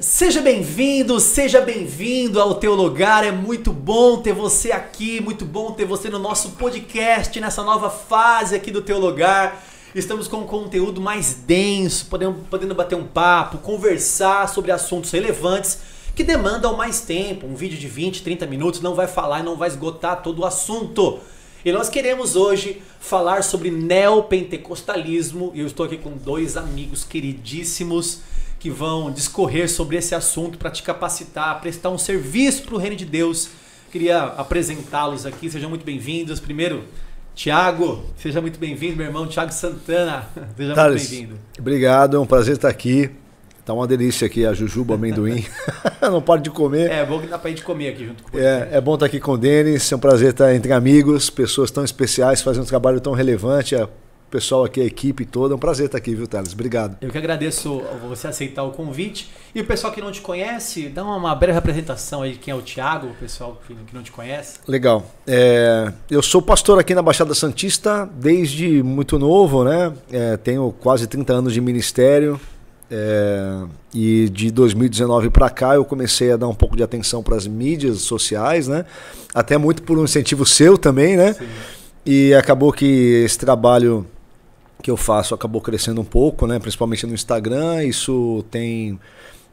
Seja bem-vindo, seja bem-vindo ao teu lugar. É muito bom ter você aqui, muito bom ter você no nosso podcast, nessa nova fase aqui do teu lugar. Estamos com um conteúdo mais denso, podendo, podendo bater um papo, conversar sobre assuntos relevantes que demandam mais tempo. Um vídeo de 20, 30 minutos não vai falar e não vai esgotar todo o assunto. E nós queremos hoje falar sobre neopentecostalismo e eu estou aqui com dois amigos queridíssimos que vão discorrer sobre esse assunto para te capacitar, prestar um serviço para o reino de Deus. Queria apresentá-los aqui, sejam muito bem-vindos. Primeiro, Tiago, seja muito bem-vindo, meu irmão Tiago Santana. Seja Thales, muito bem-vindo. Obrigado, é um prazer estar aqui. Tá uma delícia aqui a jujuba, amendoim. Não pode de comer. É, bom que dá pra gente comer aqui junto com o é, é bom estar aqui com o Denis, é um prazer estar entre amigos, pessoas tão especiais fazendo um trabalho tão relevante. É o pessoal aqui, a equipe toda. É um prazer estar aqui, viu, Thales? Obrigado. Eu que agradeço você aceitar o convite. E o pessoal que não te conhece, dá uma breve apresentação aí de quem é o Tiago, o pessoal que não te conhece. Legal. É, eu sou pastor aqui na Baixada Santista desde muito novo, né? É, tenho quase 30 anos de ministério. É, e de 2019 para cá eu comecei a dar um pouco de atenção para as mídias sociais, né? Até muito por um incentivo seu também, né? Sim. E acabou que esse trabalho que eu faço acabou crescendo um pouco, né? principalmente no Instagram. Isso tem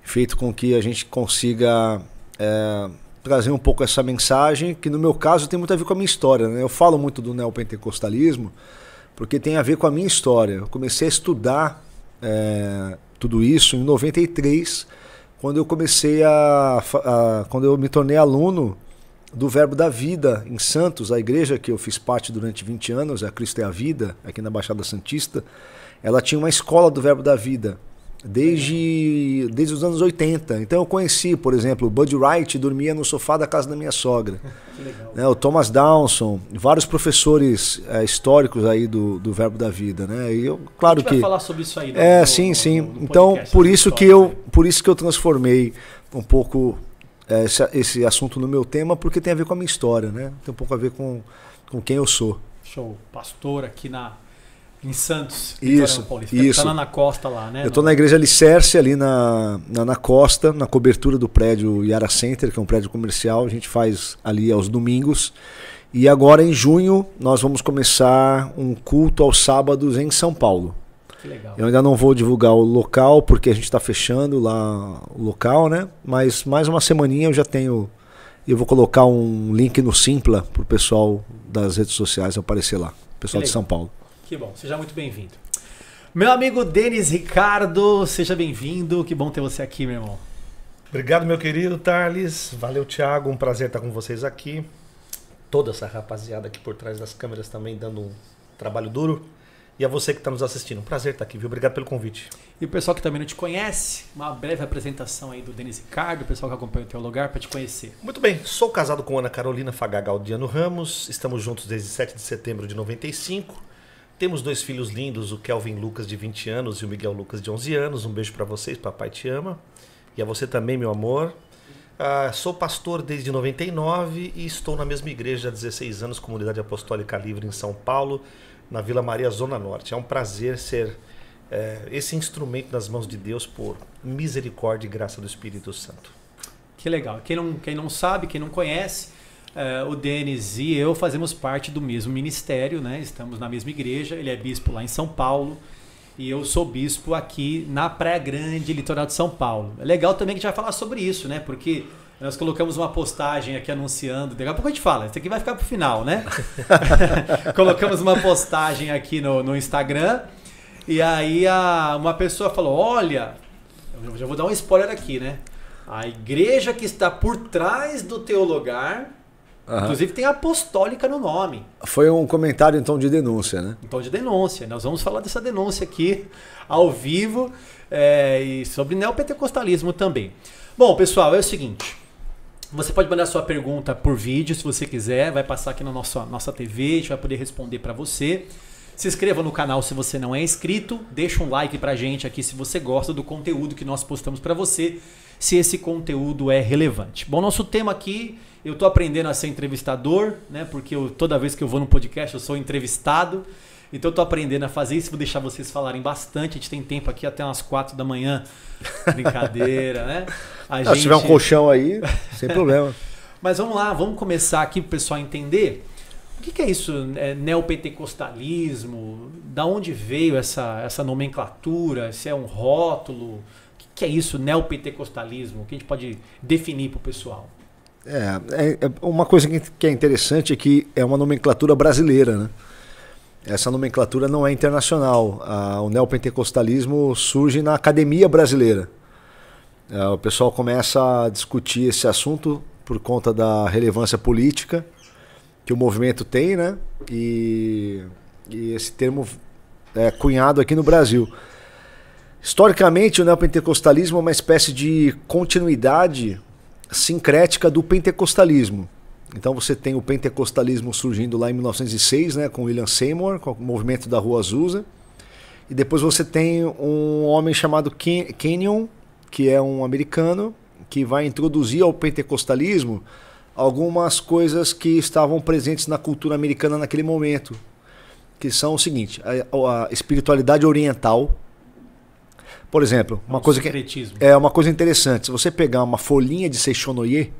feito com que a gente consiga é, trazer um pouco essa mensagem, que no meu caso tem muito a ver com a minha história. Né? Eu falo muito do neopentecostalismo porque tem a ver com a minha história. Eu comecei a estudar é, tudo isso em 93, quando eu comecei a, a, quando eu me tornei aluno do Verbo da Vida em Santos, a igreja que eu fiz parte durante 20 anos, é a Cristo é a Vida, aqui na Baixada Santista, ela tinha uma escola do Verbo da Vida desde, desde os anos 80. Então eu conheci, por exemplo, o Bud Wright dormia no sofá da casa da minha sogra. Né, o Thomas Downson, vários professores é, históricos aí do, do Verbo da Vida, né? E eu, claro que vai falar sobre isso aí. Né, é, no, sim, sim. No, no então, por isso que eu, por isso que eu transformei um pouco é, esse, esse assunto no meu tema porque tem a ver com a minha história, né? Tem um pouco a ver com, com quem eu sou. Show. Pastor aqui na em Santos, isso, Paulista. Tá isso. Tá na Costa lá, né? Eu estou na igreja Alicerce ali na, na, na, Costa, na cobertura do prédio Yara Center, que é um prédio comercial. A gente faz ali aos domingos. E agora em junho nós vamos começar um culto aos sábados em São Paulo. Eu ainda não vou divulgar o local, porque a gente está fechando lá o local, né? Mas mais uma semaninha eu já tenho. Eu vou colocar um link no Simpla para o pessoal das redes sociais aparecer lá. Pessoal de São Paulo. Que bom, seja muito bem-vindo. Meu amigo Denis Ricardo, seja bem-vindo. Que bom ter você aqui, meu irmão. Obrigado, meu querido Thales. Valeu, Thiago. Um prazer estar com vocês aqui. Toda essa rapaziada aqui por trás das câmeras também dando um trabalho duro e a você que está nos assistindo. Um prazer estar tá aqui, viu? Obrigado pelo convite. E o pessoal que também não te conhece, uma breve apresentação aí do Denis Ricardo, o pessoal que acompanha o teu lugar para te conhecer. Muito bem, sou casado com Ana Carolina Ano Ramos, estamos juntos desde 7 de setembro de 95. Temos dois filhos lindos, o Kelvin Lucas de 20 anos e o Miguel Lucas de 11 anos. Um beijo para vocês, papai te ama. E a você também, meu amor. Ah, sou pastor desde 99 e estou na mesma igreja há 16 anos, Comunidade Apostólica Livre em São Paulo na Vila Maria, Zona Norte. É um prazer ser é, esse instrumento nas mãos de Deus por misericórdia e graça do Espírito Santo. Que legal. Quem não, quem não sabe, quem não conhece, é, o Denis e eu fazemos parte do mesmo ministério, né? Estamos na mesma igreja. Ele é bispo lá em São Paulo e eu sou bispo aqui na Praia Grande, litoral de São Paulo. É legal também que a gente vai falar sobre isso, né? Porque nós colocamos uma postagem aqui anunciando. Daqui a pouco a gente fala, isso aqui vai ficar pro final, né? colocamos uma postagem aqui no, no Instagram. E aí a, uma pessoa falou: Olha, eu já vou dar um spoiler aqui, né? A igreja que está por trás do teu lugar. Uhum. Inclusive tem apostólica no nome. Foi um comentário em então, tom de denúncia, né? Em então, tom de denúncia. Nós vamos falar dessa denúncia aqui ao vivo é, e sobre neopentecostalismo também. Bom, pessoal, é o seguinte. Você pode mandar sua pergunta por vídeo, se você quiser. Vai passar aqui na nossa, nossa TV, a gente vai poder responder para você. Se inscreva no canal se você não é inscrito, deixa um like para gente aqui se você gosta do conteúdo que nós postamos para você, se esse conteúdo é relevante. Bom, nosso tema aqui, eu estou aprendendo a ser entrevistador, né? Porque eu, toda vez que eu vou no podcast eu sou entrevistado. Então eu tô aprendendo a fazer isso, vou deixar vocês falarem bastante. A gente tem tempo aqui até umas quatro da manhã. Brincadeira, né? A Não, gente... Se tiver um colchão aí, sem problema. Mas vamos lá, vamos começar aqui para o pessoal entender. O que, que é isso, é, neopentecostalismo? Da onde veio essa, essa nomenclatura? Se é um rótulo? O que, que é isso, neopentecostalismo? O que a gente pode definir para o pessoal? É, é, é, uma coisa que é interessante é que é uma nomenclatura brasileira, né? essa nomenclatura não é internacional. Ah, o neopentecostalismo surge na academia brasileira. Ah, o pessoal começa a discutir esse assunto por conta da relevância política que o movimento tem, né? E, e esse termo é cunhado aqui no Brasil. Historicamente, o neopentecostalismo é uma espécie de continuidade sincrética do pentecostalismo. Então você tem o pentecostalismo surgindo lá em 1906, né, com William Seymour, com o movimento da Rua Azusa. E depois você tem um homem chamado Ken Kenyon, que é um americano, que vai introduzir ao pentecostalismo algumas coisas que estavam presentes na cultura americana naquele momento, que são o seguinte, a, a espiritualidade oriental, por exemplo, uma um é coisa que é uma coisa interessante. Se você pegar uma folhinha de Seixonoye,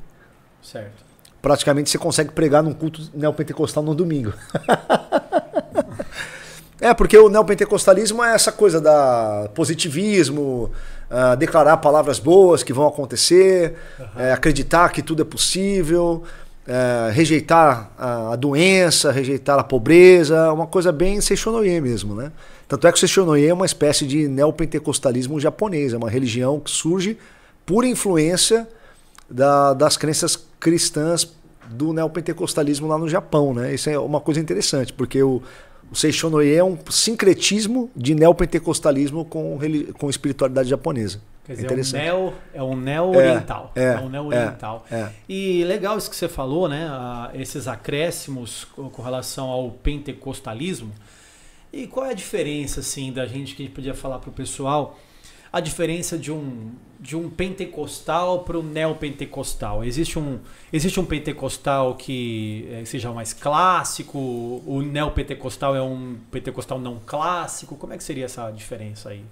certo praticamente você consegue pregar num culto neopentecostal no domingo. é, porque o neopentecostalismo é essa coisa da positivismo, uh, declarar palavras boas que vão acontecer, uhum. é, acreditar que tudo é possível, é, rejeitar a, a, doença, rejeitar a pobreza, é uma coisa bem Seishonoye mesmo, né? Tanto é que o Seishonoye é uma espécie de neopentecostalismo japonês, é uma religião que surge por influência da, das crenças cristãs do neopentecostalismo lá no Japão, né? Isso é uma coisa interessante, porque o, o Seishonoye é um sincretismo de neopentecostalismo com, com espiritualidade japonesa. Quer é dizer, É um neo, é um neo oriental. É, é, é um é, neo oriental. É, e legal isso que você falou, né? esses acréscimos com relação ao pentecostalismo. E qual é a diferença, assim, da gente que a gente podia falar para o pessoal? a diferença de um de um pentecostal para um neopentecostal? Existe um, existe um pentecostal eh, que seja mais clássico, o neopentecostal é um pentecostal não clássico? Como é que seria essa diferença aí?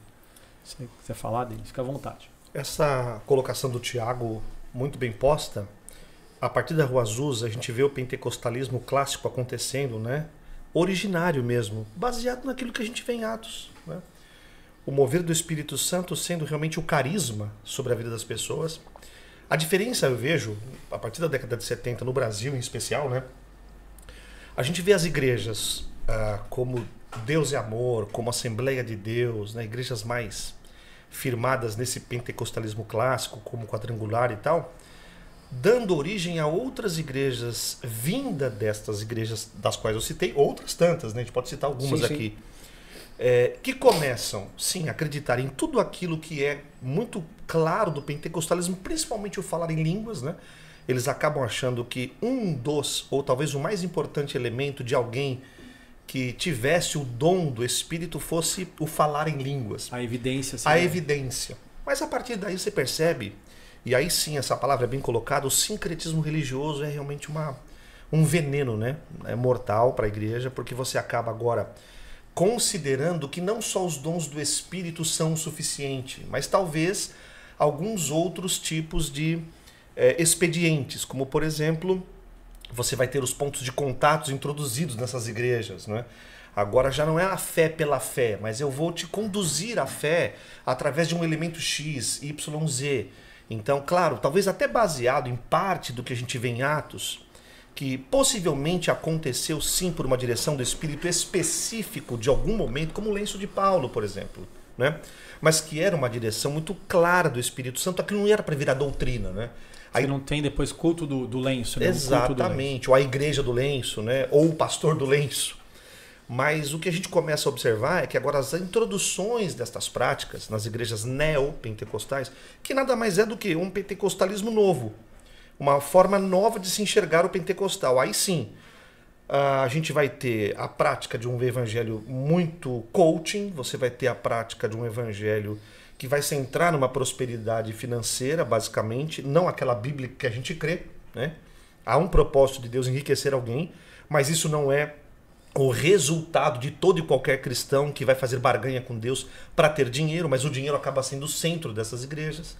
Se você quiser falar, Denis, fica à vontade. Essa colocação do Tiago, muito bem posta, a partir da Rua Azusa, a gente vê o pentecostalismo clássico acontecendo, né? Originário mesmo, baseado naquilo que a gente vê em Atos o mover do Espírito Santo sendo realmente o carisma sobre a vida das pessoas. A diferença eu vejo, a partir da década de 70, no Brasil em especial, né? A gente vê as igrejas ah, como Deus é amor, como Assembleia de Deus, né? igrejas mais firmadas nesse pentecostalismo clássico, como quadrangular e tal, dando origem a outras igrejas vinda destas igrejas das quais eu citei, outras tantas, né? A gente pode citar algumas sim, aqui. Sim é, que começam, sim, a acreditar em tudo aquilo que é muito claro do pentecostalismo, principalmente o falar em línguas, né? Eles acabam achando que um dos, ou talvez o mais importante elemento de alguém que tivesse o dom do Espírito fosse o falar em línguas. A evidência. Sim, a evidência. Mas a partir daí você percebe, e aí sim essa palavra é bem colocada, o sincretismo religioso é realmente uma, um veneno né? é mortal para a igreja, porque você acaba agora considerando que não só os dons do Espírito são o suficiente, mas talvez alguns outros tipos de eh, expedientes, como por exemplo, você vai ter os pontos de contatos introduzidos nessas igrejas, não é? Agora já não é a fé pela fé, mas eu vou te conduzir à fé através de um elemento X, Y, Z. Então, claro, talvez até baseado em parte do que a gente vê em Atos, que possivelmente aconteceu sim por uma direção do Espírito específico de algum momento, como o lenço de Paulo, por exemplo, né? mas que era uma direção muito clara do Espírito Santo, aquilo não era para virar doutrina. Né? Aí, Você não tem depois culto do, do lenço. Né? Exatamente, ou a igreja do lenço, né? ou o pastor do lenço. Mas o que a gente começa a observar é que agora as introduções destas práticas nas igrejas neopentecostais, que nada mais é do que um pentecostalismo novo, uma forma nova de se enxergar o pentecostal. Aí sim, a gente vai ter a prática de um evangelho muito coaching, você vai ter a prática de um evangelho que vai centrar numa prosperidade financeira, basicamente, não aquela Bíblia que a gente crê, né? Há um propósito de Deus enriquecer alguém, mas isso não é o resultado de todo e qualquer cristão que vai fazer barganha com Deus para ter dinheiro, mas o dinheiro acaba sendo o centro dessas igrejas.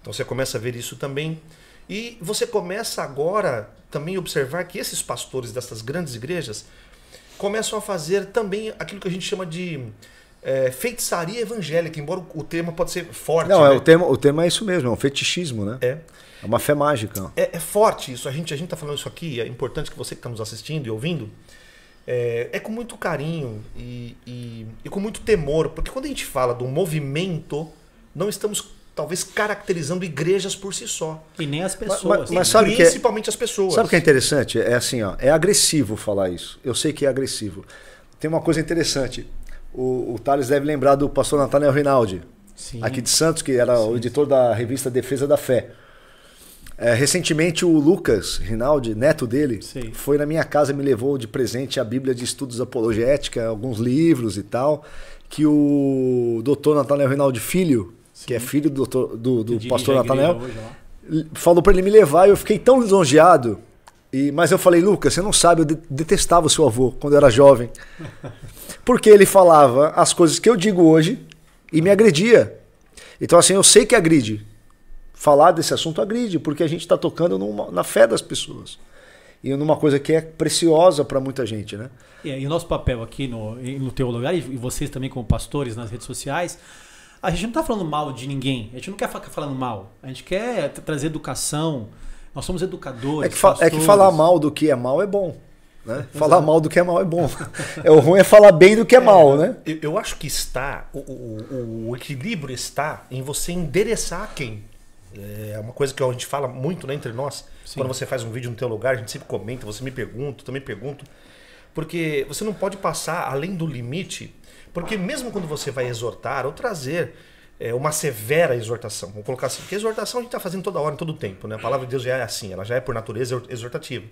Então você começa a ver isso também. E você começa agora também observar que esses pastores dessas grandes igrejas começam a fazer também aquilo que a gente chama de é, feitiçaria evangélica, embora o tema pode ser forte. Não, é, né? é, o, tema, o tema é isso mesmo, é um fetichismo, né? É. É uma fé mágica. É, é forte isso, a gente a está falando isso aqui, é importante que você que está nos assistindo e ouvindo, é, é com muito carinho e, e, e com muito temor, porque quando a gente fala do movimento, não estamos talvez caracterizando igrejas por si só. E nem as pessoas. Mas, mas, mas sabe principalmente que é, as pessoas. Sabe o que é interessante? É assim, ó, é agressivo falar isso. Eu sei que é agressivo. Tem uma coisa interessante. O, o Thales deve lembrar do pastor Nathaniel Rinaldi, Sim. aqui de Santos, que era Sim. o editor da revista Defesa da Fé. É, recentemente o Lucas Rinaldi, neto dele, Sim. foi na minha casa e me levou de presente a Bíblia de Estudos Apologética, alguns livros e tal, que o doutor Nathaniel Rinaldi Filho Sim. que é filho do, doutor, do, do pastor Natanel, falou para ele me levar e eu fiquei tão lisonjeado. E, mas eu falei, Lucas, você não sabe, eu detestava o seu avô quando eu era jovem. Porque ele falava as coisas que eu digo hoje e me agredia. Então, assim, eu sei que agride. Falar desse assunto agride, porque a gente está tocando numa, na fé das pessoas e numa coisa que é preciosa para muita gente, né? É, e o nosso papel aqui no, no teu lugar, e vocês também como pastores nas redes sociais, a gente não está falando mal de ninguém. A gente não quer ficar falando mal. A gente quer trazer educação. Nós somos educadores. É que, fa é que falar mal do que é mal é bom. Né? Falar mal do que é mal é bom. é, o ruim é falar bem do que é, é mal, né? Eu, eu, acho que está, o, o, o, equilíbrio está em você endereçar quem. É uma coisa que a gente fala muito né, entre nós. Sim. Quando você faz um vídeo no teu lugar, a gente sempre comenta, você me pergunta, eu também pergunto. Porque você não pode passar além do limite porque mesmo quando você vai exortar ou trazer é, uma severa exortação, vamos colocar assim, porque exortação a gente está fazendo toda hora, em todo tempo, né? A palavra de Deus já é assim, ela já é por natureza exortativa.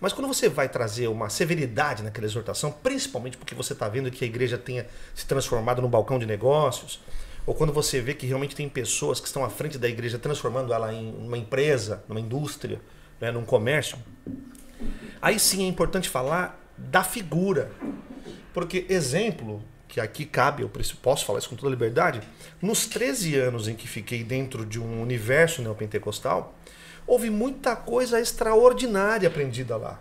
Mas quando você vai trazer uma severidade naquela exortação, principalmente porque você está vendo que a igreja tenha se transformado num balcão de negócios, ou quando você vê que realmente tem pessoas que estão à frente da igreja transformando ela em uma empresa, numa indústria, né, num comércio, aí sim é importante falar da figura. Porque exemplo que aqui cabe, eu posso falar isso com toda liberdade, nos 13 anos em que fiquei dentro de um universo neopentecostal, houve muita coisa extraordinária aprendida lá.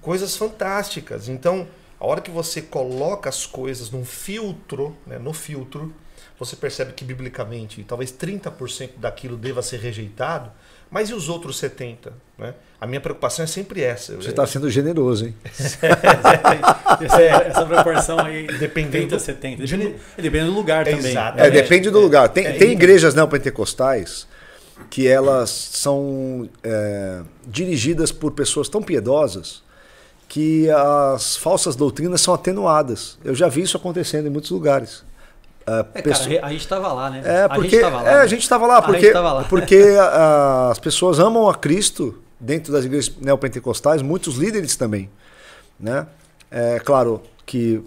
Coisas fantásticas. Então, a hora que você coloca as coisas num filtro, né, no filtro, você percebe que biblicamente talvez 30% daquilo deva ser rejeitado, mas e os outros 70%? Né? A minha preocupação é sempre essa. Você está é sendo generoso, hein? essa, é, essa, proporção aí, dependendo 30, 70. Depende, depende do lugar é também. Né? é, depende do é, lugar. Tem, é, tem igrejas neopentecostais que elas são dirigidas por pessoas tão piedosas que as falsas doutrinas são atenuadas. Eu já vi isso acontecendo em muitos lugares. Uh, é, pessoa... cara, a gente estava lá, né? É, porque, a gente estava lá, é, né? lá, porque, porque ah, as pessoas amam a Cristo dentro das igrejas neopentecostais, muitos líderes também. Né? É claro que.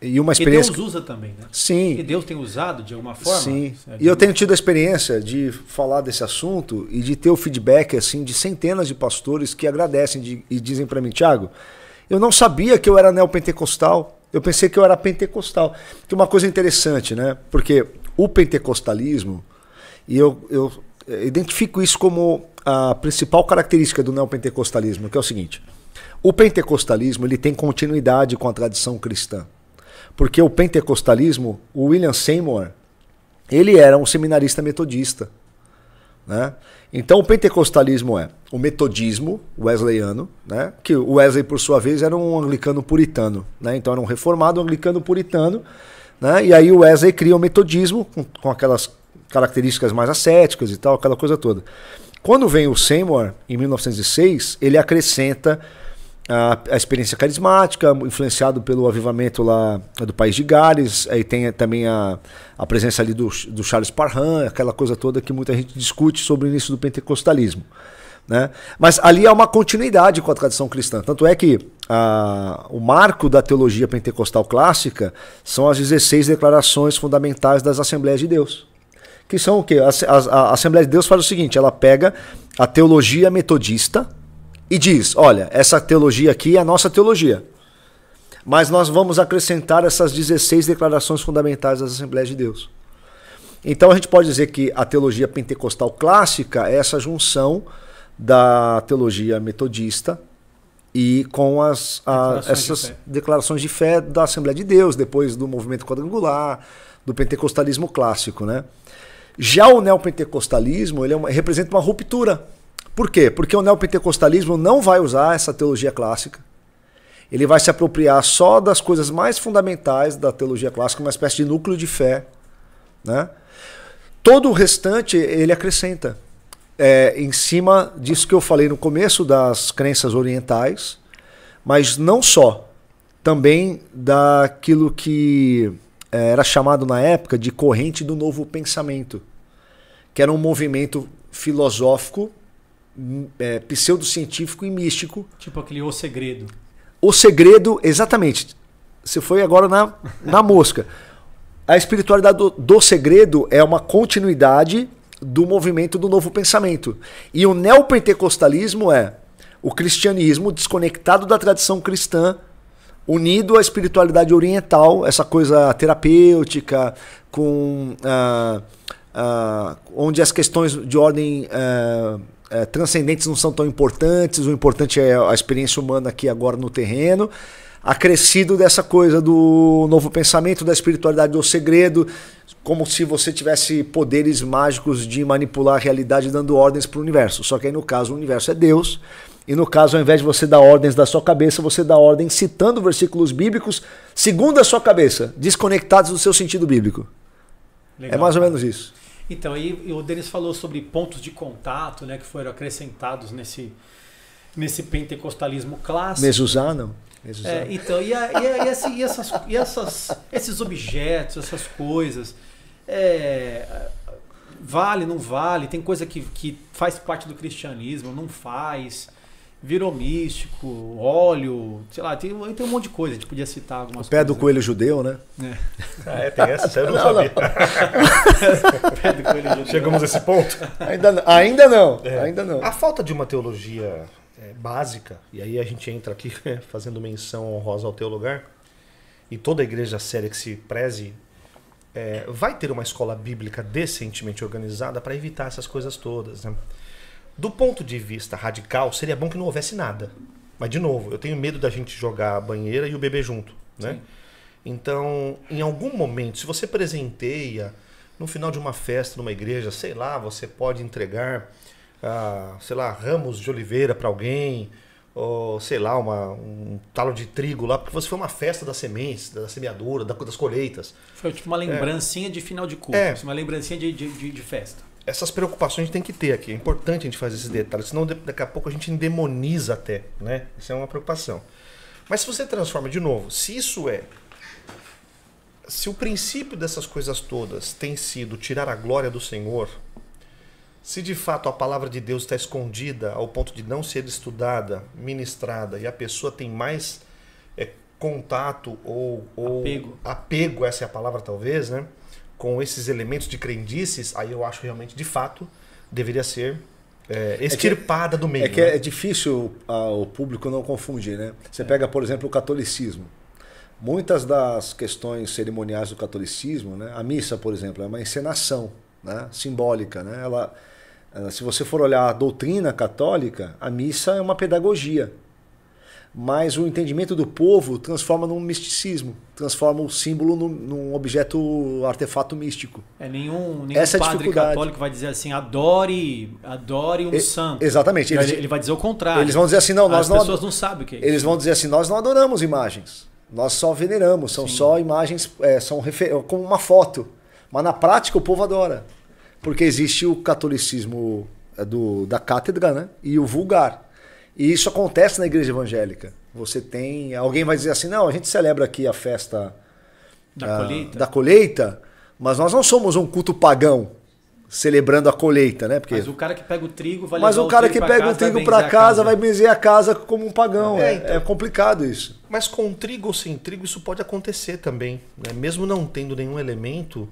E uma experiência. Que Deus usa também, né? Sim. Que Deus tem usado de alguma forma. Sim. É, e eu tenho tido a experiência de falar desse assunto e de ter o feedback assim de centenas de pastores que agradecem de, e dizem para mim, Tiago, eu não sabia que eu era neopentecostal. Eu pensei que eu era pentecostal. Tem uma coisa interessante, né? Porque o pentecostalismo, e eu, eu eh, identifico isso como a principal característica do neopentecostalismo, que é o seguinte: o pentecostalismo ele tem continuidade com a tradição cristã. Porque o pentecostalismo, o William Seymour, ele era um seminarista metodista. Né? Então o pentecostalismo é o metodismo wesleyano, né? que o Wesley, por sua vez, era um anglicano puritano. Né? Então era um reformado anglicano puritano. Né? E aí o Wesley cria o metodismo, com, com aquelas características mais ascéticas e tal, aquela coisa toda. Quando vem o Seymour, em 1906, ele acrescenta a, a, experiência carismática, influenciado pelo avivamento lá do país de Gales, aí tem também a, a presença ali do, do Charles Parham, aquela coisa toda que muita gente discute sobre o início do pentecostalismo. Né? Mas ali há uma continuidade com a tradição cristã. Tanto é que a, o marco da teologia pentecostal clássica são as 16 declarações fundamentais das Assembleias de Deus que são o quê? A, a, a Assembleia de Deus faz o seguinte: ela pega a teologia metodista e diz: olha, essa teologia aqui é a nossa teologia. Mas nós vamos acrescentar essas 16 declarações fundamentais das Assembleias de Deus. Então a gente pode dizer que a teologia pentecostal clássica é essa junção da teologia metodista e com as, a, declarações essas de declarações de fé da Assembleia de Deus, depois do movimento quadrangular, do pentecostalismo clássico, né? Já o neopentecostalismo ele é uma, representa uma ruptura. Por quê? Porque o neopentecostalismo não vai usar essa teologia clássica. Ele vai se apropriar só das coisas mais fundamentais da teologia clássica, uma espécie de núcleo de fé. Né? Todo o restante ele acrescenta. É, em cima disso que eu falei no começo das crenças orientais, mas não só, também daquilo que eh, era chamado na época de corrente do novo pensamento, que era um movimento filosófico, é, pseudocientífico e místico. Tipo aquele O Segredo. O Segredo, exatamente. Você foi agora na, na mosca. A espiritualidade do, do segredo é uma continuidade do movimento do novo pensamento. E o neopentecostalismo é o cristianismo desconectado da tradição cristã unido à espiritualidade oriental, essa coisa terapêutica, com ah, ah, onde as questões de ordem eh, eh, transcendentes não são tão importantes, o importante é a experiência humana aqui agora no terreno, acrescido dessa coisa do novo pensamento, da espiritualidade do segredo, como se você tivesse poderes mágicos de manipular a realidade dando ordens para o universo. Só que aí no caso o universo é Deus e no caso, ao invés de você dar ordens da sua cabeça, você dá ordem citando versículos bíblicos segundo a sua cabeça, desconectados do seu sentido bíblico. É Legal, é mais ou menos isso. Então, aí o Denis falou sobre pontos de contato, né, que foram acrescentados nesse nesse pentecostalismo clássico. mesuzano não. É, então, e, a, e, a, e, esse, e, essas, e essas, esses objetos, essas coisas, é, vale, não vale, tem coisa que, que faz parte do cristianismo, não faz virou místico, óleo, sei lá, tem, tem um monte de coisa, a gente podia citar algumas O pé do coelho judeu, né? É. Ah, é, tem essa, eu não, não sabia. Não. pé do coelho judeu. Chegamos a esse ponto? Ainda não, ainda não, é. ainda não. A falta de uma teologia é, básica, e aí a gente entra aqui fazendo menção honrosa ao teu lugar, e toda igreja séria que se preze é, vai ter uma escola bíblica decentemente organizada para evitar essas coisas todas, né? Do ponto de vista radical, seria bom que não houvesse nada. Mas, de novo, eu tenho medo da gente jogar a banheira e o bebê junto. Né? Então, em algum momento, se você presenteia no final de uma festa, numa igreja, sei lá, você pode entregar, ah, sei lá, ramos de oliveira para alguém, ou sei lá, uma, um talo de trigo lá, porque você foi uma festa das semente, da semeadura, das colheitas. Foi tipo uma é. lembrancinha é. de final de curso, é. uma lembrancinha de, de, de, de festa essas preocupações a gente tem que ter aqui. É importante a gente fazer esses detalhes, senão daqui a pouco a gente endemoniza até, né? Isso é uma preocupação. Mas se você transforma de novo, se isso é se o princípio dessas coisas todas tem sido tirar a glória do Senhor, se de fato a palavra de Deus está escondida ao ponto de não ser estudada, ministrada, e a pessoa tem mais é, contato ou, ou apego. apego, essa é a palavra talvez, né? com esses elementos de crendices, aí eu acho realmente, de fato, deveria ser é, extirpada é que, do meio. É que é né? é difícil o público não confundir, né? Você é. pega, por exemplo, o catolicismo. Muitas das questões cerimoniais do catolicismo, né? a missa, por exemplo, é uma encenação né? simbólica. Né? Ela, se você for olhar a doutrina católica, a missa é uma pedagogia mas o entendimento do povo transforma num misticismo, transforma o símbolo num, num objeto, artefato místico. É nenhum, nenhum Essa é padre católico vai dizer assim, adore, adore um e, santo. Exatamente. Ele, ele, vai dizer o contrário. Eles vão dizer assim, não, nós As não. As pessoas não sabem o que. É isso. eles vão dizer assim, nós não adoramos imagens, nós só veneramos, são Sim. só imagens, é, são é como uma foto. Mas na prática o povo adora, porque existe o catolicismo é, do, da cátedra, né, e o vulgar. E isso acontece na igreja evangélica. Você tem. Alguém vai dizer assim: não, a gente celebra aqui a festa da, a, ah, colheita. da colheita, mas nós não somos um culto pagão celebrando a colheita, né? Porque... Mas o cara que pega o trigo vai Mas o cara o que pega casa, o trigo para casa, casa, vai benzer a casa como um pagão. É, é, então. é, complicado isso. Mas com trigo ou sem trigo, isso pode acontecer também. Né? Mesmo não tendo nenhum elemento,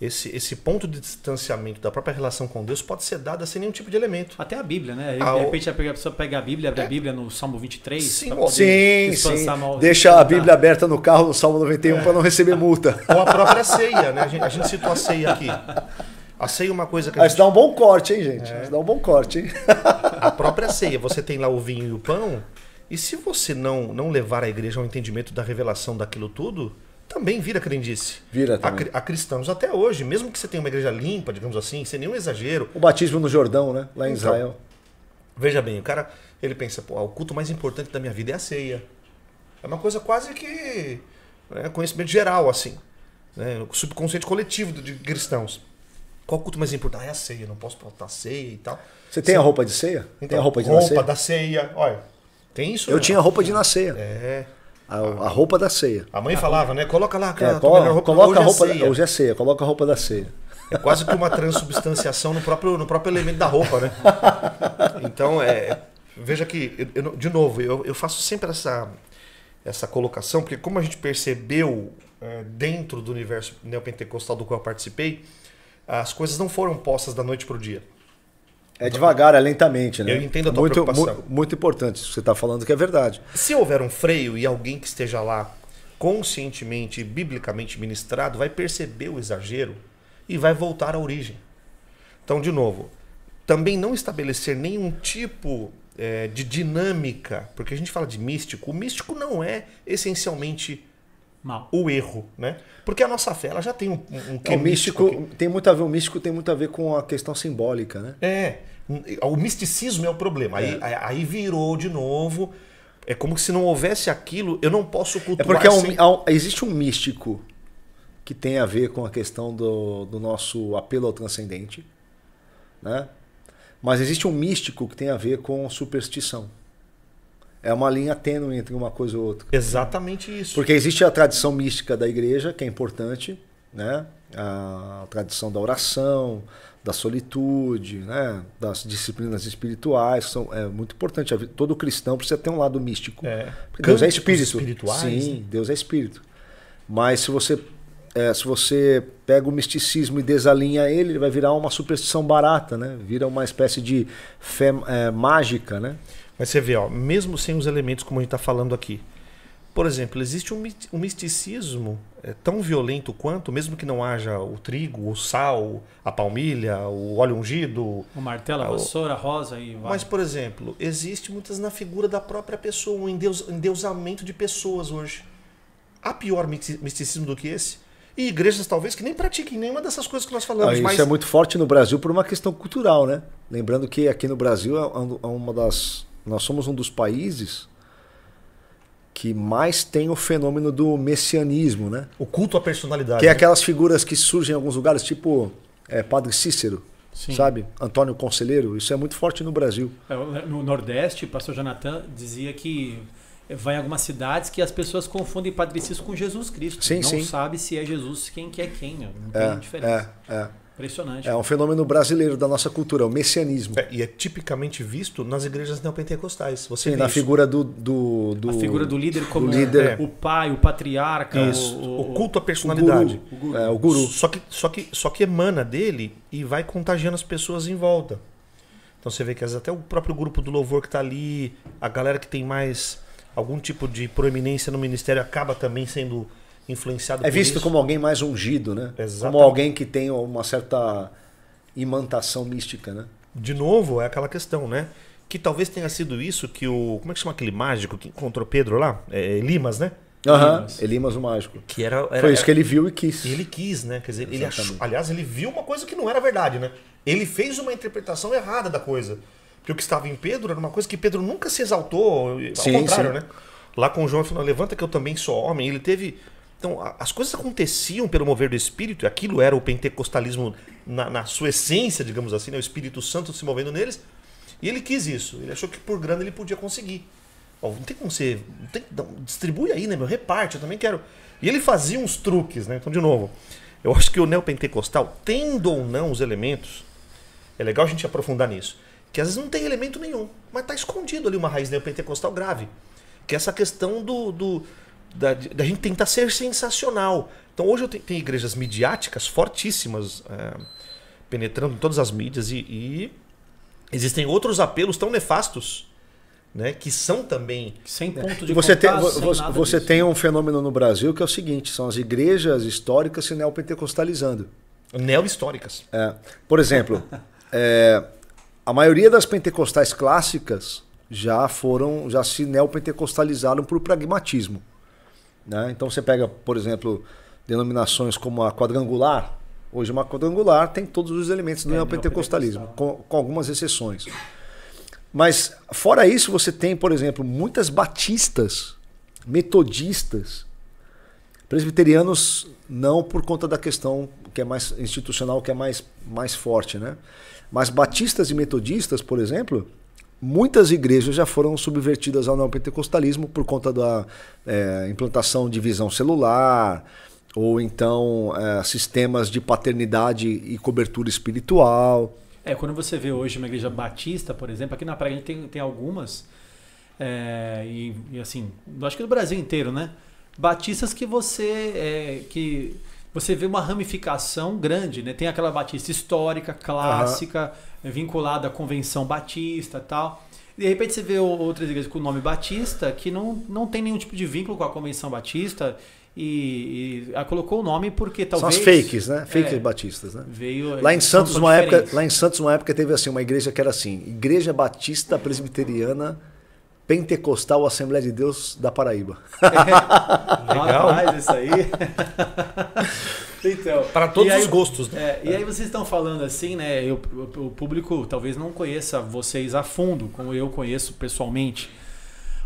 esse, esse ponto de distanciamento da própria relação com Deus pode ser dado sem nenhum tipo de elemento. Até a Bíblia, né? Ah, de repente a pessoa pega a Bíblia, abre é. a Bíblia no Salmo 23. Sim, sim, sim. Deixa assim, a tá. Bíblia aberta no carro no Salmo 91 é. para não receber multa. Ou a própria ceia, né? A gente, a gente citou a ceia aqui. A ceia é uma coisa que a gente... Mas dá um bom corte, hein, gente? É. dá um bom corte, hein? A própria ceia, você tem lá o vinho e o pão, e se você não, não levar a igreja ao entendimento da revelação daquilo tudo também vira crendice. Vira também. A, cristãos até hoje, mesmo que você tenha uma igreja limpa, digamos assim, sem nenhum exagero. O batismo no Jordão, né? Lá em então, Israel. Veja bem, o cara, ele pensa, pô, ah, o culto mais importante da minha vida é a ceia. É uma coisa quase que né, conhecimento geral, assim. Né, o subconsciente coletivo de cristãos. Qual culto mais importante? Ah, é a ceia, não posso faltar ceia e tal. Você tem Sim. a roupa de ceia? Então, tem a então, roupa de roupa ceia? da ceia. Olha, tem isso. Eu tinha a roupa de na ceia. É. A, a, roupa da ceia. A mãe falava, né? Coloca lá, é, cara, é, roupa, coloca hoje a roupa, é ceia. hoje é ceia, coloca a roupa da ceia. É quase que uma transubstanciação no próprio, no próprio elemento da roupa, né? Então, é, é, veja que, eu, eu, de novo, eu, eu faço sempre essa, essa colocação, porque como a gente percebeu é, dentro do universo neopentecostal do qual eu participei, as coisas não foram postas da noite para o dia. É devagar, é lentamente, né? Eu entendo a tua muito, preocupação. Mu muito importante isso que você está falando, que é verdade. Se houver um freio e alguém que esteja lá conscientemente, biblicamente ministrado, vai perceber o exagero e vai voltar à origem. Então, de novo, também não estabelecer nenhum tipo é, de dinâmica, porque a gente fala de místico. O místico não é essencialmente Mal. o erro, né? Porque a nossa fé ela já tem um, um que é, o místico, místico tem muito a ver o místico tem muito a ver com a questão simbólica, né? É, o misticismo é o problema. É. Aí, aí virou de novo. É como se não houvesse aquilo. Eu não posso é cultuar. É porque é um, existe um místico que tem a ver com a questão do, do nosso apelo ao transcendente, né? Mas existe um místico que tem a ver com superstição é uma linha tênue entre uma coisa e outra. Exatamente isso. Porque existe a tradição mística da igreja, que é importante, né? a tradição da oração, da solitude, né? das disciplinas espirituais, são, é muito importante. Todo cristão precisa ter um lado místico. É. Deus é espírito. Espirituais, Sim, né? Deus é espírito. Mas se você, é, se você pega o misticismo e desalinha ele, ele vai virar uma superstição barata, né? vira uma espécie de fé é, mágica. Né? Mas você vê, ó, mesmo sem os elementos como a gente está falando aqui, por exemplo, existe um, misticismo eh, tão violento quanto, mesmo que não haja o trigo, o sal, a palmilha, o óleo ungido. O martelo, a vassoura, a rosa e vai. Mas, por exemplo, existe muitas na figura da própria pessoa, um endeus, endeusamento de pessoas hoje. Há pior misticismo do que esse? E igrejas, talvez, que nem pratiquem nenhuma dessas coisas que nós falamos. Ah, isso mas... é muito forte no Brasil por uma questão cultural, né? Lembrando que aqui no Brasil é, é uma das nós somos um dos países que mais tem o fenômeno do messianismo, né? O culto à personalidade. Que é né? aquelas figuras que surgem em alguns lugares, tipo é, Padre Cícero, Sim. sabe? Antônio Conselheiro. Isso é muito forte no Brasil. É, no Nordeste, o pastor Jonathan dizia que vai em algumas cidades que as pessoas confundem Padre Cícero com Jesus Cristo. Sim, não sim. sabe se é Jesus quem que é quem, né? não é, tem é, diferença. É, é. Impressionante. É um fenômeno brasileiro da nossa cultura, o messianismo. É, e é tipicamente visto nas igrejas neopentecostais. Você Sim, na isso. figura do, do, do, A figura do líder como do é, líder. Né? o pai, o patriarca. O, o, culto à personalidade. O guru. O guru. É, o guru. Só, que, só, que, só que emana dele e vai contagiando as pessoas em volta. Então você vê que até o próprio grupo do louvor que está ali, a galera que tem mais algum tipo de proeminência no ministério acaba também sendo influenciado É visto como alguém mais ungido, né? Exatamente. Como alguém que tem uma certa imantação mística, né? De novo, é aquela questão, né? Que talvez tenha sido isso que o. Como é que chama aquele mágico que encontrou Pedro lá? É, é Limas, né? Aham, uhum. Elimas o Mágico. Que era, era Foi isso é, que ele viu e quis. Ele quis, né? Quer dizer, ele achou, aliás, ele viu uma coisa que não era verdade, né? Ele fez uma interpretação errada da coisa. Porque o que estava em Pedro era uma coisa que Pedro nunca se exaltou, ao sim, contrário, sim. né? Lá com João, afinal, levanta que eu também sou homem. Ele teve então, as coisas aconteciam pelo mover do Espírito, e aquilo era o pentecostalismo na, na sua essência, digamos assim, né? o Espírito Santo se movendo neles, e ele quis isso. Ele achou que por grana ele podia conseguir. Oh, não tem como você. Não tem, não, distribui aí, né, meu? Reparte, eu também quero. E ele fazia uns truques, né? Então, de novo, eu acho que o neopentecostal, tendo ou não os elementos, é legal a gente aprofundar nisso, que às vezes não tem elemento nenhum, mas está escondido ali uma raiz neopentecostal grave, que é essa questão do, do da, da gente tentar ser sensacional. Então hoje eu tenho, tenho igrejas midiáticas fortíssimas, é, penetrando em todas as mídias, e, e, existem outros apelos tão nefastos. Né, que são também sem né, ponto de você contar, tem você, tem um fenômeno no Brasil que é o seguinte são as igrejas históricas se neopentecostalizando neo-históricas. É. Por exemplo, é, a maioria das pentecostais clássicas já foram, já se neopentecostalizaram por pragmatismo. Né? Então você pega, por exemplo, denominações como a quadrangular. Hoje uma quadrangular tem todos os elementos do é, neopentecostalismo, é com, com algumas exceções. Mas fora isso, você tem, por exemplo, muitas batistas, metodistas, presbiterianos não por conta da questão que é mais institucional, que é mais, mais forte, né? Mas batistas e metodistas, por exemplo, muitas igrejas já foram subvertidas ao neopentecostalismo por conta da é, implantação de visão celular ou então é, sistemas de paternidade e cobertura espiritual. É, quando você vê hoje uma igreja batista, por exemplo, aqui na praia a gente tem, tem algumas, é, e, e, assim, acho que do Brasil inteiro, né? Batistas que você. É, que você vê uma ramificação grande, né? Tem aquela batista histórica, clássica. Uhum vinculada à Convenção Batista tal. De repente você vê outras igrejas com o nome Batista que não, não tem nenhum tipo de vínculo com a Convenção Batista e, e colocou o nome porque talvez são as fakes, né? É. Fakes é, batistas, né? Veio lá em Santos uma época, lá em Santos uma época teve assim uma igreja que era assim, Igreja Batista Presbiteriana Pentecostal Assembleia de Deus da Paraíba. É, legal, isso aí. Então, para todos aí, os gostos, né? É, e é. aí vocês estão falando assim, né? Eu, o público talvez não conheça vocês a fundo, como eu conheço pessoalmente.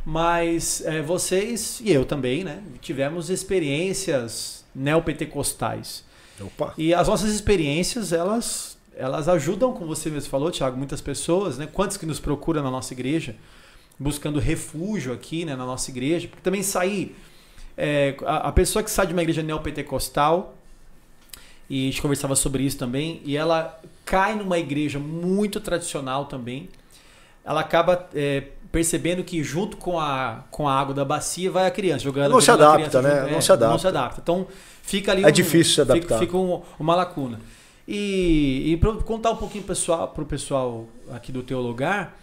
Mas é, vocês, e eu também, né? Tivemos experiências neopentecostais. Opa. E as nossas experiências, elas, elas ajudam, como você mesmo falou, Tiago, muitas pessoas, né? Quantos que nos procuram na nossa igreja, buscando refúgio aqui, né? Na nossa igreja. Porque também sair... É, a, a pessoa que sai de uma igreja neopentecostal e a gente conversava sobre isso também. E ela cai numa igreja muito tradicional também. Ela acaba é, percebendo que junto com a, com a água da bacia vai a criança jogando. Não se adapta, né? Junto, é, não se adapta. Não se adapta. Então fica ali. É um, difícil se adaptar. Fica, fica um, uma lacuna. E, e para contar um pouquinho pessoal para o pessoal aqui do teu lugar,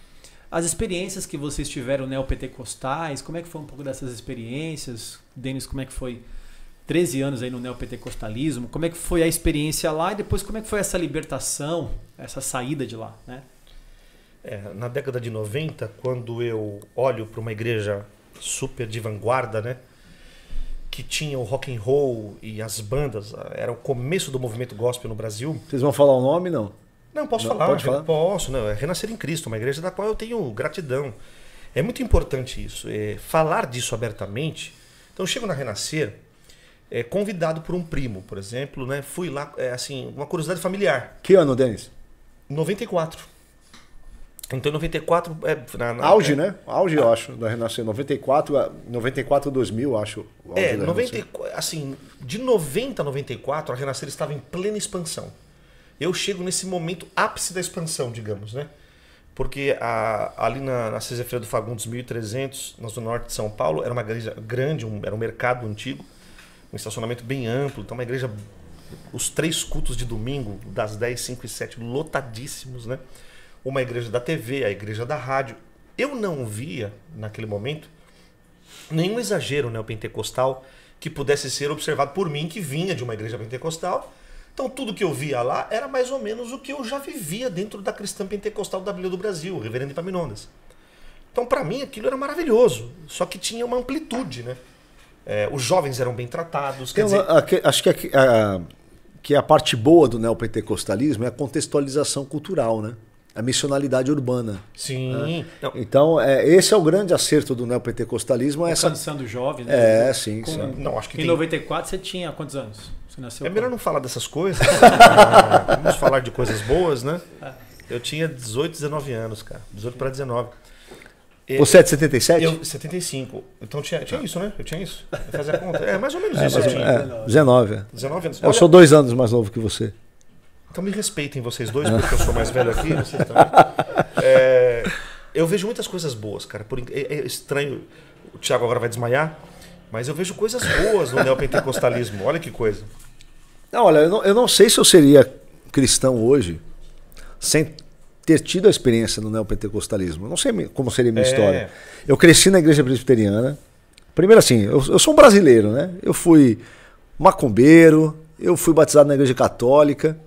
as experiências que vocês tiveram neopentecostais, né, como é que foi um pouco dessas experiências? Denis, como é que foi? 13 anos aí no neopentecostalismo. Como é que foi a experiência lá e depois como é que foi essa libertação, essa saída de lá, né? É, na década de 90, quando eu olho para uma igreja super de vanguarda, né, que tinha o rock and roll e as bandas, ah, era o começo do movimento gospel no Brasil. Vocês vão falar o nome não? Não, posso não, falar, pode falar. posso, não, é Renascer em Cristo, uma igreja da qual eu tenho gratidão. É muito importante isso, é, falar disso abertamente. Então eu chego na Renascer, é, convidado por um primo, por exemplo, né? Fui lá, é, assim, uma curiosidade familiar. Que ano, Denis? 94. Então, em 94... É, na, na, Auge, é, né? Auge, eu ah. acho, da Renascença, 94, 94 2000, acho. É, 94. assim, de 90 a 94, a Renascença estava em plena expansão. Eu chego nesse momento ápice da expansão, digamos, né? Porque a, ali na, na Cesar Feira do Fagundes, 1300, na Zona Norte de São Paulo, era uma igreja grande, um, era um mercado antigo um estacionamento bem amplo. Então, uma igreja, os três cultos de domingo, das 10, 5 e 7, lotadíssimos, né? Uma igreja da TV, a igreja da rádio. Eu não via, naquele momento, nenhum exagero neopentecostal que pudesse ser observado por mim, que vinha de uma igreja pentecostal. Então, tudo que eu via lá era mais ou menos o que eu já vivia dentro da cristã pentecostal da Bíblia do Brasil, o reverendo Ipaminondas. Então, para mim, aquilo era maravilhoso, só que tinha uma amplitude, né? é, os jovens eram bem tratados. Quer então, dizer... acho que a, a, que é a parte boa do neopentecostalismo é a contextualização cultural, né? a missionalidade urbana. Sim. Né? Então, é, esse é o grande acerto do neopentecostalismo. É essa... do jovem, né? É, sim. Com... sim. Não, acho que em tem... 94 você tinha quantos anos? Você nasceu é melhor quando? não falar dessas coisas. Vamos falar de coisas boas, né? É. Eu tinha 18, 19 anos, cara. 18 para 19. Você é de 77? Eu, 75. Então tinha, tinha ah. isso, né? Eu tinha isso. fazer fazia a conta. É mais ou menos é, isso. Mais, é, é, eu tinha. É, 19. 19 anos. Olha, eu sou dois anos mais novo que você. Então me respeitem vocês dois, porque eu sou mais velho aqui, vocês também. É, eu vejo muitas coisas boas, cara. Por, é, é estranho. O Thiago agora vai desmaiar, mas eu vejo coisas boas no neopentecostalismo. Olha que coisa. Não, olha, eu não, eu não sei se eu seria cristão hoje sem ter tido a experiência no neopentecostalismo. não sei como seria a minha é. história. Eu cresci na igreja presbiteriana. Primeiro assim, eu, eu sou um brasileiro, né? Eu fui macumbeiro, eu fui batizado na igreja católica.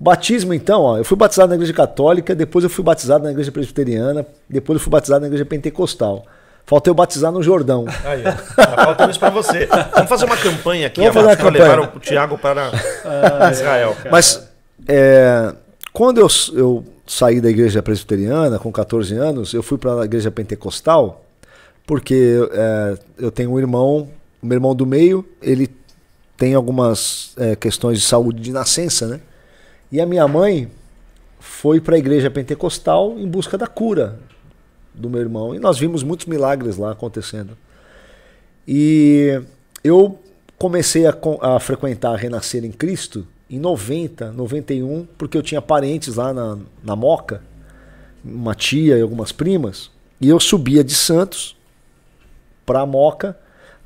Batismo, então, ó, eu fui batizado na igreja católica, depois eu fui batizado na igreja presbiteriana, depois eu fui batizado na igreja pentecostal. Falta eu batizar no Jordão. Aí, tá Faltando isso pra você. Vamos fazer uma campanha aqui, Vamos fazer uma campanha. levar o Tiago para ah, Israel. Cara. Mas é, quando eu, eu saí da igreja presbiteriana com 14 anos, eu fui para a igreja pentecostal, porque é, eu tenho um irmão, meu irmão do meio, ele tem algumas é, questões de saúde de nascença, né? E a minha mãe foi para a igreja pentecostal em busca da cura do meu irmão. E nós vimos muitos milagres lá acontecendo. E eu comecei a, a frequentar a Renascer em Cristo em 90, 91, porque eu tinha parentes lá na, na Moca, uma tia e algumas primas, e eu subia de Santos para Moca.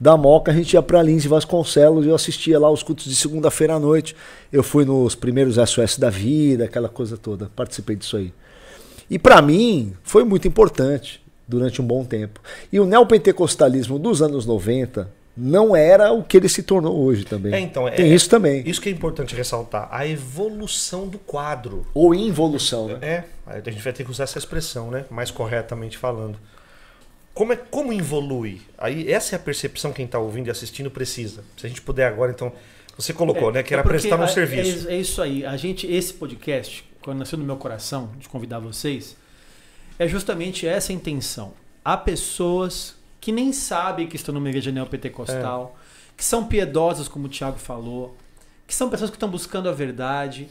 Da Moca a gente ia para Lins e Vasconcelos e eu assistia lá os cultos de segunda-feira à noite. Eu fui nos primeiros SOS da vida, aquela coisa toda. Participei disso aí. E para mim foi muito importante durante um bom tempo. E o neopentecostalismo dos anos 90 não era o que ele se tornou hoje também. É, então, Tem é, isso também. Isso que é importante ressaltar, a evolução do quadro. Ou involução, né? É, a gente vai ter que usar essa expressão, né? Mais corretamente falando. Como, é, como evolui? Aí essa é a percepção que quem está ouvindo e assistindo precisa. Se a gente puder agora, então. Você colocou, é, né? Que era é prestar um a, serviço. É, é, isso aí. A gente, esse podcast, quando nasceu no meu coração de convidar vocês, é justamente essa intenção. Há pessoas que nem sabem que estão numa igreja neopentecostal, é. que são piedosas como o Tiago falou, que são pessoas que estão buscando a verdade,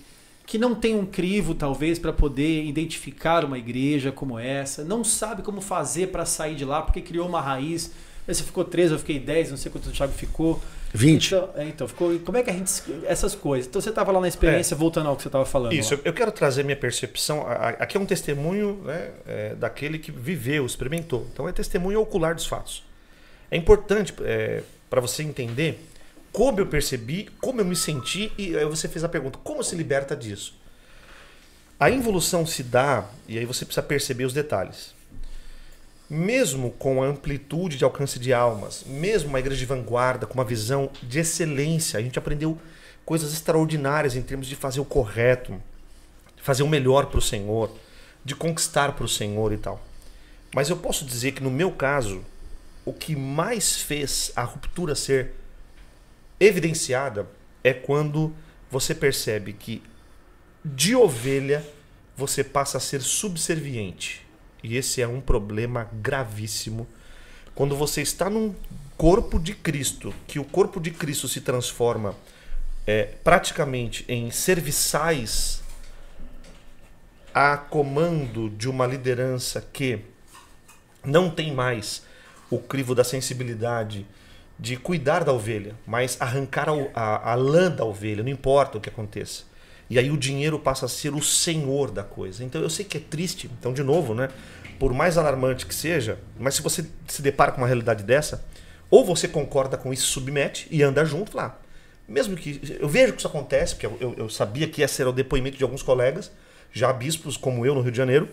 que não tem um crivo, talvez, para poder identificar uma igreja como essa, não sabe como fazer para sair de lá, porque criou uma raiz. Você ficou 13, eu fiquei 10, não sei quanto o Tiago ficou. 20. Então, é, então, ficou, como é que a gente. Essas coisas. Então você estava lá na experiência, é, voltando ao que você estava falando. Isso, lá. eu quero trazer minha percepção. Aqui é um testemunho né, é, daquele que viveu, experimentou. Então é testemunho ocular dos fatos. É importante é, para você entender como eu percebi, como eu me senti, e aí você fez a pergunta: como se liberta disso? A involução se dá, e aí você precisa perceber os detalhes mesmo com a amplitude de alcance de almas, mesmo uma igreja de vanguarda, com uma visão de excelência, a gente aprendeu coisas extraordinárias em termos de fazer o correto, fazer o melhor para o Senhor, de conquistar para o Senhor e tal. Mas eu posso dizer que no meu caso, o que mais fez a ruptura ser evidenciada é quando você percebe que de ovelha você passa a ser subserviente. E esse é um problema gravíssimo. Quando você está num corpo de Cristo, que o corpo de Cristo se transforma é, praticamente em serviçais a comando de uma liderança que não tem mais o crivo da sensibilidade de cuidar da ovelha, mas arrancar a, a, a lã da ovelha, não importa o que aconteça. E aí o dinheiro passa a ser o senhor da coisa. Então eu sei que é triste, então de novo, né? Por mais alarmante que seja, mas se você se depara com uma realidade dessa, ou você concorda com isso, submete e anda junto lá. Ah, mesmo que. Eu vejo que isso acontece, porque eu, eu sabia que esse era o depoimento de alguns colegas, já bispos como eu no Rio de Janeiro,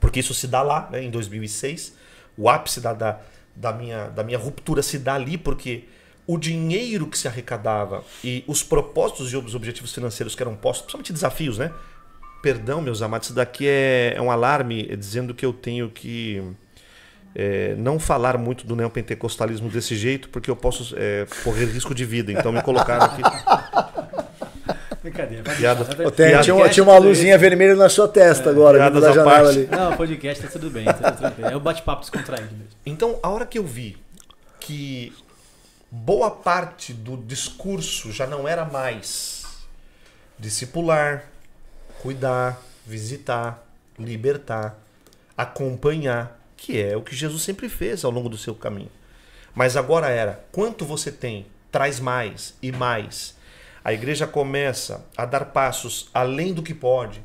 porque isso se dá lá, né, em 2006. O ápice da, da, da minha, da minha ruptura se dá ali, porque o dinheiro que se arrecadava e os propósitos e os objetivos financeiros que eram postos, principalmente desafios, né? Perdão, meus amados, isso daqui é, é, um alarme é dizendo que eu tenho que é, não falar muito do neopentecostalismo desse jeito, porque eu posso é, correr risco de vida. Então me colocaram aqui. Brincadeira. Piada, piada, piada, tinha, tinha, uma luzinha vermelha na sua testa é, agora, da janela ali. Não, podcast tá tudo bem. Tá tudo bem. É o bate-papo descontraído mesmo. Então, a hora que eu vi que boa parte do discurso já não era mais discipular, cuidar, visitar, libertar, acompanhar, que é o que Jesus sempre fez ao longo do seu caminho. Mas agora era quanto você tem, traz mais e mais. A igreja começa a dar passos além do que pode.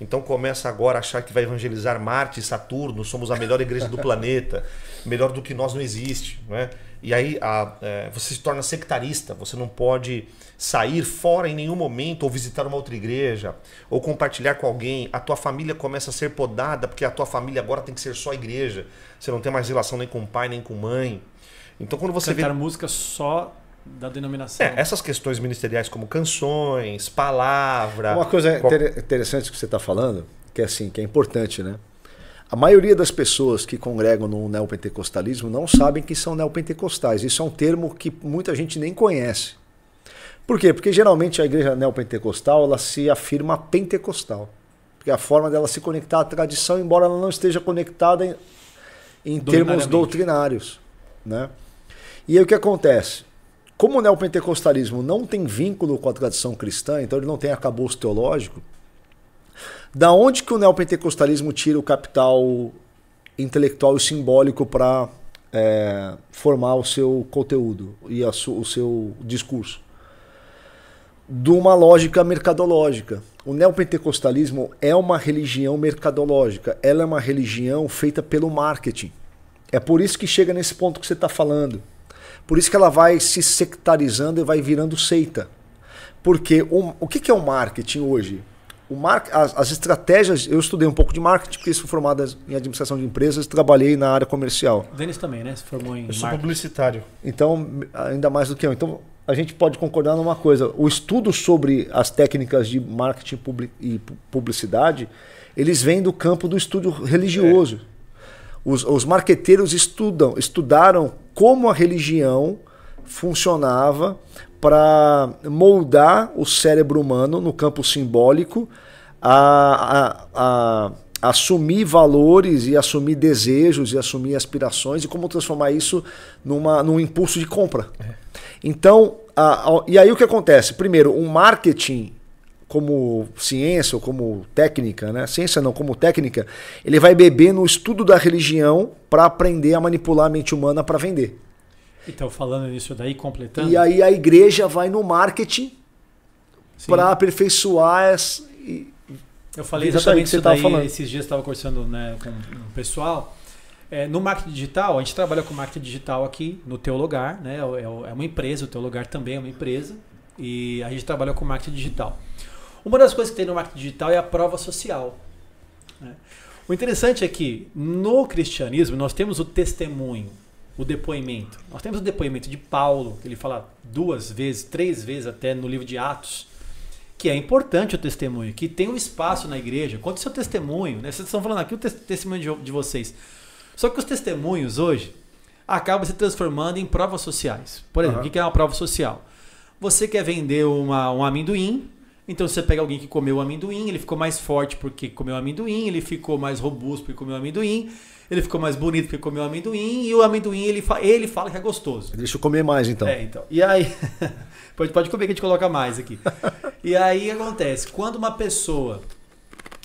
Então começa agora a achar que vai evangelizar Marte, Saturno, somos a melhor igreja do planeta, melhor do que nós não existe, não é? E aí a, é, você se torna sectarista, você não pode sair fora em nenhum momento ou visitar uma outra igreja ou compartilhar com alguém. A tua família começa a ser podada porque a tua família agora tem que ser só igreja. Você não tem mais relação nem com pai nem com mãe. Então quando você Cantar vê música só da denominação. É, essas questões ministeriais como canções, palavra. Uma coisa qual... interessante que você está falando, que é assim, que é importante, né? A maioria das pessoas que congregam no neopentecostalismo não sabem que são neopentecostais. Isso é um termo que muita gente nem conhece. Por quê? Porque geralmente a igreja neopentecostal ela se afirma pentecostal. Porque é a forma dela se conectar à tradição, embora ela não esteja conectada em, em termos doutrinários. Né? E aí o que acontece? Como o neopentecostalismo não tem vínculo com a tradição cristã, então ele não tem acabouço teológico, da onde que o neopentecostalismo tira o capital intelectual e simbólico para é, formar o seu conteúdo e o seu discurso? De uma lógica mercadológica. O neopentecostalismo é uma religião mercadológica, ela é uma religião feita pelo marketing. É por isso que chega nesse ponto que você está falando. Por isso que ela vai se sectarizando e vai virando seita. Porque o, o que, que é o marketing hoje? O mar, as, as, estratégias, eu estudei um pouco de marketing, porque sou formado em administração de empresas, trabalhei na área comercial. O Denis também, né? Se formou em. Eu sou marketing. publicitário. Então, ainda mais do que eu. Então, a gente pode concordar numa coisa: o estudo sobre as técnicas de marketing e publicidade, eles vêm do campo do estudo religioso. É. Os, os marqueteiros estudam, estudaram como a religião funcionava para moldar o cérebro humano no campo simbólico a, a, a, assumir valores e assumir desejos e assumir aspirações e como transformar isso numa, num impulso de compra. É. Então, a, e aí o que acontece? Primeiro, o marketing como ciência ou como técnica, né? Ciência não, como técnica, ele vai beber no estudo da religião para aprender a manipular a mente humana para vender. Então, falando nisso daí, completando. E aí a igreja vai no marketing para aperfeiçoar essa. Eu falei isso exatamente isso, daí, falando. esses dias estava conversando né, com o pessoal. É, no marketing digital, a gente trabalha com marketing digital aqui no Teu Lugar, né? É, é, é uma empresa, o Teu Lugar também é uma empresa. E a gente trabalha com marketing digital. Uma das coisas que tem no marketing digital é a prova social. Né? O interessante é que no cristianismo nós temos o testemunho o depoimento. Nós temos o depoimento de Paulo, que ele fala duas vezes, três vezes até no livro de Atos, que é importante o testemunho, que tem um espaço na igreja. Conta o seu testemunho, né? Vocês estão falando aqui o testemunho de, de vocês. Só que os testemunhos hoje acabam se transformando em provas sociais. Por exemplo, uhum. o que é uma prova social? Você quer vender uma, um amendoim, então você pega alguém que comeu amendoim, ele ficou mais forte porque comeu amendoim, ele ficou mais robusto porque comeu amendoim, ele ficou mais bonito porque comeu amendoim, e o amendoim ele, fa ele fala que é gostoso. Deixa eu comer mais então. É, então. E aí. pode, pode comer que a gente coloca mais aqui. e aí acontece, quando uma pessoa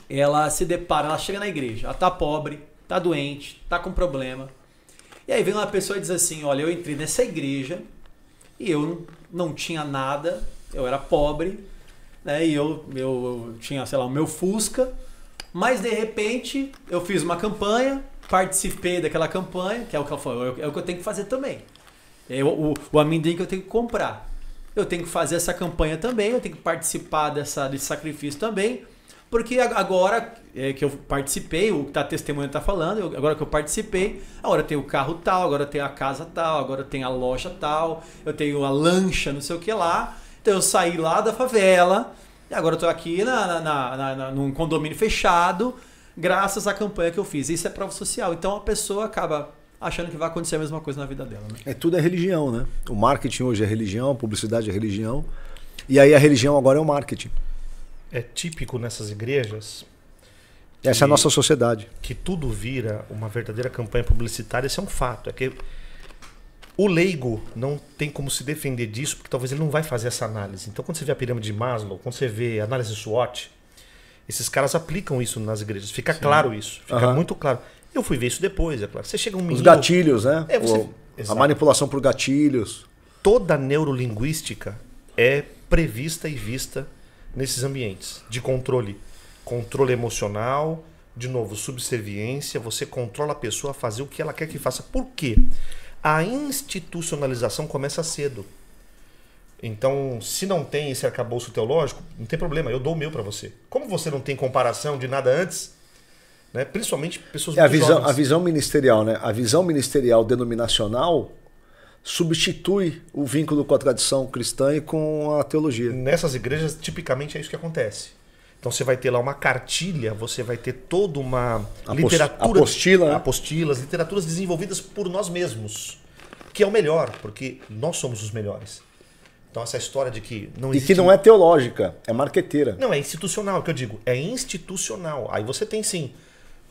ela se depara, ela chega na igreja, ela tá pobre, tá doente, tá com problema. E aí vem uma pessoa e diz assim: olha, eu entrei nessa igreja e eu não tinha nada, eu era pobre né? E eu, eu, eu tinha, sei lá, o meu Fusca. Mas de repente eu fiz uma campanha, participei daquela campanha, que é o que eu, falo, é o que é eu tenho que fazer também. é o, o amendoim que eu tenho que comprar. Eu tenho que fazer essa campanha também, eu tenho que participar dessa, desse sacrifício também. Porque agora é, que eu participei, o que tá, a testemunha está falando, eu, agora que eu participei, agora tem o carro tal, agora tem a casa tal, agora tem a loja tal, eu tenho a lancha, não sei o que lá. Então eu saí lá da favela, e agora eu tô aqui na, na, na, na, num condomínio fechado, graças à campanha que eu fiz. Isso é prova social. Então a pessoa acaba achando que vai acontecer a mesma coisa na vida dela. Né? É tudo é religião, né? O marketing hoje é religião, a publicidade é religião. E aí a religião agora é o marketing. É típico nessas igrejas. Essa é a nossa sociedade. Que tudo vira uma verdadeira campanha publicitária, isso é um fato. É que o leigo não tem como se defender disso, porque talvez ele não vai fazer essa análise. Então, quando você vê a pirâmide de Maslow, quando você vê a análise SWOT, esses caras aplicam isso nas igrejas. Fica Sim. claro isso. Fica uhum. muito claro. Eu fui ver isso depois, é claro. Você chega um menino... Os gatilhos, né? É, você... A manipulação por gatilhos. Toda a neurolinguística é prevista e vista nesses ambientes de controle. Controle emocional, de novo, subserviência. Você controla a pessoa a fazer o que ela quer que faça. Por quê? a institucionalização começa cedo. Então, se não tem esse arcabouço teológico, não tem problema, eu dou o meu para você. Como você não tem comparação de nada antes, né? principalmente pessoas é a visão, jovens. a visão ministerial, né? A visão ministerial denominacional substitui o vínculo com a tradição cristã e com a teologia. Nessas igrejas, tipicamente é isso que acontece. Então você vai ter lá uma cartilha, você vai ter toda uma literatura. Apostila, né? Apostilas, literaturas desenvolvidas por nós mesmos. Que é o melhor, porque nós somos os melhores. Então essa história de que não existe... E que não é teológica, é marqueteira. Não, é institucional, é o que eu digo. É institucional. Aí você tem sim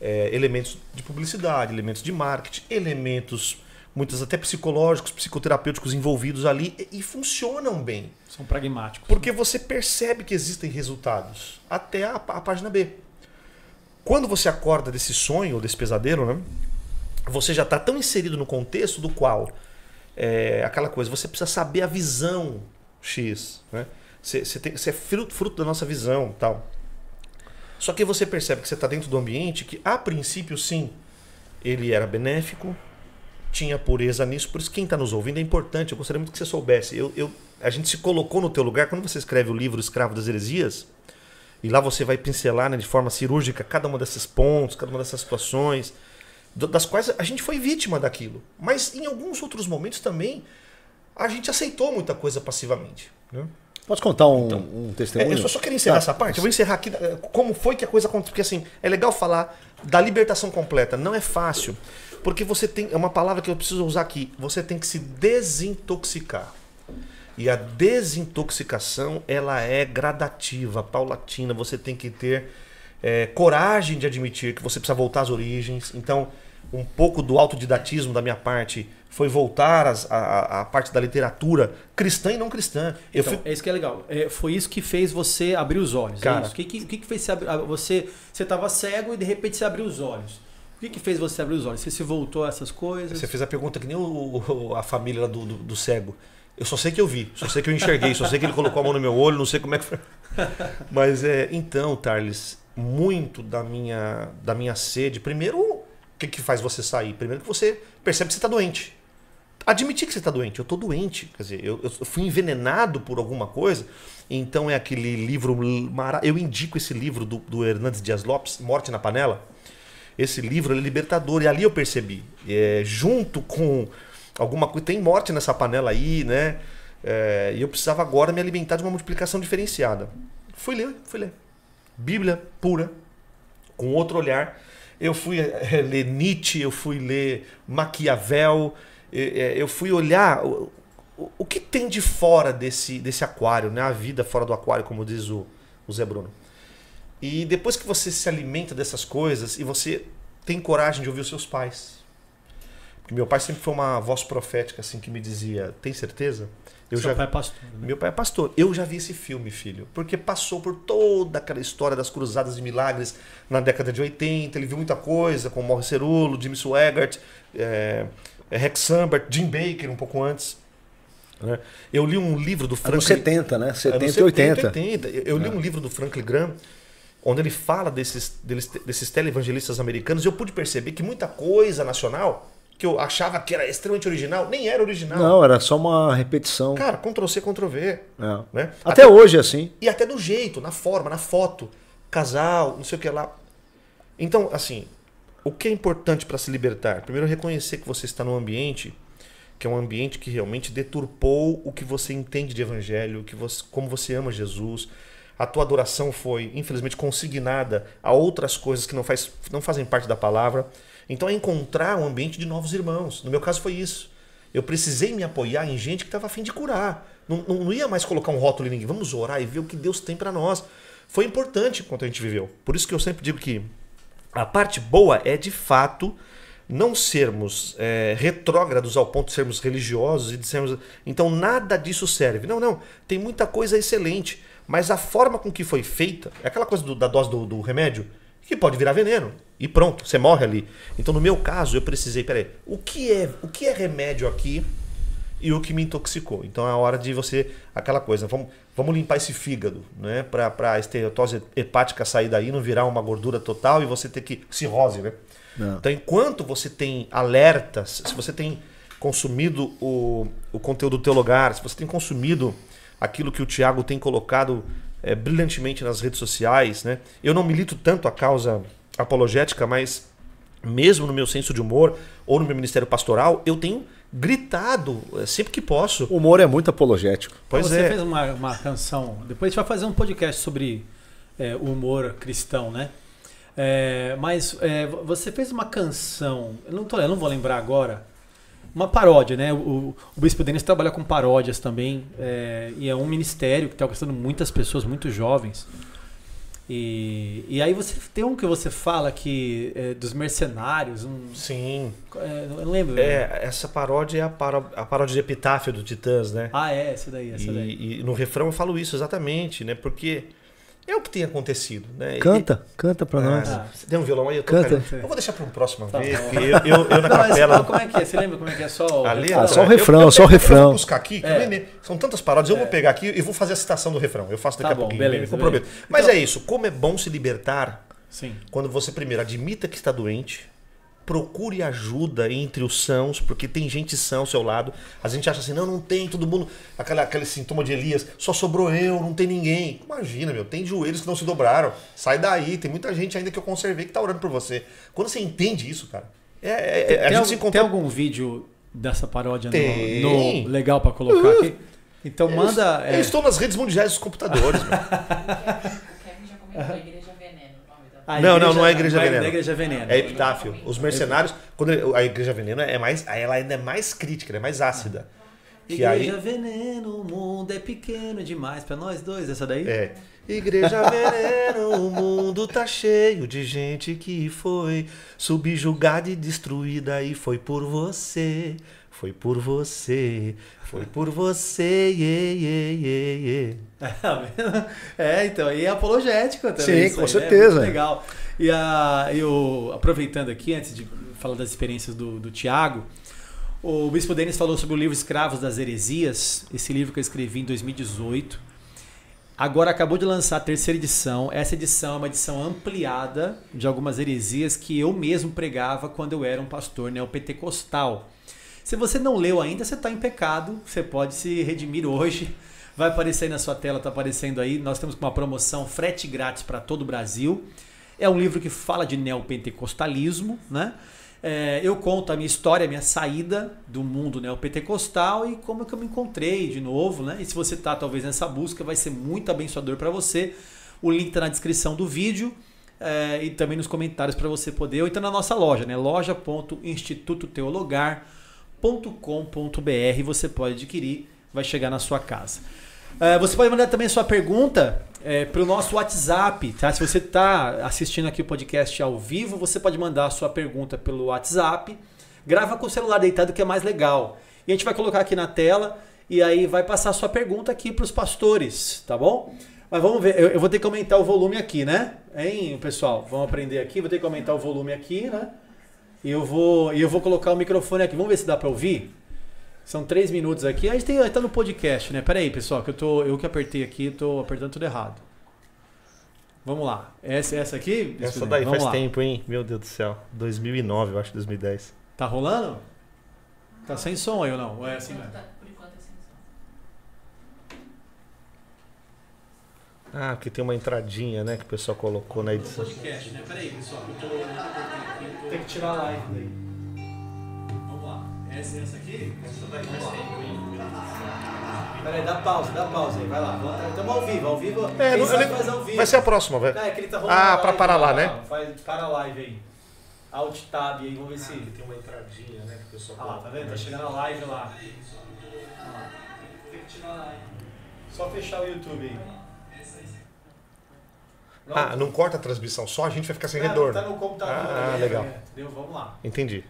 é, elementos de publicidade, elementos de marketing, elementos muitos até psicológicos, psicoterapêuticos envolvidos ali e, funcionam bem. São pragmáticos. Porque né? você percebe que existem resultados até a, a, página B. Quando você acorda desse sonho, ou desse pesadelo, né? Você já está tão inserido no contexto do qual é, aquela coisa, você precisa saber a visão X, né? Você, você é fruto, fruto da nossa visão tal. Só que você percebe que você está dentro do ambiente que, a princípio, sim, ele era benéfico, tinha pureza nisso. Por isso, quem está nos ouvindo é importante. Eu gostaria muito que você soubesse. Eu, eu, a gente se colocou no teu lugar. Quando você escreve o livro Escravo das Heresias, e lá você vai pincelar né, de forma cirúrgica cada uma desses pontos, cada uma dessas situações, das quais a gente foi vítima daquilo. Mas em alguns outros momentos também, a gente aceitou muita coisa passivamente. Né? Posso contar um, então, um testemunho? É, é eu só, só queria encerrar tá. essa parte. Eu vou encerrar aqui eh, como foi que a coisa aconteceu. Porque assim, é legal falar da libertação completa. Não é fácil. Porque você tem. É uma palavra que eu preciso usar aqui. Você tem que se desintoxicar. E a desintoxicação ela é gradativa, paulatina. Você tem que ter é, coragem de admitir que você precisa voltar às origens. Então, um pouco do autodidatismo da minha parte foi voltar às, à, à parte da literatura cristã e não cristã. Eu então, fui... É isso que é legal. É, foi isso que fez você abrir os olhos. É Cara, é O que, que, que, fez você. Você estava cego e de repente você abriu os olhos. O que fez você abrir os olhos? Você se voltou a essas coisas? Você fez a pergunta que nem o, o, a família do, do, do, cego. Eu só sei que eu vi, só sei que eu enxerguei, só sei que ele colocou a mão no meu olho, não sei como é que foi. Mas é, então, Tarles, muito da minha, da minha sede. Primeiro, o que, que faz você sair? Primeiro que você percebe que você está doente. Admitir que você está doente, eu estou doente, quer dizer, eu, eu fui envenenado por alguma coisa, então é aquele livro, eu indico esse livro do, do Hernandes Dias Lopes, Morte na Panela, esse livro é libertador. E ali eu percebi, é, junto com alguma coisa, tem morte nessa panela aí, né? É, e eu precisava agora me alimentar de uma multiplicação diferenciada. Fui ler, fui ler. Bíblia pura, com outro olhar. Eu fui é, é, ler Nietzsche, eu fui ler Maquiavel, é, eu fui olhar o, o que tem de fora desse, desse aquário, né? A vida fora do aquário, como diz o, o Zé Bruno. E depois que você se alimenta dessas coisas e você tem coragem de ouvir os seus pais. Porque meu pai sempre foi uma voz profética assim que me dizia: "Tem certeza?" Eu Seu já... pai é pastor. Né? Meu pai é pastor. Eu já vi esse filme, filho. Porque passou por toda aquela história das cruzadas de milagres na década de 80. Ele viu muita coisa, com Morris Cerulo, Jimmy Swaggart, é... Rex Humbert, Jim Baker, um pouco antes. Né? Eu li um livro do Franklin... Né? Anos 70, né? 70 e 80. 80. Eu li é. um livro do Franklin Graham onde ele fala desses, deles, desses televangelistas americanos, eu pude perceber que muita coisa nacional que eu achava que era extremamente original, nem era original. Não, era só uma repetição. Cara, Ctrl-C, Ctrl-V. É. Né? Até, até, hoje é assim. E até do jeito, na forma, na foto, casal, não sei o que lá. Então, assim, o que é importante para se libertar? Primeiro, reconhecer que você está num ambiente que é um ambiente que realmente deturpou o que você entende de evangelho, que você, como você ama Jesus, a tua adoração foi, infelizmente, consignada a outras coisas que não, faz, não fazem parte da palavra. Então é encontrar um ambiente de novos irmãos. No meu caso foi isso. Eu precisei me apoiar em gente que estava afim de curar. Não, não, não, ia mais colocar um rótulo em ninguém. Vamos orar e ver o que Deus tem para nós. Foi importante enquanto a gente viveu. Por isso que eu sempre digo que a parte boa é, de fato, não sermos é, retrógrados ao ponto de sermos religiosos e dissermos, então nada disso serve. Não, não. Tem muita coisa excelente. Mas a forma com que foi feita, é aquela coisa do, da dose do, do, remédio, que pode virar veneno. E pronto, você morre ali. Então, no meu caso, eu precisei, peraí, o que é, o que é remédio aqui e o que me intoxicou? Então, é a hora de você, aquela coisa, vamos, vamos limpar esse fígado, né? Pra, pra esteatose hepática sair daí, não virar uma gordura total e você ter que. cirrose, né? Não. É. Então, enquanto você tem alertas, se você tem consumido o, o conteúdo do teu lugar, se você tem consumido aquilo que o Tiago tem colocado é, brilhantemente nas redes sociais. Né? Eu não milito tanto a causa apologética, mas mesmo no meu senso de humor ou no meu ministério pastoral, eu tenho gritado é, sempre que posso. O humor é muito apologético. Pois então, você é. fez uma, uma canção, depois a gente vai fazer um podcast sobre é, humor cristão, né? É, mas é, você fez uma canção, eu não, tô, eu não vou lembrar agora, uma paródia, né? O, o Bispo Denis trabalha com paródias também, é, e é um ministério que está alcançando muitas pessoas, muito jovens. E, e aí você tem um que você fala que é, dos mercenários, um, sim, é, eu lembro. Né? É né? essa paródia é a, paro, a paródia de Epitáfio do Titãs, né? Ah é, essa daí, essa e, daí. E no refrão eu falo isso exatamente, né? Porque é o que tem acontecido. Né? Canta, e... canta pra é. nós. Ah, tem um violão aí, eu tô canta. Eu vou deixar pra um próximo tá. ver, eu, eu, eu, na não, capela... Mas, como é que é? Você lembra como é que é só o... Ali, ah, só o refrão, eu, eu só o refrão. Eu vou buscar aqui, é. nem... são tantas paródias, eu vou é. pegar aqui e vou fazer a citação do refrão. Eu faço daqui tá a bom, pouquinho, beleza, me comprometo. Beleza. Mas é então... é isso, como é bom se libertar Sim. quando você primeiro admita que está doente, procure ajuda entre os sãos, porque tem gente sã ao seu lado. A gente acha assim, não, não tem, todo mundo. Aquela, aquele sintoma de Elias, só sobrou eu, não tem ninguém. Imagina, meu, tem joelhos que não se dobraram. Sai daí, tem muita gente ainda que eu conservei que tá orando por você. Quando você entende isso, cara, é, é, é tem, a gente algum, se encontra... tem algum vídeo dessa paródia no, no, legal para colocar uh, aqui? Então manda. Eu é... estou nas redes mundiais dos computadores, meu. O Kevin já comentou, na igreja não, não, não é Igreja Veneno. Não é Igreja Veneno. É Epitáfio. Os mercenários. Quando a Igreja Veneno é mais. Ela ainda é mais crítica, é mais ácida. Que igreja aí... Veneno, o mundo é pequeno demais para nós dois, essa daí? É. Igreja Veneno, o mundo tá cheio de gente que foi subjugada e destruída e foi por você. Foi por você, foi por você, iê, iê, iê, É, então, aí é apologético também. Sim, com aí, né? É certeza. Né? legal. E a, eu, aproveitando aqui, antes de falar das experiências do, do Tiago, o Bispo Denis falou sobre o livro Escravos das Heresias, esse livro que eu escrevi em 2018. Agora acabou de lançar a terceira edição. Essa edição é uma edição ampliada de algumas heresias que eu mesmo pregava quando eu era um pastor neopentecostal. Se você não leu ainda, você está em pecado, você pode se redimir hoje. Vai aparecer aí na sua tela, está aparecendo aí. Nós temos uma promoção frete grátis para todo o Brasil. É um livro que fala de neopentecostalismo, né? É, eu conto a minha história, a minha saída do mundo neopentecostal e como é que eu me encontrei de novo, né? E se você está talvez nessa busca, vai ser muito abençoador para você. O link está na descrição do vídeo é, e também nos comentários para você poder, ou então na nossa loja, né? loja.institutoteologar.com www.cafeinacultura.com.br você pode adquirir, vai chegar na sua casa. Uh, você pode mandar também sua pergunta é, eh, para o nosso WhatsApp, tá? Se você está assistindo aqui o podcast ao vivo, você pode mandar a sua pergunta pelo WhatsApp. Grava com o celular deitado que é mais legal. E a gente vai colocar aqui na tela e aí vai passar a sua pergunta aqui para os pastores, tá bom? Mas vamos ver, eu, eu, vou ter que aumentar o volume aqui, né? Hein, pessoal? Vamos aprender aqui, vou ter que aumentar o volume aqui, né? E eu vou, eu vou colocar o microfone aqui. Vamos ver se dá para ouvir? São três minutos aqui. A gente está no podcast, né? Pera aí, pessoal, que eu, tô, eu que apertei aqui, tô apertando tudo errado. Vamos lá. Essa, essa aqui? Essa daí Vamos faz lá. tempo, hein? Meu Deus do céu. 2009, eu acho, 2010. Tá rolando? Tá sem som aí ou não? Ou é assim mesmo? Ah, que tem uma entradinha, né, que o pessoal colocou na edição. Podcast, né? Peraí, pessoal, eu tô... Tem que tirar a live daí. Vamos lá. Essa, essa aqui? Essa daí, Vamos Peraí, dá pausa, dá pausa aí, vai lá. Estamos ao vivo, ao vivo. É, não, ele... faz ao vivo. Vai ser a próxima, velho. Não, é que ele tá rolando Ah, pra parar lá, lá, né? Faz, para a live aí. Alt tab aí, vamos ver ah, se. tem uma entradinha, né, que o pessoal Ah lá, tá vendo? Tá chegando a live lá. Tem que tirar a live. Só fechar o YouTube aí. Não. Ah, não corta a transmissão só, a gente vai ficar sem não, tá, retorno. Tá no computador. Ah, aí, legal. Né? entendeu? Vamos lá. Entendi.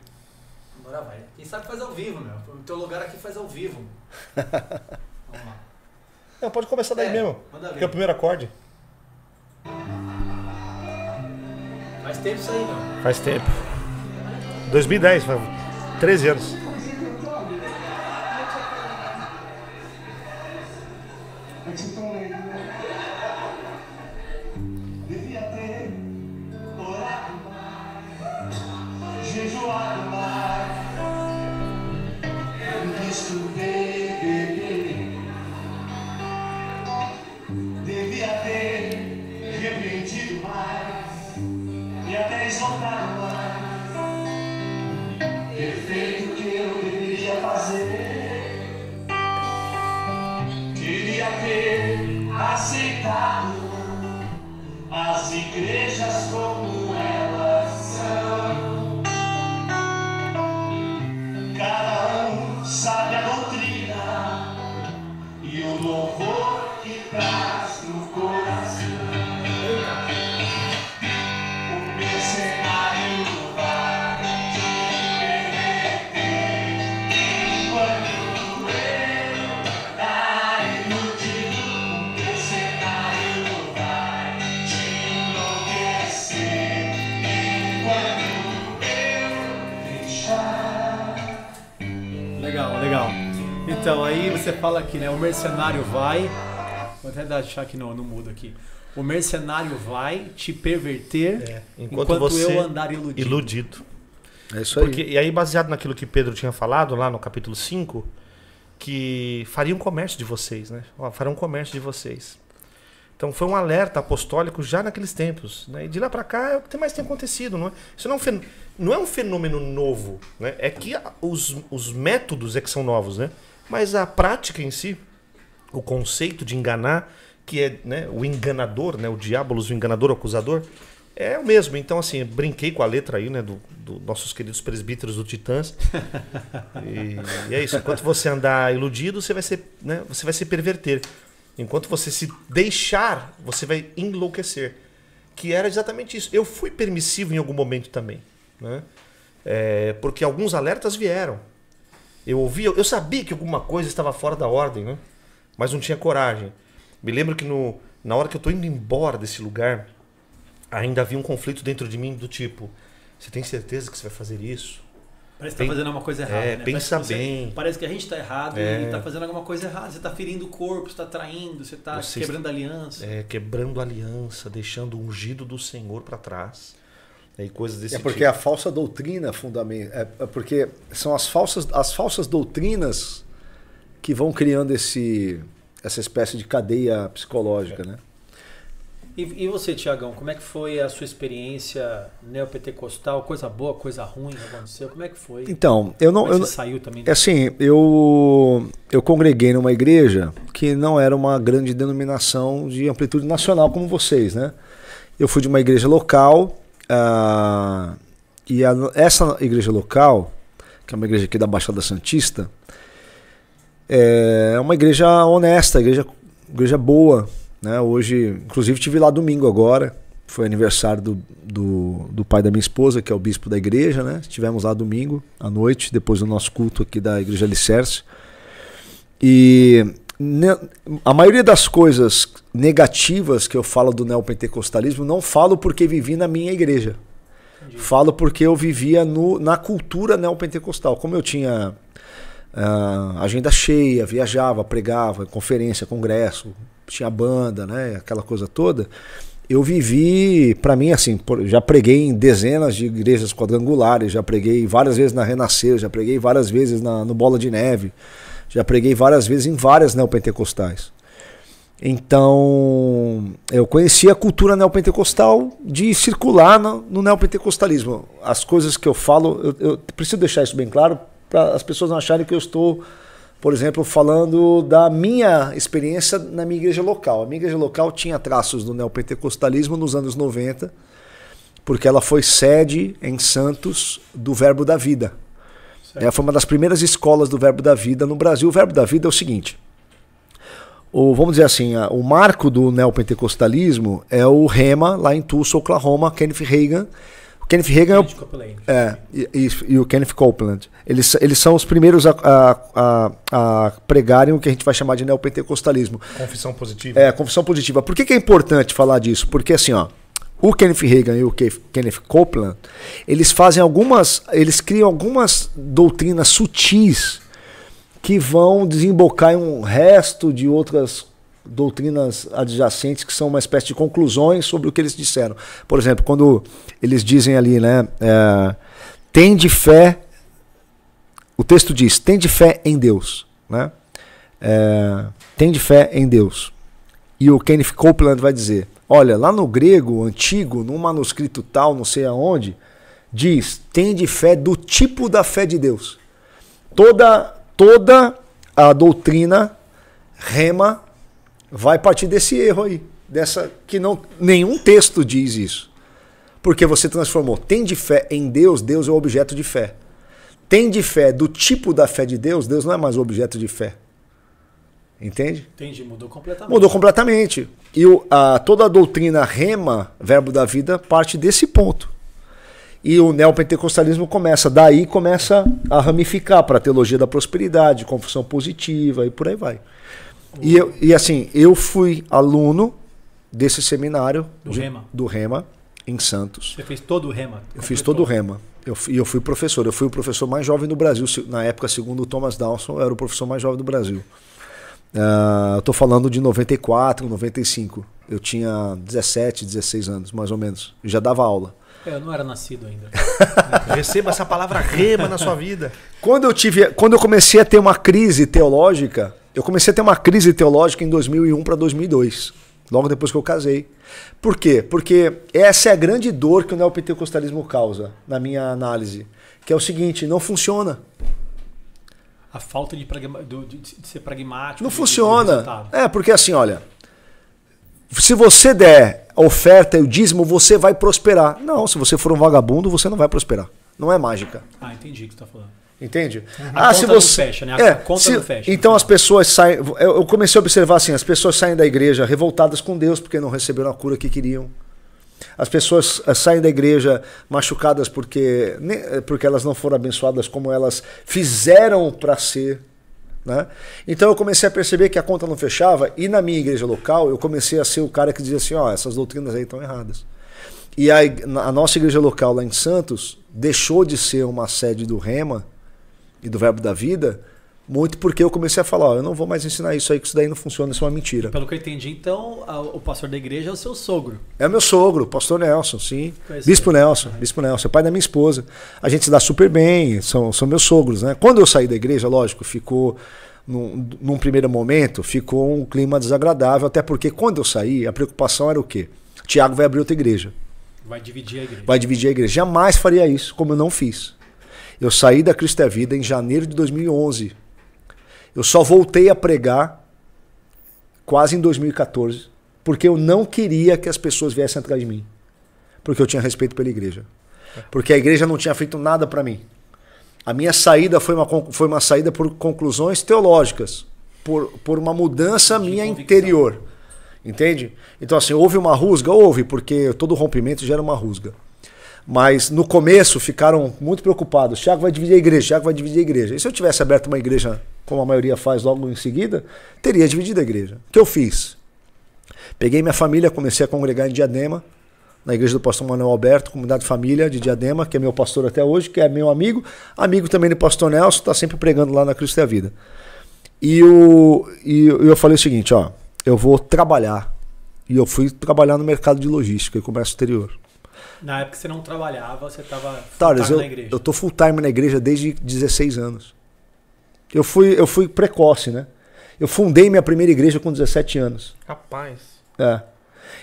Agora vai. Quem sabe faz ao vivo, meu. O teu lugar aqui faz ao vivo. Vamos lá. Não, pode começar daí é, mesmo. Manda ver. Que é o primeiro acorde. Faz tempo isso aí, não. Faz tempo. 2010, 13 anos. você fala aqui, né? O mercenário vai. Vou até dar achar que não, não muda aqui. O mercenário vai te perverter é. enquanto, enquanto você eu andar iludido. iludido. É isso Porque, aí. e aí, baseado naquilo que Pedro tinha falado lá no capítulo 5, que faria um comércio de vocês, né? Faria um comércio de vocês. Então foi um alerta apostólico já naqueles tempos. Né? E de lá para cá é o que mais tem acontecido. Não é? Isso não é um fenômeno, não é um fenômeno novo. Né? É que os, os métodos é que são novos. Né? Mas a prática em si, o conceito de enganar, que é né, o enganador, né, o diabolos, o enganador, o acusador, é o mesmo. Então, assim, brinquei com a letra aí, né, do, do nossos queridos presbíteros do Titãs. E, e, é isso. Enquanto você andar iludido, você vai ser, né, você vai se perverter. Enquanto você se deixar, você vai enlouquecer. Que era exatamente isso. Eu fui permissivo em algum momento também, né? É, porque alguns alertas vieram. Eu ouvia, eu sabia que alguma coisa estava fora da ordem, né? Mas não tinha coragem. Me lembro que no, na hora que eu tô indo embora desse lugar, ainda havia um conflito dentro de mim do tipo: você tem certeza que você vai fazer isso? Parece que tá fazendo alguma coisa é, errada. É, né? pensa parece bem. Você, parece que a gente está errado é. e está fazendo alguma coisa errada. Você está ferindo o corpo, você está traindo, você está quebrando aliança. É, quebrando aliança, deixando o ungido do Senhor para trás e coisas desse tipo. É porque tipo. a falsa doutrina fundamenta, é, é porque são as falsas, as falsas doutrinas que vão criando esse, essa espécie de cadeia psicológica, é. né? E, e, você, Tiagão, como é que foi a sua experiência neopentecostal? Coisa boa, coisa ruim aconteceu? Como é que foi? Então, eu não. Como é eu, saiu também? É assim, eu, eu congreguei numa igreja que não era uma grande denominação de amplitude nacional como vocês, né? Eu fui de uma igreja local ah, e a, essa igreja local, que é uma igreja aqui da Baixada Santista, é, é uma igreja honesta, igreja, igreja boa. Né? Hoje, inclusive, tive lá domingo agora. Foi aniversário do, do, do, pai da minha esposa, que é o bispo da igreja, né? Estivemos lá domingo à noite, depois do nosso culto aqui da Igreja Alicerce. E a maioria das coisas negativas que eu falo do neopentecostalismo não falo porque vivi na minha igreja. Entendi. Falo porque eu vivia no, na cultura neopentecostal. Como eu tinha uh, agenda cheia, viajava, pregava, conferência, congresso, tinha banda, né, aquela coisa toda. Eu vivi, para mim, assim, já preguei em dezenas de igrejas quadrangulares, já preguei várias vezes na Renascer, já preguei várias vezes na, no Bola de Neve. Já preguei várias vezes em várias neopentecostais. Então, eu conheci a cultura neopentecostal de circular no, no neopentecostalismo. As coisas que eu falo, eu, eu preciso deixar isso bem claro para as pessoas não acharem que eu estou, por exemplo, falando da minha experiência na minha igreja local. A minha igreja local tinha traços do neopentecostalismo nos anos 90, porque ela foi sede em Santos do Verbo da Vida é, foi uma das primeiras escolas do Verbo da Vida no Brasil. O Verbo da Vida é o seguinte: o, vamos dizer assim, a, o marco do neopentecostalismo é o Rema, lá em Tulsa, Oklahoma, Kenneth Reagan. O Kenneth Reagan é Kenneth Copeland. é, e, e, e, o Kenneth Copeland. Eles, eles são os primeiros a, a, a, pregarem o que a gente vai chamar de neopentecostalismo. Confissão positiva. É, confissão positiva. Por que, que é importante falar disso? Porque assim, ó o Kenneth Reagan e o Kenneth Copeland, eles fazem algumas, eles criam algumas doutrinas sutis que vão desembocar em um resto de outras doutrinas adjacentes que são uma espécie de conclusões sobre o que eles disseram. Por exemplo, quando eles dizem ali, né, é, tem de fé, o texto diz, tem de fé em Deus, né? É, tem de fé em Deus. E o Kenneth Copeland vai dizer, Olha, lá no grego antigo, num manuscrito tal, não sei aonde, diz: tem de fé do tipo da fé de Deus. Toda, toda a doutrina rema vai partir desse erro aí, dessa que não nenhum texto diz isso. Porque você transformou tem de fé em Deus, Deus é o objeto de fé. Tem de fé do tipo da fé de Deus, Deus não é mais o objeto de fé. Entende? Entendi, mudou completamente. Mudou completamente. E o, a, toda a doutrina rema, verbo da vida, parte desse ponto. E o neopentecostalismo começa, daí começa a ramificar para a teologia da prosperidade, confusão positiva e por aí vai. E, eu, e assim, eu fui aluno desse seminário do, de, rema. do rema em Santos. Você fez todo o Rema? Eu fiz todo o Rema. Eu, e eu fui professor. Eu fui o professor mais jovem do Brasil. Na época, segundo o Thomas Dawson, eu era o professor mais jovem do Brasil. Uh, eu tô falando de 94, 95. Eu tinha 17, 16 anos, mais ou menos. Eu já dava aula. É, eu não era nascido ainda. Receba essa palavra rema na sua vida. Quando eu tive, quando eu comecei a ter uma crise teológica, eu comecei a ter uma crise teológica em 2001 para 2002, logo depois que eu casei. Por quê? Porque essa é a grande dor que o neopentecostalismo causa, na minha análise, que é o seguinte, não funciona a falta de, pragma, do, de, de ser pragmático. Não de, funciona. é, porque assim, olha. Se você der a oferta e o dízimo, você vai prosperar. Não, se você for um vagabundo, você não vai prosperar. Não é mágica. Ah, entendi o que você está falando. Entende? Uhum. A ah, se você. fecha, né? A é, conta se... fecha. Então as pessoas saem. Eu comecei a observar assim: as pessoas saem da igreja revoltadas com Deus porque não receberam a cura que queriam. As pessoas eh, saem da igreja machucadas porque, eh, porque elas não foram abençoadas como elas fizeram para ser. Né? Então eu comecei a perceber que a conta não fechava e na minha igreja local eu comecei a ser o cara que dizia assim, ó, oh, essas doutrinas aí estão erradas. E a, a, nossa igreja local lá em Santos deixou de ser uma sede do Rema e do Verbo da Vida muito porque eu comecei a falar, ó, eu não vou mais ensinar isso aí, que isso daí não funciona, isso é uma mentira. Pelo que eu entendi, então, a, o pastor da igreja é o seu sogro. É o meu sogro, pastor Nelson, sim. bispo Nelson, bispo Nelson, é pai da minha esposa. A gente se dá super bem, são, são meus sogros, né? Quando eu saí da igreja, lógico, ficou. Num, num primeiro momento, ficou um clima desagradável, até porque quando eu saí, a preocupação era o quê? Tiago vai abrir outra igreja. Vai dividir a igreja. Vai dividir a igreja. Jamais faria isso, como eu não fiz. Eu saí da Cristo é Vida em janeiro de 2011 eu só voltei a pregar quase em 2014, porque eu não queria que as pessoas viessem atrás de mim. Porque eu tinha respeito pela igreja. Porque a igreja não tinha feito nada para mim. A minha saída foi uma, foi uma saída por conclusões teológicas, por, por uma mudança minha interior. Entende? Então, assim, houve uma rusga? Houve, porque todo rompimento gera uma rusga. Mas no começo ficaram muito preocupados. Tiago vai dividir a igreja, Tiago vai dividir a igreja. E se eu tivesse aberto uma igreja, como a maioria faz logo em seguida, teria dividido a igreja. O que eu fiz? Peguei minha família, comecei a congregar em Diadema, na igreja do pastor Manuel Alberto, comunidade família de Diadema, que é meu pastor até hoje, que é meu amigo, amigo também do pastor Nelson, está sempre pregando lá na Cristo e é a Vida. E, e eu falei o seguinte, ó, eu vou trabalhar. E eu fui trabalhar no mercado de logística e comércio exterior. Na época você não trabalhava, você estava Tales, eu, na igreja. Eu tô full time na igreja desde 16 anos. Eu fui, eu fui precoce, né? Eu fundei minha primeira igreja com 17 anos. Rapaz. É.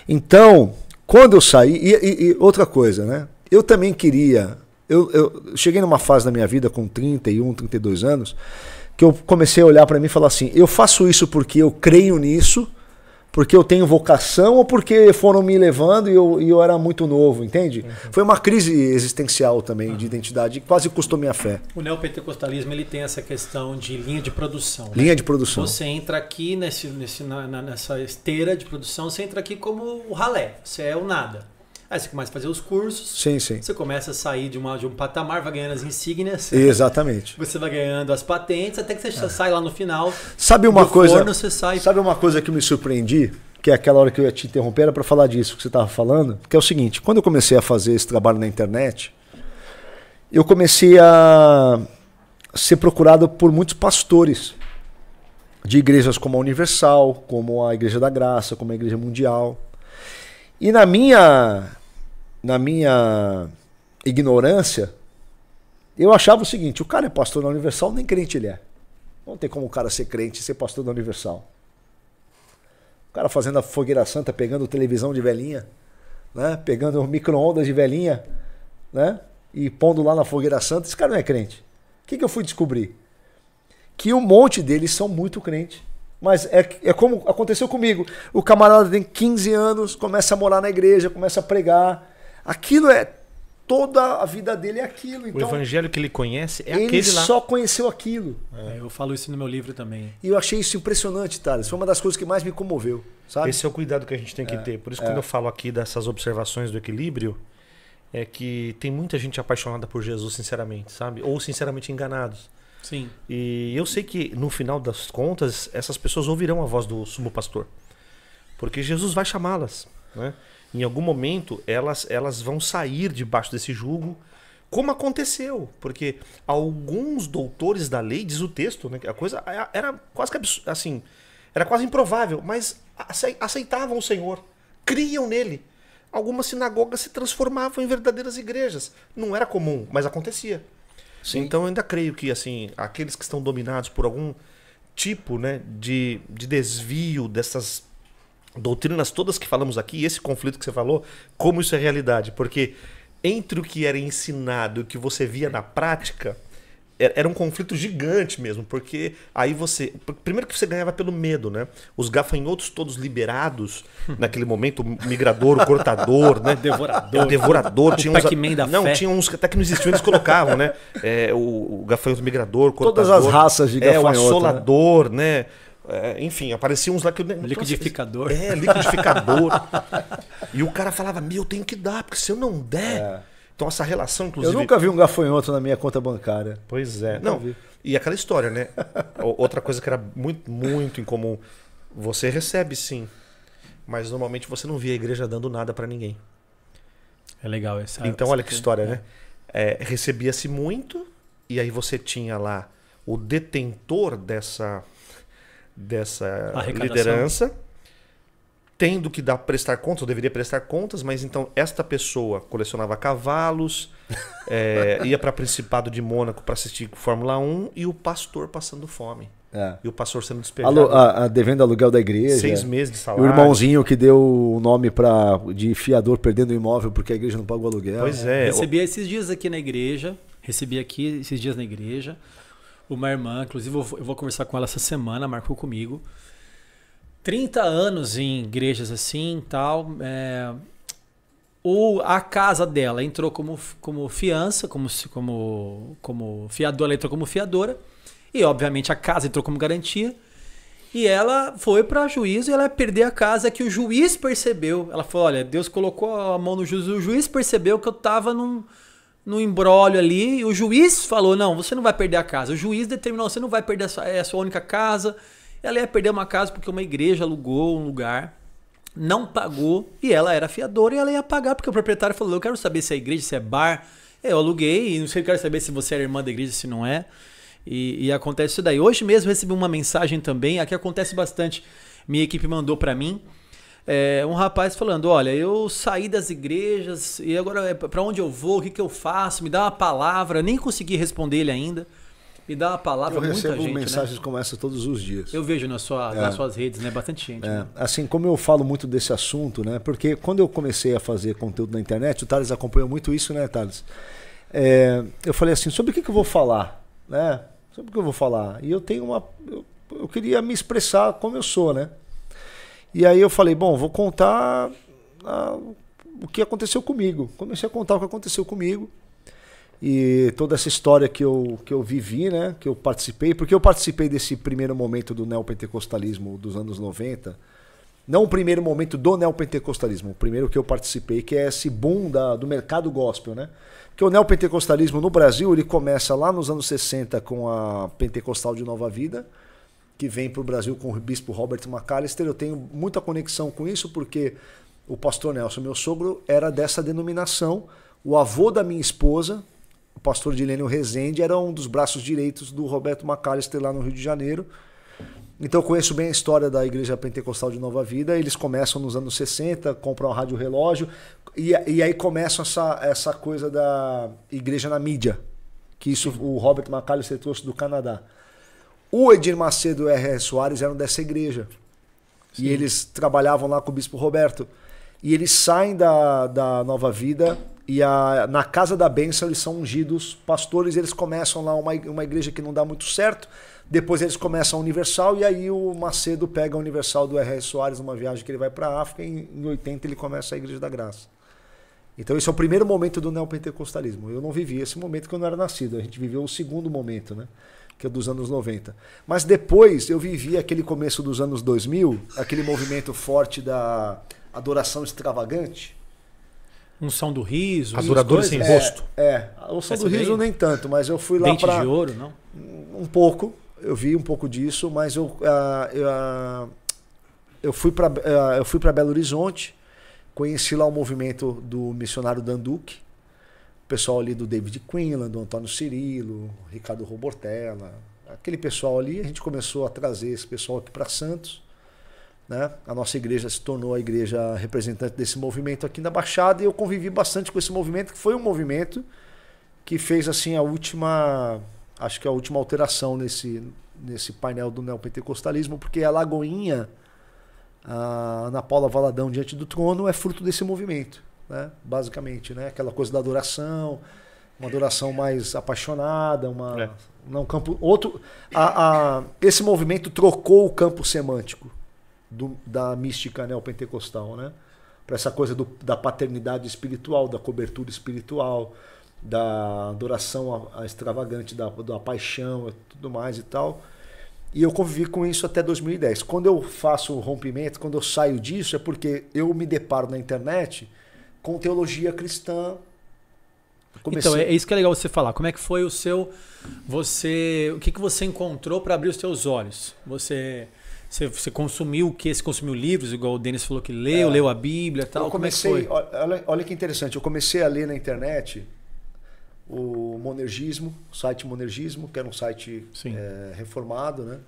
Então, quando eu saí. E, e, e outra coisa, né? Eu também queria. Eu, eu, cheguei numa fase da minha vida com 31, 32 anos, que eu comecei a olhar para mim e falar assim: eu faço isso porque eu creio nisso porque eu tenho vocação ou porque foram me levando e eu, e eu era muito novo, entende? Uhum. Foi uma crise existencial também uhum. de identidade que quase custou minha fé. O neopentecostalismo ele tem essa questão de linha de produção. Né? Linha né? de produção. Você entra aqui nesse, nesse, na, nessa esteira de produção, você entra aqui como o ralé, você é o nada. Aí você começa a fazer os cursos. Sim, sim. Você começa a sair de, uma, de um patamar, vai ganhando as insígnias. Exatamente. Você vai ganhando as patentes, até que você é. sai lá no final. Sabe uma coisa? Forno, você sai... Sabe uma coisa que me surpreendi? Que é aquela hora que eu ia te interromper, era para falar disso que você estava falando. Que é o seguinte: quando eu comecei a fazer esse trabalho na internet, eu comecei a ser procurado por muitos pastores de igrejas como a Universal, como a Igreja da Graça, como a Igreja Mundial. E na minha na minha ignorância, eu achava o seguinte: o cara é pastor da Universal, nem crente ele é. Não tem como o cara ser crente e ser pastor da Universal. O cara fazendo a fogueira santa, pegando televisão de velhinha, né? pegando micro-ondas de velhinha, né? e pondo lá na fogueira santa. Esse cara não é crente. O que, que eu fui descobrir? Que um monte deles são muito crentes. Mas é, é como aconteceu comigo. O camarada tem 15 anos, começa a morar na igreja, começa a pregar, Aquilo é toda a vida dele é aquilo. Então, o evangelho que ele conhece é ele aquele lá. Ele só conheceu aquilo. É, eu falo isso no meu livro também. E eu achei isso impressionante, Thales. Foi uma das coisas que mais me comoveu. Sabe? Esse é o cuidado que a gente tem que é, ter. Por isso, é. quando eu falo aqui dessas observações do equilíbrio, é que tem muita gente apaixonada por Jesus, sinceramente, sabe? Ou sinceramente enganados. Sim. E eu sei que, no final das contas, essas pessoas ouvirão a voz do sumo pastor. Porque Jesus vai chamá-las, né? Em algum momento, elas, elas vão sair debaixo desse jugo, como aconteceu, porque alguns doutores da lei, diz o texto, né, a coisa é, era quase que assim, era quase improvável, mas aceitavam o Senhor, criam nele. Algumas sinagogas se transformavam em verdadeiras igrejas. Não era comum, mas acontecia. Sim. Então eu ainda creio que assim, aqueles que estão dominados por algum tipo né, de, de desvio dessas doutrinas todas que falamos aqui, esse conflito que você falou, como isso é realidade. Porque entre o que era ensinado e o que você via na prática, é, era um conflito gigante mesmo, porque aí você. Primeiro que você ganhava pelo medo, né? Os gafanhotos todos liberados naquele momento, o migrador, o cortador, né? Devorador. O devorador. Tinha uns, da não, fé. tinha uns que até que não existiam, eles colocavam, né? É, o, o gafanhoto migrador, cortador. Todas as raças de gafanhoto. É, o né? assolador, né? né? É, enfim, apareciam uns lá que eu Liquidificador. é, liquidificador. e o cara falava: Meu, eu tenho que dar, porque se eu não der. É. Então, essa relação, inclusive. Eu nunca vi um gafanhoto na minha conta bancária. Pois é. Não, vi e aquela história, né? Outra coisa que era muito, muito incomum: você recebe sim, mas normalmente você não via a igreja dando nada para ninguém. É legal essa. Então, essa olha que história, é. né? É, Recebia-se muito, e aí você tinha lá o detentor dessa dessa liderança, tendo que dar prestar contas, eu deveria prestar contas, mas então esta pessoa colecionava cavalos, é, ia para o Principado de Mônaco para assistir Fórmula 1 e o pastor passando fome. É. E o pastor sendo despejado. a, a, devendo aluguel da igreja. Seis meses de salário. o irmãozinho que deu o nome pra, de fiador perdendo o imóvel porque a igreja não pagou o aluguel. Pois é. é. Recebia esses dias aqui na igreja. Recebi aqui esses dias na igreja uma irmã, inclusive eu vou, eu vou conversar com ela essa semana, marcou comigo. 30 anos em igrejas assim tal. É, o, a casa dela entrou como, como fiança, como, como, como fiadora, ela entrou como fiadora. E, obviamente, a casa entrou como garantia. E ela foi para juízo e ela perder a casa que o juiz percebeu. Ela falou: olha, Deus colocou a mão no juiz. O juiz percebeu que eu tava num, no embrólio ali, e o juiz falou: não, você não vai perder a casa. O juiz determinou: você não vai perder essa, é sua única casa. Ela ia perder uma casa porque uma igreja alugou um lugar, não pagou, e ela era fiadora e ela ia pagar, porque o proprietário falou: eu quero saber se é igreja, se é bar. Eu aluguei, e não sei, eu quero saber se você é irmã da igreja, se não é. E, e acontece isso daí. Hoje mesmo recebi uma mensagem também, aqui acontece bastante. Minha equipe mandou para mim é, um rapaz falando: Olha, eu saí das igrejas e agora é, para onde eu vou? O que, que eu faço? Me dá uma palavra. Nem consegui responder ele ainda. Me dá uma palavra. Eu recebo muita gente, né? mensagens né? como essa todos os dias. Eu vejo na sua, é. nas suas redes, né? Bastante gente. É. Né? Assim, como eu falo muito desse assunto, né? Porque quando eu comecei a fazer conteúdo na internet, o Thales acompanhou muito isso, né, Thales? É, eu falei assim, sobre o que, que eu vou falar? Né? Sobre o que eu vou falar? E eu tenho uma. Eu, eu queria me expressar como eu sou, né? E aí eu falei, bom, vou contar a, ah, o que aconteceu comigo. Comecei a contar o que aconteceu comigo e toda essa história que eu, que eu vivi, né, que eu participei, porque eu participei desse primeiro momento do neopentecostalismo dos anos 90, não o primeiro momento do neopentecostalismo, o primeiro que eu participei, que é esse boom da, do mercado gospel, né? Porque o neopentecostalismo no Brasil, ele começa lá nos anos 60 com a Pentecostal de Nova Vida, que vem para o Brasil com o bispo Robert McAllister. Eu tenho muita conexão com isso porque o pastor Nelson, meu sogro, era dessa denominação. O avô da minha esposa, o pastor Dilênio Rezende, era um dos braços direitos do Roberto McAllister lá no Rio de Janeiro. Então eu conheço bem a história da Igreja Pentecostal de Nova Vida. Eles começam nos anos 60, compram um rádio relógio e, e aí começa essa, essa coisa da igreja na mídia, que isso o Robert McAllister trouxe do Canadá. O Edir Macedo e o R.R. Soares eram dessa igreja. Sim. E eles trabalhavam lá com o Bispo Roberto. E eles saem da, da Nova Vida e a, na Casa da Bênção eles são ungidos pastores. Eles começam lá uma, uma igreja que não dá muito certo. Depois eles começam a Universal e aí o Macedo pega a Universal do R.R. Soares numa viagem que ele vai para a África. E em 80 ele começa a Igreja da Graça. Então esse é o primeiro momento do neopentecostalismo. Eu não vivi esse momento que eu não era nascido. A gente viveu o segundo momento, né? que é dos anos 90. Mas depois eu vivi aquele começo dos anos 2000, aquele movimento forte da adoração extravagante. Unção som do riso, adoradores sem é, rosto. É, ah, a unção do riso nem tanto, mas eu fui lá para Dente pra, de ouro, não? Um pouco, eu vi um pouco disso, mas eu, uh, uh, eu fui para uh, eu fui para Belo Horizonte, conheci lá o movimento do missionário Danduque pessoal ali do David Quinlan, do Antônio Cirilo, Ricardo Robortella, aquele pessoal ali, a gente começou a trazer esse pessoal aqui para Santos. Né? A nossa igreja se tornou a igreja representante desse movimento aqui na Baixada e eu convivi bastante com esse movimento, que foi um movimento que fez assim a última, acho que a última alteração nesse, nesse painel do neopentecostalismo, porque a Lagoinha, a Ana Paula Valadão diante do trono, é fruto desse movimento né? basicamente. Né? Aquela coisa da adoração, uma adoração mais apaixonada, uma. É. Não, campo, outro, a, a, esse movimento trocou o campo semântico do, da mística neopentecostal, né? Para essa coisa do, da paternidade espiritual, da cobertura espiritual, da adoração a, a extravagante, da, da paixão tudo mais e tal. E eu convivi com isso até 2010. Quando eu faço o rompimento, quando eu saio disso, é porque eu me deparo na internet com teologia cristã. Comecei... Então, é, é isso que é legal você falar. Como é que foi o seu. Você. O que, que você encontrou para abrir os seus olhos? Você. Você, você consumiu o que? Você consumiu livros, igual o Denis falou que leu, é, leu a Bíblia tal? Eu comecei, Como é que foi? Olha, olha que interessante, eu comecei a ler na internet o Monergismo, o site Monergismo, que era um site é, reformado, né?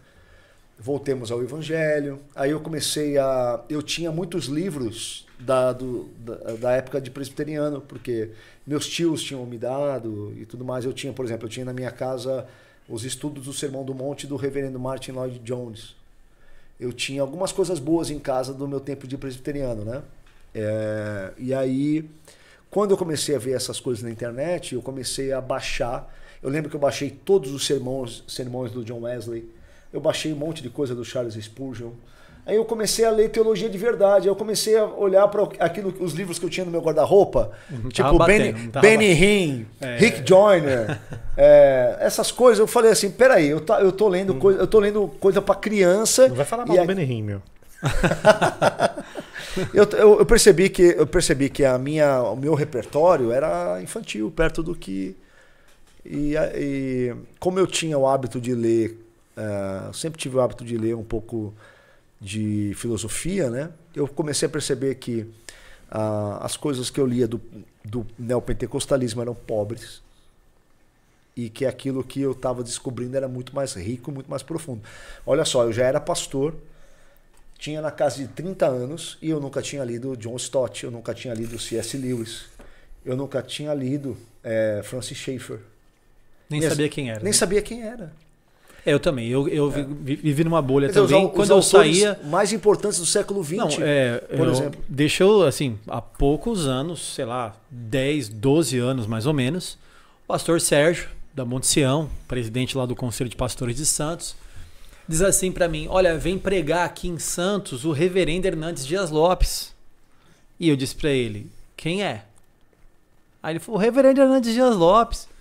voltemos ao Evangelho. Aí eu comecei a. Eu tinha muitos livros da, do, da, da, época de presbiteriano, porque meus tios tinham me dado e tudo mais. Eu tinha, por exemplo, eu tinha na minha casa os estudos do Sermão do Monte do reverendo Martin Lloyd Jones. Eu tinha algumas coisas boas em casa do meu tempo de presbiteriano, né? É, e aí, quando eu comecei a ver essas coisas na internet, eu comecei a baixar. Eu lembro que eu baixei todos os sermões, sermões do John Wesley eu baixei um monte de coisa do Charles Spurgeon. Aí eu comecei a ler teologia de verdade. Eu comecei a olhar para aquilo, os livros que eu tinha no meu guarda-roupa, tipo batendo, Benny, Benny Hinn, é, Rick Joyner, é, essas coisas. Eu falei assim, peraí, eu, tá, eu tô lendo coisa, eu tô lendo coisa para criança. Não vai falar mal do a... Benny Hinn, meu. eu, eu, eu, percebi que eu percebi que a minha, o meu repertório era infantil, perto do que e, e como eu tinha o hábito de ler uh, sempre tive o hábito de ler um pouco de filosofia, né? Eu comecei a perceber que uh, as coisas que eu lia do, do neopentecostalismo eram pobres e que aquilo que eu estava descobrindo era muito mais rico, muito mais profundo. Olha só, eu já era pastor, tinha na casa de 30 anos e eu nunca tinha lido John Stott, eu nunca tinha lido C.S. Lewis, eu nunca tinha lido é, Francis Schaeffer. Nem, nem sabia quem era. Nem né? sabia quem era. Eu também. Eu, eu é. vivi numa bolha então, também. Os, quando eu saía. mais importantes do século XX. Não, é, por eu, exemplo. Deixou, assim, há poucos anos, sei lá, 10, 12 anos mais ou menos, o pastor Sérgio, da Monte Sião, presidente lá do Conselho de Pastores de Santos, diz assim para mim: Olha, vem pregar aqui em Santos o reverendo Hernandes Dias Lopes. E eu disse para ele: Quem é? Aí ele falou: O reverendo Hernandes Dias Lopes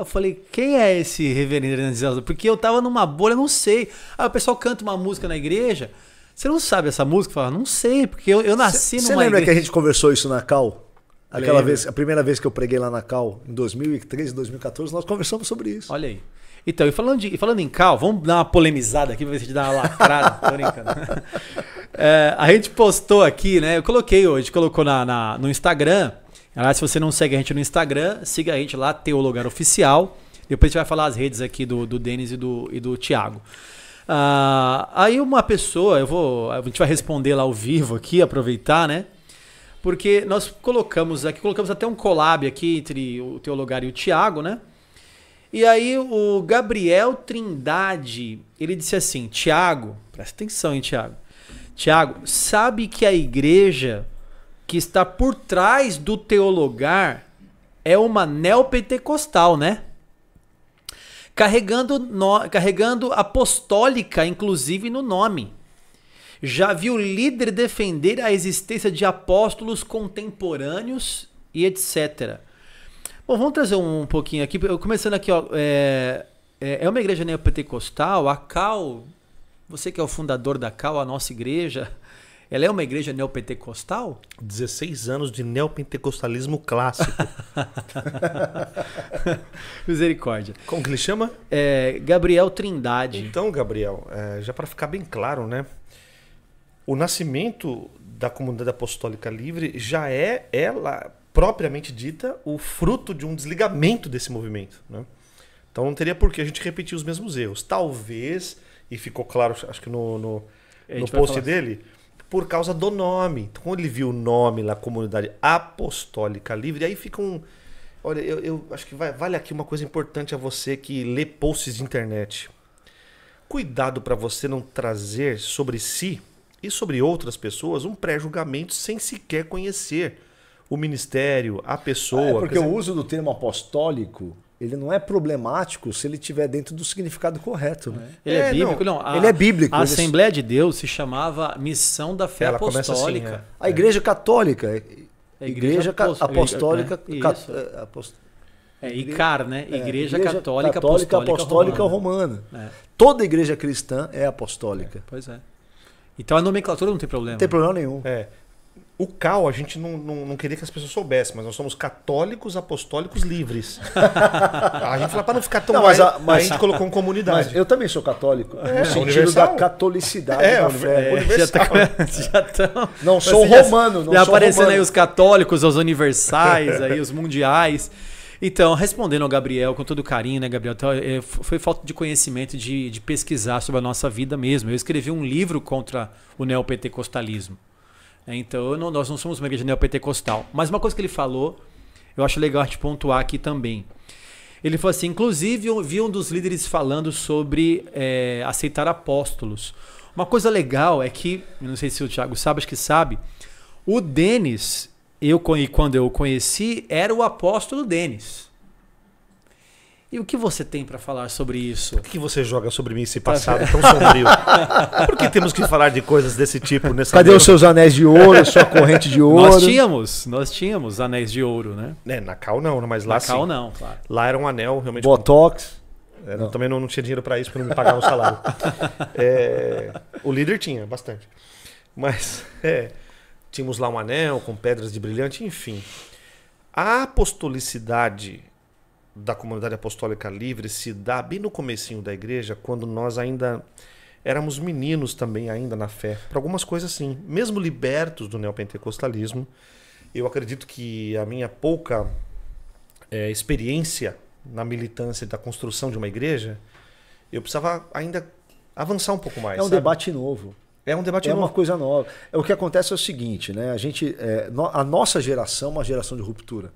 eu falei, quem é esse reverendo Hernandes Elza? Porque eu tava numa bolha, não sei. Aí o pessoal canta uma música na igreja. Você não sabe essa música? Fala, não sei, porque eu, eu nasci cê, numa. Você lembra igreja... que a gente conversou isso na Cal? Aquela vez, a primeira vez que eu preguei lá na Cal, em 2013, 2014, nós conversamos sobre isso. Olha aí. Então, e falando, de, e falando em cal, vamos dar uma polemizada aqui pra ver se a gente dá uma lacrada. Tô brincando. É, a gente postou aqui, né? Eu coloquei hoje, colocou na, na no Instagram Aliás, se você não segue a gente no Instagram, siga a gente lá, Teologar Oficial. Depois a gente vai falar as redes aqui do, do Denis e do, e do Tiago. Ah, aí uma pessoa, eu vou, a gente vai responder lá ao vivo aqui, aproveitar, né? Porque nós colocamos aqui, colocamos até um collab aqui entre o Teologar e o Tiago, né? E aí o Gabriel Trindade, ele disse assim, Tiago, presta atenção, hein, Tiago. Tiago, sabe que a igreja que está por trás do teologar é uma neopentecostal, né? Carregando, no, carregando apostólica, inclusive, no nome. Já viu líder defender a existência de apóstolos contemporâneos e etc. Bom, vamos trazer um, um pouquinho aqui. Eu, começando aqui, ó. É, é, é uma igreja neopentecostal, a Cal. Você que é o fundador da Cal, a nossa igreja ela é uma igreja neopentecostal? 16 anos de neopentecostalismo clássico. Misericórdia. Como que ele chama? É, Gabriel Trindade. Então, Gabriel, é, já para ficar bem claro, né? O nascimento da comunidade apostólica livre já é ela propriamente dita o fruto de um desligamento desse movimento, né? Então não teria por que a gente repetir os mesmos erros. Talvez, e ficou claro, acho que no, no, no post dele, assim por causa do nome. Então, quando ele viu o nome lá, comunidade apostólica livre, aí fica um. Olha, eu, eu acho que vai, vale aqui uma coisa importante a você que lê posts de internet. Cuidado para você não trazer sobre si e sobre outras pessoas um pré-julgamento sem sequer conhecer o ministério, a pessoa. Ah, é porque dizer... o uso do termo apostólico ele não é problemático se ele tiver dentro do significado correto. Né? Ele é, é bíblico, não. não a, ele é bíblico. A Assembleia de Deus se chamava Missão da Fé Ela assim, Apostólica. Assim, é. A Igreja Católica. A é, Igreja, Igreja Apostólica. É, é, é ICAR, né? É, igreja, Igreja Católica, Católica Apostólica, Romana. Romana. Toda igreja cristã é apostólica. pois é. Então a nomenclatura não tem problema. Não tem problema nenhum. É. O cal, a gente não, não, não, queria que as pessoas soubessem, mas nós somos católicos apostólicos livres. a gente fala para não ficar tão não, mas, a, mas, a gente colocou em comunidade. Mas eu também sou católico, é, no sentido universal. da catolicidade é, da fé. É, já tá, já tão, não sou romano. Não já sou aparecendo romano. aí os católicos, os universais, aí os mundiais. Então, respondendo ao Gabriel com todo carinho, né, Gabriel? Então, é, foi falta de conhecimento de, de pesquisar sobre a nossa vida mesmo. Eu escrevi um livro contra o neopentecostalismo. É, então não, nós não somos uma igreja neopentecostal. Mas uma coisa que ele falou, eu acho legal gente pontuar aqui também. Ele falou assim: inclusive, eu vi um dos líderes falando sobre é, aceitar apóstolos. Uma coisa legal é que, não sei se o Thiago sabe, acho que sabe, o Denis, eu quando eu o conheci, era o apóstolo Denis. E o que você tem para falar sobre isso? Por que você joga sobre mim esse passado tão sombrio? Por que temos que falar de coisas desse tipo nessa Cadê os seus anéis de ouro, sua corrente de ouro? Nós tínhamos, nós tínhamos anéis de ouro, né? É, na Cal não, mas lá na sim. Na Cal não, claro. Lá era um anel realmente. Botox. Com... É, não. Também não, não, tinha dinheiro para isso, porque não me pagar o salário. é, o líder tinha, bastante. Mas é, tínhamos lá um anel com pedras de brilhante, enfim. A apostolicidade da comunidade apostólica livre se dá bem no comecinho da igreja, quando nós ainda éramos meninos também ainda na fé. Para algumas coisas sim, mesmo libertos do neopentecostalismo, eu acredito que a minha pouca é, experiência na militância da construção de uma igreja, eu precisava ainda avançar um pouco mais. É um sabe? debate novo. É um debate é novo. É uma coisa nova. É, o que acontece é o seguinte, né? A gente, é, a nossa geração é uma geração de ruptura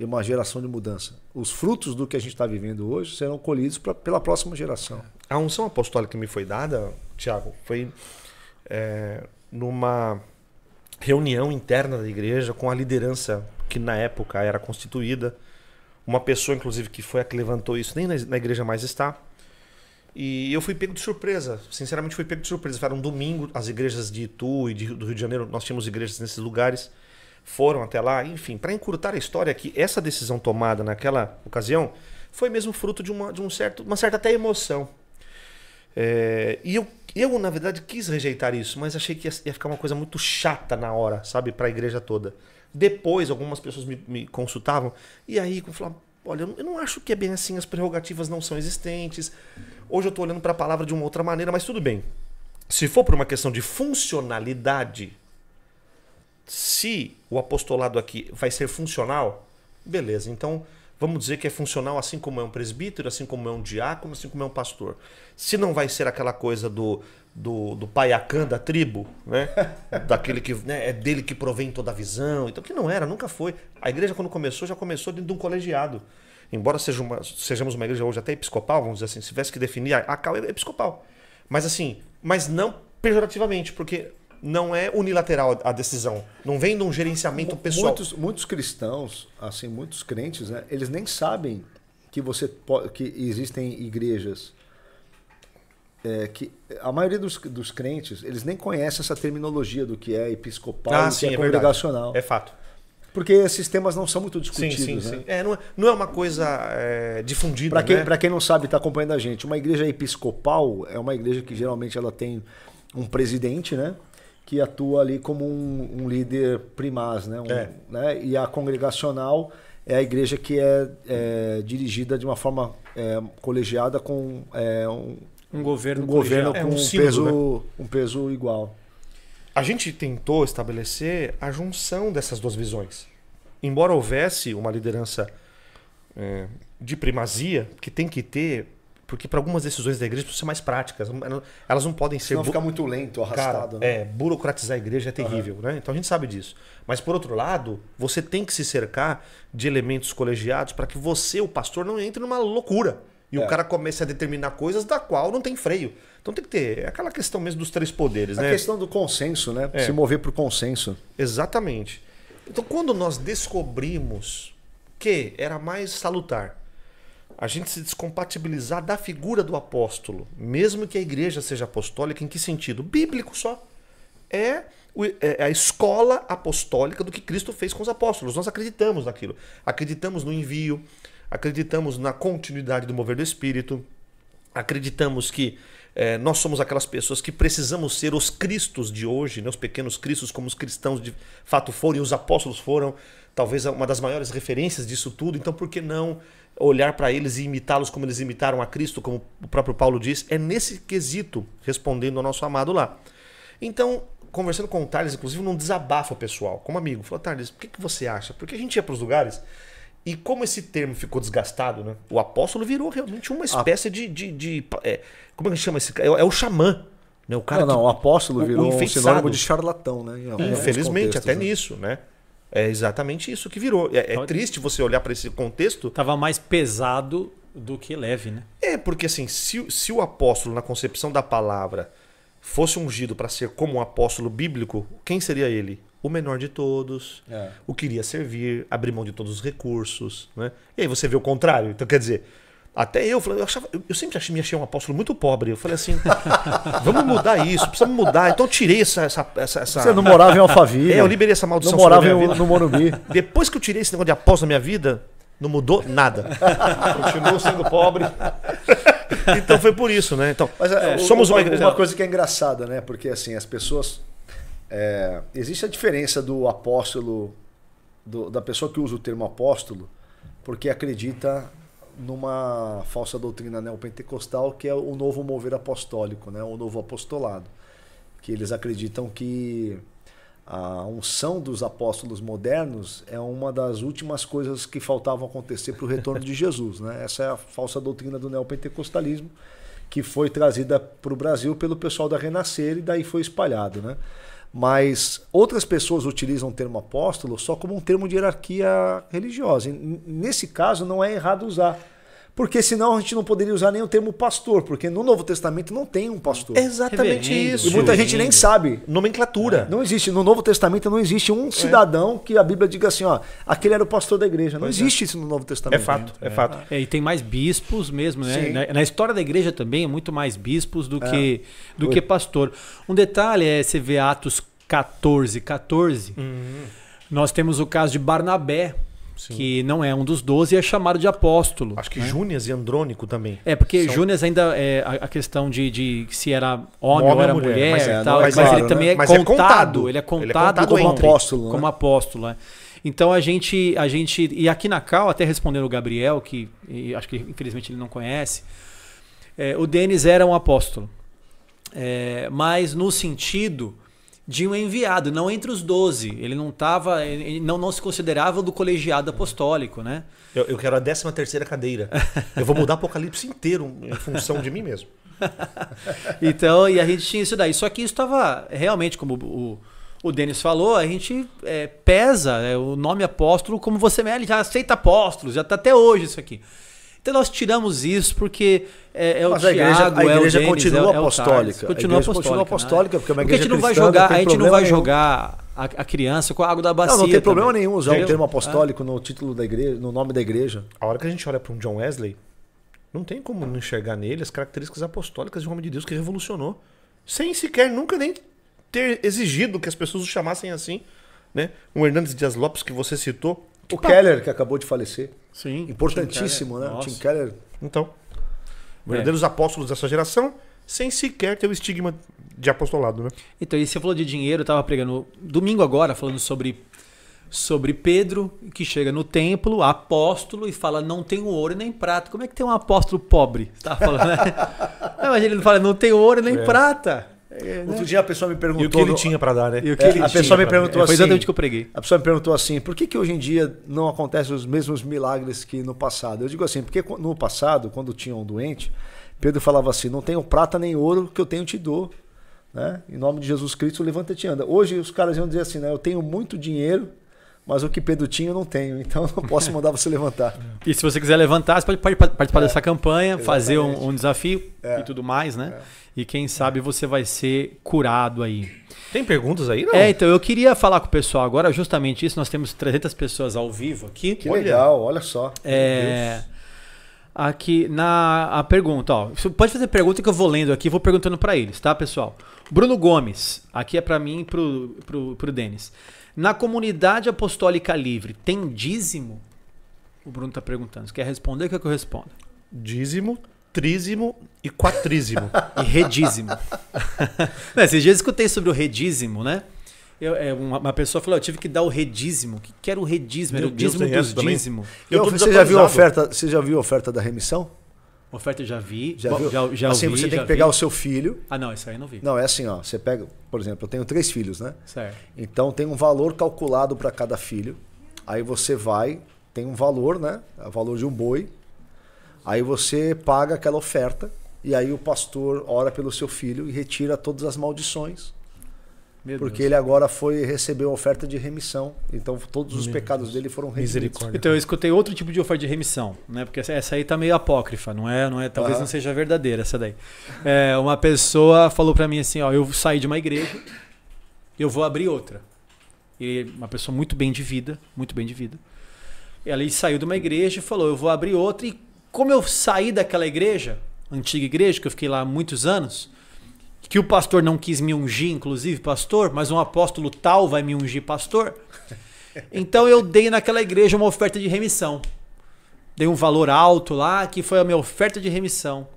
e uma geração de mudança. Os frutos do que a gente está vivendo hoje serão colhidos pra, pela próxima geração. A unção apostólica que me foi dada, Tiago, foi é, numa reunião interna da igreja com a liderança que na época era constituída. Uma pessoa, inclusive, que foi a que levantou isso, nem na igreja mais está. E eu fui pego de surpresa. Sinceramente, fui pego de surpresa. Era um domingo, as igrejas de Itu e de, do Rio de Janeiro, nós tínhamos igrejas nesses lugares foram até lá, enfim, para encurtar a história que essa decisão tomada naquela ocasião foi mesmo fruto de uma, de um certo, uma certa até emoção. É, e eu, eu, na verdade, quis rejeitar isso, mas achei que ia, ia ficar uma coisa muito chata na hora, sabe, para a igreja toda. Depois, algumas pessoas me, me consultavam, e aí eu falava, olha, eu não acho que é bem assim, as prerrogativas não são existentes, hoje eu estou olhando para a palavra de uma outra maneira, mas tudo bem. Se for por uma questão de funcionalidade, se o apostolado aqui vai ser funcional, beleza. Então, vamos dizer que é funcional assim como é um presbítero, assim como é um diácono, assim como é um pastor. Se não vai ser aquela coisa do, do, do paiacã da tribo, né? Daquele que né? é dele que provém toda a visão. Então, que não era, nunca foi. A igreja, quando começou, já começou dentro de um colegiado. Embora seja uma, sejamos uma igreja hoje até episcopal, vamos dizer assim, se tivesse que definir, a, a cal é episcopal. Mas assim, mas não pejorativamente, porque não é unilateral a decisão. Não vem de um gerenciamento pessoal. Muitos, muitos cristãos, assim, muitos crentes, né, eles nem sabem que você que existem igrejas é, que a maioria dos, dos crentes eles nem conhecem essa terminologia do que é episcopal, ah, do sim, que é, é congregacional. Verdade. É fato. Porque esses temas não são muito discutidos. Sim, sim, né? sim. É, não, é, não é uma coisa é, difundida. Para quem, né? quem não sabe, está acompanhando a gente, uma igreja episcopal é uma igreja que geralmente ela tem um presidente, né? que atua ali como um, um líder primaz, né? Um, é. né? E a congregacional é a igreja que é, é dirigida de uma forma é, colegiada com é, um, um, governo, um governo é com um, símbolo, peso, né? um peso igual. A gente tentou estabelecer a junção dessas duas visões. Embora houvesse uma liderança é, de primazia, que tem que ter porque para algumas decisões da igreja precisam ser mais práticas. Elas não podem ser. Não fica muito lento, arrastado. Cara, né? É, burocratizar a igreja é terrível, uhum. né? Então a gente sabe disso. Mas por outro lado, você tem que se cercar de elementos colegiados para que você, o pastor, não entre numa loucura. E é. o cara comece a determinar coisas da qual não tem freio. Então tem que ter é aquela questão mesmo dos três poderes, a né? A questão do consenso, né? É. Se mover para o consenso. Exatamente. Então quando nós descobrimos que era mais salutar a gente se descompatibilizar da figura do apóstolo, mesmo que a igreja seja apostólica, em que sentido? Bíblico só. É, é, é a escola apostólica do que Cristo fez com os apóstolos. Nós acreditamos naquilo. Acreditamos no envio, acreditamos na continuidade do mover do Espírito, acreditamos que é, nós somos aquelas pessoas que precisamos ser os cristos de hoje, né? os pequenos cristos, como os cristãos de fato foram e os apóstolos foram, talvez uma das maiores referências disso tudo. Então, por que não olhar para eles e imitá-los como eles imitaram a Cristo, como o próprio Paulo diz, é nesse quesito, respondendo ao nosso amado lá. Então, conversando com o Thales, inclusive, num desabafo pessoal, como amigo, falou: Thales, o que, que você acha? Porque a gente ia para os lugares e como esse termo ficou desgastado, né? O apóstolo virou realmente uma espécie de. de, de é, como é que chama esse cara? É, é o xamã. Né? O cara não, não que, o apóstolo virou o um sinônimo de charlatão, né? Infelizmente, até né? nisso, né? É exatamente isso que virou. É, é triste você olhar para esse contexto. Tava mais pesado do que leve, né? É, porque assim, se, se o apóstolo, na concepção da palavra, fosse ungido para ser como um apóstolo bíblico, quem seria ele? O menor de todos, é. o que iria servir, abrir mão de todos os recursos, né? E aí você vê o contrário. Então, quer dizer, até eu, eu, achava, eu sempre me achei um apóstolo muito pobre. Eu falei assim, vamos mudar isso, precisamos mudar. Então eu tirei essa, essa, essa, Você não morava em Alphaville. É, eu liberei essa maldição. Não morava no Morumbi. Depois que eu tirei esse negócio de apóstolo da minha vida, não mudou nada. Continuo sendo pobre. então foi por isso, né? Então, Mas, é, somos uma, igreja. Uma coisa que é engraçada, né? Porque assim, as pessoas... É, existe a diferença do apóstolo, do, da pessoa que usa o termo apóstolo, porque acredita numa falsa doutrina neopentecostal que é o novo mover apostólico, né? o novo apostolado. Que eles acreditam que a unção dos apóstolos modernos é uma das últimas coisas que faltavam acontecer para o retorno de Jesus. Né? Essa é a falsa doutrina do neopentecostalismo que foi trazida para o Brasil pelo pessoal da Renascer e daí foi espalhado. Né? mas outras pessoas utilizam o termo apóstolo só como um termo de hierarquia religiosa. E nesse caso, não é errado usar. Porque senão a gente não poderia usar nem o termo pastor, porque no Novo Testamento não tem um pastor. exatamente Reverendo, é isso. E muita gente nem sabe. Nomenclatura. É. Não existe. No Novo Testamento não existe um é. cidadão que a Bíblia diga assim, ó, aquele era o pastor da igreja. Não pois existe isso no Novo Testamento. É fato, é, fato. e tem mais bispos mesmo, né? Na, na, história da igreja também é muito mais bispos do que, do que pastor. Um detalhe é você vê Atos 14, 14. Uhum. Nós temos o caso de Barnabé, que não é um dos doze e é chamado de apóstolo. Acho que né? Júnias e Andrônico também. É, porque São... Júnias ainda é a questão de, de se era homem, homem ou era mulher, mulher mas, é, tal, é mas, né? é mas claro, ele também né? é, contado, é, contado, Ele é contado, ele é contado como apóstolo. Né? Como apóstolo, né? Então a gente, a gente. E aqui na Cal, até respondendo o Gabriel, que acho que infelizmente ele não conhece, é, o Denis era um apóstolo. É, mas no sentido de um enviado, não entre os doze. Ele não tava, ele não, não se considerava do colegiado apostólico, né? Eu, eu quero a décima terceira cadeira. Eu vou mudar o Apocalipse inteiro em função de mim mesmo. então, e a gente tinha isso daí. Só que isso estava realmente, como o, o Denis falou, a gente é, pesa é, o nome apóstolo como você já aceita apóstolos, já está até hoje isso aqui. Então nós tiramos isso porque é, é o Mas a igreja, a igreja é o Denis, é continua é, apostólica. É continua apostólica, continua apostólica né? porque, porque, a gente não vai jogar, não a gente não vai nenhum. jogar a, a, criança com a água da bacia. Não, não tem problema também. Né? nenhum usar o um termo é. apostólico no título da igreja, no nome da igreja. A hora que a gente olha para um John Wesley, não tem como não enxergar nele as características apostólicas de um homem de Deus que revolucionou, sem sequer nunca nem ter exigido que as pessoas o chamassem assim, né? O Hernandes Dias Lopes que você citou, o Keller que acabou de falecer. Sim. Importantíssimo, Tim né? Nossa. Tim Keller. Então. Verdadeiros é. apóstolos dessa geração, sem sequer ter o estigma de apostolado, né? Então, e você falou de dinheiro, eu tava pregando domingo agora, falando sobre sobre Pedro, que chega no templo, apóstolo, e fala: Não tenho ouro nem prata. Como é que tem um apóstolo pobre? Você tava falando, né? não, mas ele não fala: Não tenho ouro nem é. prata. É, Outro né? dia a pessoa me perguntou. E o que ele tinha para dar, né? E o que ele é, a pessoa me perguntou assim. Foi exatamente o que eu preguei. A pessoa me perguntou assim: por que, que hoje em dia não acontecem os mesmos milagres que no passado? Eu digo assim, porque no passado, quando tinha um doente, Pedro falava assim: não tenho prata nem ouro que eu tenho te dou. Né? Em nome de Jesus Cristo, levanta-te e anda. Hoje os caras iam dizer assim: né? eu tenho muito dinheiro mas o que Pedro tinha eu não tenho, então não posso mandar você levantar. e se você quiser levantar, você pode, pode participar é, dessa campanha, exatamente. fazer um, um desafio é, e tudo mais, né? É. E quem sabe é. você vai ser curado aí. Tem perguntas aí, não? É, então eu queria falar com o pessoal agora justamente isso. Nós temos 300 pessoas ao vivo aqui. Que olha, legal, olha só. É. Aqui na a pergunta, ó. Pode fazer pergunta que eu vou lendo aqui, vou perguntando para eles, tá, pessoal? Bruno Gomes, aqui é para mim e pro, pro, pro Denis. Na comunidade apostólica livre, tem dízimo? O Bruno está perguntando. Você quer responder? O que, é que eu respondo? Dízimo, trízimo e quatrízimo. e redízimo. Não, esses dias eu escutei sobre o redízimo, né? Eu, é, uma, uma, pessoa falou, eu tive que dar o redízimo. O que, era o redízimo? era o dízimo Deus, dos dízimos. você, já viu oferta, você já viu a oferta da remissão? Oferta eu já vi. Já viu? Já, já assim, ouvi, você tem que pegar vi. o seu filho. Ah, não, isso aí eu não vi. Não, é assim, ó. Você pega, por exemplo, eu tenho três filhos, né? Certo. Então tem um valor calculado para cada filho. Aí você vai, tem um valor, né? É o valor de um boi. Aí você paga aquela oferta. E aí o pastor ora pelo seu filho e retira todas as maldições meu porque Deus. ele agora foi recebeu oferta de remissão. Então todos os Meu pecados Deus. dele foram remissos. Então eu escutei outro tipo de oferta de remissão, né? Porque essa aí tá meio apócrifa, não é? Não é? Talvez ah. não seja verdadeira essa daí. É, uma pessoa falou para mim assim, ó, eu saí de uma igreja, eu vou abrir outra. E uma pessoa muito bem de vida, muito bem de vida. Ela saiu de uma igreja e falou, eu vou abrir outra. E como eu saí daquela igreja, antiga igreja que eu fiquei lá muitos anos que o pastor não quis me ungir, inclusive, pastor, mas um apóstolo tal vai me ungir, pastor. Então eu dei naquela igreja uma oferta de remissão. Dei um valor alto lá, que foi a minha oferta de remissão.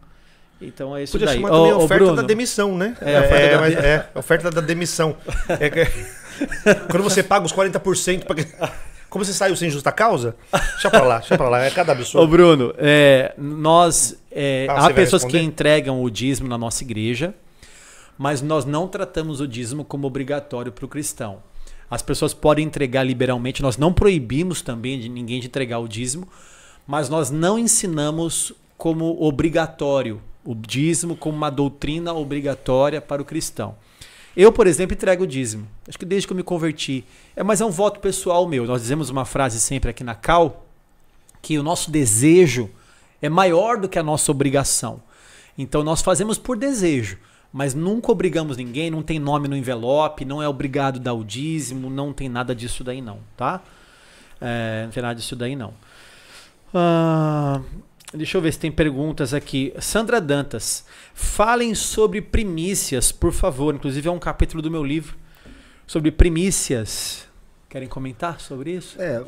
Então é isso Podia daí. chamar também ô, oferta da demissão, né? É, oferta, é, da... é, oferta da demissão. É, quando você paga os 40% para... Como você saiu sem justa causa? Deixa pra lá, deixa pra lá. É cada absurdo. Ô, Bruno, é, nós. É, ah, há pessoas que entregam o dízimo na nossa igreja mas nós não tratamos o dízimo como obrigatório para o cristão. As pessoas podem entregar liberalmente, nós não proibimos também de ninguém de entregar o dízimo, mas nós não ensinamos como obrigatório o dízimo como uma doutrina obrigatória para o cristão. Eu, por exemplo, entrego o dízimo. Acho que desde que eu me converti. É, mas é um voto pessoal meu. Nós dizemos uma frase sempre aqui na Cal que o nosso desejo é maior do que a nossa obrigação. Então nós fazemos por desejo mas nunca obrigamos ninguém, não tem nome no envelope, não é obrigado dar o dízimo, não tem nada disso daí não, tá? É, não tem nada disso daí não. Ah, deixa eu ver se tem perguntas aqui. Sandra Dantas, falem sobre primícias, por favor. Inclusive é um capítulo do meu livro sobre primícias. Querem comentar sobre isso? É,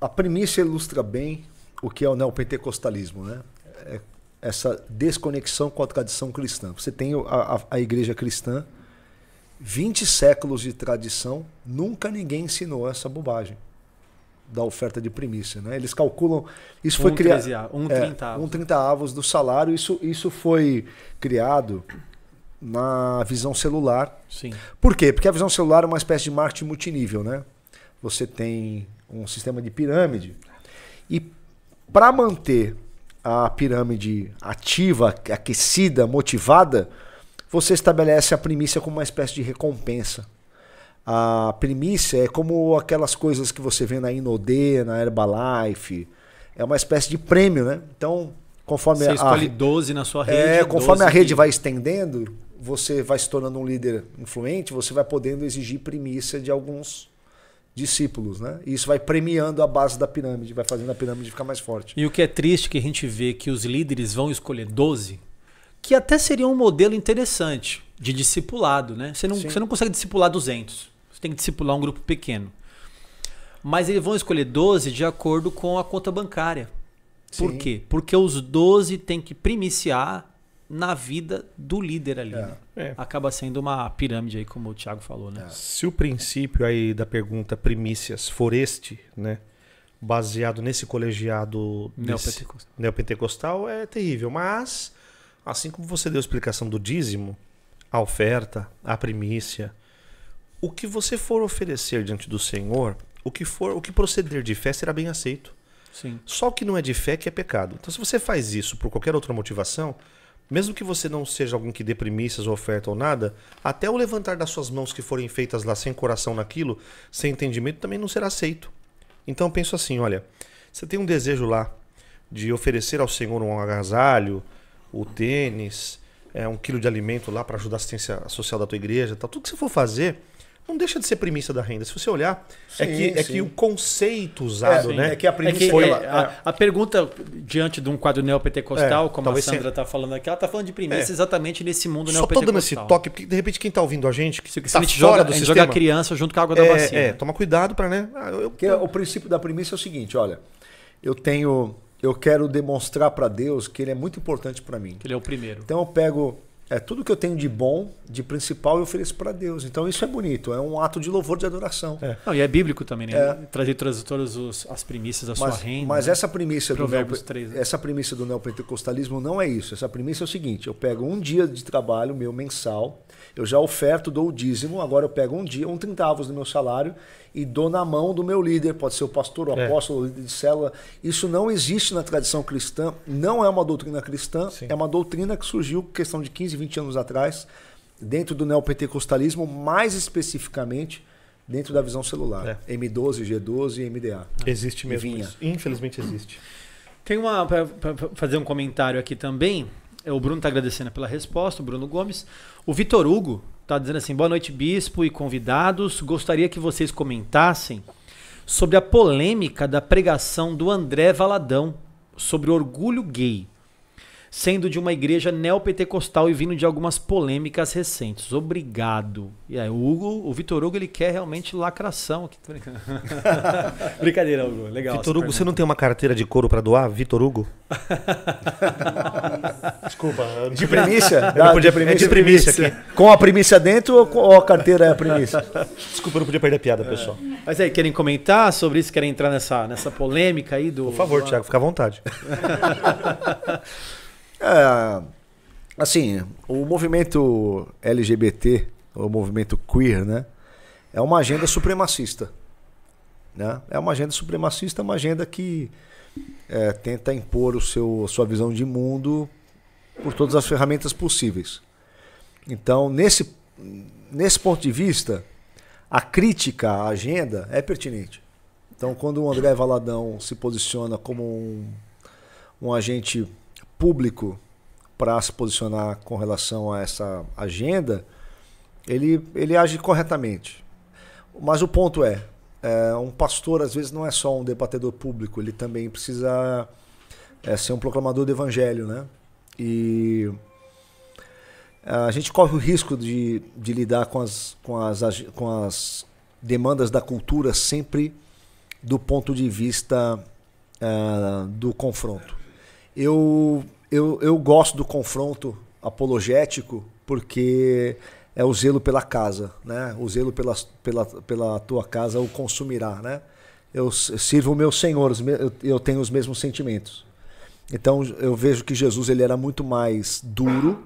a primícia ilustra bem o que é o neopentecostalismo, né? É essa desconexão com a tradição cristã. Você tem a, a, a igreja cristã, 20 séculos de tradição, nunca ninguém ensinou essa bobagem da oferta de primícia. Né? Eles calculam. Isso um foi criado. Um, é, avos. um 30 avos do salário. Isso, isso foi criado na visão celular. Sim. Por quê? Porque a visão celular é uma espécie de marketing multinível. Né? Você tem um sistema de pirâmide. E para manter a pirâmide ativa, aquecida, motivada, você estabelece a primícia como uma espécie de recompensa. A primícia é como aquelas coisas que você vê na Inodê, na Herbalife. É uma espécie de prêmio, né? Então, conforme você a. escolhe 12 na sua é, rede. É, conforme a rede que... vai estendendo, você vai se tornando um líder influente, você vai podendo exigir primícia de alguns discípulos, né? E isso vai premiando a base da pirâmide, vai fazendo a pirâmide ficar mais forte. E o que é triste é que a gente vê que os líderes vão escolher 12, que até seria um modelo interessante de discipulado, né? Você não, você não consegue discipular 200. Você tem que discipular um grupo pequeno. Mas eles vão escolher 12 de acordo com a conta bancária. Por Sim. quê? Porque os 12 têm que primiciar na vida do líder ali. É. Né? É. Acaba sendo uma pirâmide aí, como o Thiago falou, né? É. Se o princípio aí da pergunta primícias for este, né? Baseado nesse colegiado neopentecostal. Desse, neopentecostal é terrível. Mas, assim como você deu a explicação do dízimo, a oferta, a primícia, o que você for oferecer diante do Senhor, o que for, o que proceder de fé será bem aceito. Sim. Só o que não é de fé que é pecado. Então, se você faz isso por qualquer outra motivação, mesmo que você não seja alguém que dê premissas, oferta ou nada, até o levantar das suas mãos que forem feitas lá sem coração naquilo, sem entendimento, também não será aceito. Então penso assim, olha, você tem um desejo lá de oferecer ao Senhor um agasalho, o tênis, é, um quilo de alimento lá para ajudar a assistência social da tua igreja, tal. Tá? tudo que você for fazer, não deixa de ser premissa da renda. Se você olhar, é sim, é, que, é que o conceito usado, é, né? É que a premissa é que foi. A, a, pergunta diante de um quadro neopentecostal, é, como a Sandra está falando aqui, ela está falando de premissa é. exatamente nesse mundo neopentecostal. Só dando esse toque, porque de repente quem está ouvindo a gente, que está fora joga, do a gente sistema, joga a criança junto com a água da é, bacia. É, toma cuidado para, né? Ah, eu, eu... É o princípio da premissa é o seguinte: olha, eu tenho. Eu quero demonstrar para Deus que Ele é muito importante para mim. Que Ele é o primeiro. Então eu pego é tudo que eu tenho de bom, de principal, eu ofereço para Deus. Então isso é bonito, é um ato de louvor, de adoração. É. Não, e é bíblico também, né? É. Trazer todas, todas os, as primícias da mas, sua renda. Mas né? essa premissa do neo, 3, né? essa premissa do neopentecostalismo não é isso. Essa premissa é o seguinte: eu pego um dia de trabalho meu mensal eu já oferto, dou o dízimo, agora eu pego um dia, um trintavos do meu salário e dou na mão do meu líder, pode ser o pastor, o é. apóstolo, o líder de célula. Isso não existe na tradição cristã, não é uma doutrina cristã, Sim. é uma doutrina que surgiu questão de 15, 20 anos atrás, dentro do neopentecostalismo, mais especificamente dentro da visão celular. É. M12, G12 e MDA. Existe mesmo. Infelizmente existe. Tem uma. Para fazer um comentário aqui também, é, o Bruno está agradecendo pela resposta, o Bruno Gomes. O Vitor Hugo está dizendo assim: boa noite, bispo e convidados. Gostaria que vocês comentassem sobre a polêmica da pregação do André Valadão sobre orgulho gay sendo de uma igreja neopentecostal e vindo de algumas polêmicas recentes. Obrigado. E aí, o Hugo, o Vitor Hugo, ele quer realmente lacração. Aqui. Brincadeira, Hugo. Legal. Vitor Hugo, você não tem uma carteira de couro para doar, Vitor Hugo? Desculpa. De primícia? não podia primícia, é de primícia, primícia Com a primícia dentro ou, a carteira é a primícia? Desculpa, eu não podia perder a piada, é. pessoal. Mas aí, querem comentar sobre isso? Querem entrar nessa, nessa polêmica aí do. Por favor, Tiago, fica à vontade. É, assim, o movimento LGBT, o movimento queer, né? É uma agenda supremacista. Né? É uma agenda supremacista, uma agenda que é, tenta impor o seu, sua visão de mundo por todas as ferramentas possíveis. Então, nesse, nesse ponto de vista, a crítica à agenda é pertinente. Então, quando o André Valadão se posiciona como um, um agente público para se posicionar com relação a essa agenda, ele, ele age corretamente. Mas o ponto é, é um pastor às vezes não é só um debatedor público, ele também precisa é, ser um proclamador do evangelho, né? E a gente corre o risco de, de lidar com as, com, as, com as demandas da cultura sempre do ponto de vista é, do confronto. Eu, eu, eu gosto do confronto apologético porque é o zelo pela casa, né? O zelo pela, pela, pela tua casa o consumirá, né? Eu sirvo o meu Senhor, eu tenho os mesmos sentimentos. Então eu vejo que Jesus ele era muito mais duro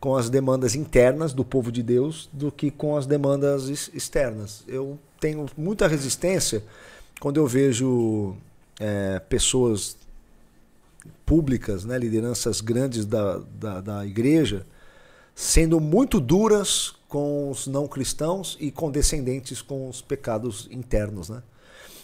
com as demandas internas do povo de Deus do que com as demandas externas. Eu tenho muita resistência quando eu vejo é, pessoas públicas, né, lideranças grandes da, da, da igreja, sendo muito duras com os não cristãos e condescendentes com os pecados internos, né?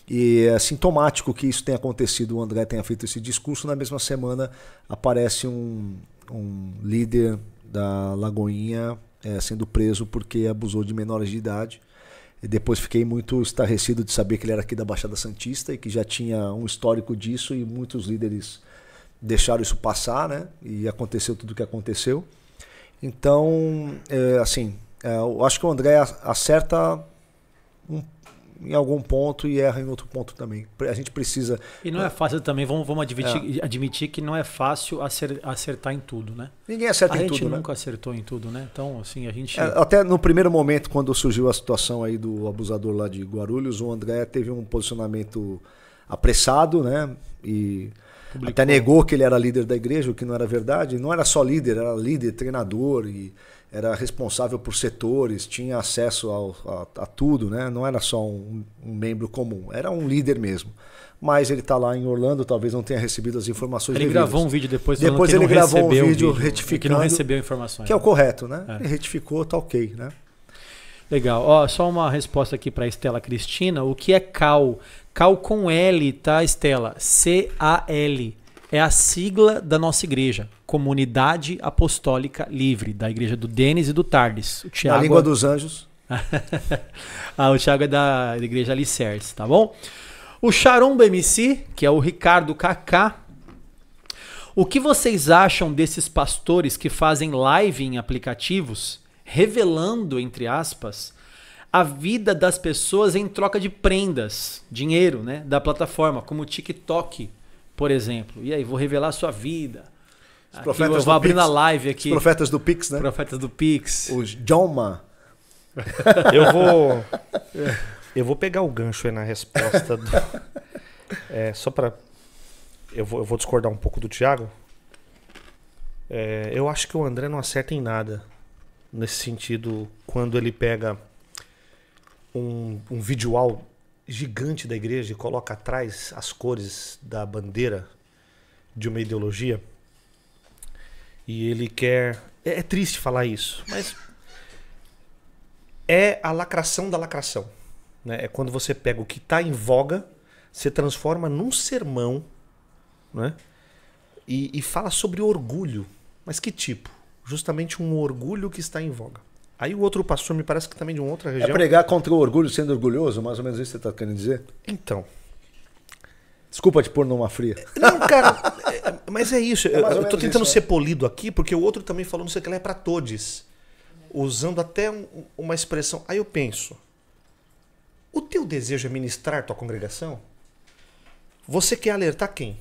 E é sintomático que isso tenha acontecido, o André tenha feito esse discurso. Na mesma semana aparece um, um líder da Lagoinha é, sendo preso porque abusou de menores de idade. E depois fiquei muito estarrecido de saber que ele era aqui da Baixada Santista e que já tinha um histórico disso e muitos líderes deixaram isso passar, né? E aconteceu tudo o que aconteceu. Então, é, assim, é, eu acho que o André acerta um, em algum ponto e erra em outro ponto também. A gente precisa. E não é fácil também, vamos, vamos admitir, é. admitir que não é fácil acertar em tudo, né? Ninguém acerta a em tudo. A né? gente nunca né? acertou em tudo, né? Então, assim, a gente. É, até no primeiro momento, quando surgiu a situação aí do abusador lá de Guarulhos, o André teve um posicionamento apressado, né? E Publicou. Até né? negou que ele era líder da igreja, o que não era verdade. Não era só líder, era líder, treinador e era responsável por setores, tinha acesso ao, a, a, tudo, né? Não era só um, um, membro comum, era um líder mesmo. Mas ele está lá em Orlando, talvez não tenha recebido as informações. Ele devidas. gravou um vídeo depois. Depois ele gravou um vídeo, vídeo retificando é que não recebeu informações. Que é o né? correto, né? É. Ele retificou, tá ok, né? Legal. Ó, só uma resposta aqui para Estela Cristina. O que é cal? Cal com L, tá, Estela? C-A-L. É a sigla da nossa igreja, Comunidade Apostólica Livre, da igreja do Denis e do Tardes. O Thiago... Na língua é- dos anjos. ah, o Thiago é da igreja Alicerce, tá bom? O Charumba MC, que é o Ricardo Kaká. O que vocês acham desses pastores que fazem live em aplicativos, revelando, entre aspas, a vida das pessoas em troca de prendas, dinheiro, né, da plataforma, como o TikTok, por exemplo. E aí, vou revelar a sua vida. Os aqui, profetas eu vou abrindo Pix. live aqui. Os profetas do Pix, né? Profetas do Pix. Os Joma. Eu vou eu vou pegar o gancho aí na resposta do é, só para eu vou, eu vou discordar um pouco do Thiago. É, eu acho que o André não acerta em nada nesse sentido quando ele pega um, um visual gigante da igreja e coloca atrás as cores da bandeira de uma ideologia. E ele quer. É, é triste falar isso, mas. É a lacração da lacração. Né? É quando você pega o que está em voga, se transforma num sermão né? e, e fala sobre orgulho. Mas que tipo? Justamente um orgulho que está em voga. Aí o outro pastor me parece que também de uma outra é região. É pregar contra o orgulho sendo orgulhoso, mais ou menos isso que você está querendo dizer? Então. Desculpa te pôr numa fria. Não, cara, é, é mas é isso. É eu estou tentando isso, ser é. polido aqui, porque o outro também falou, não sei o que lá, é para todos. Usando até um, uma expressão. Aí eu penso: o teu desejo é ministrar tua congregação? Você quer alertar quem?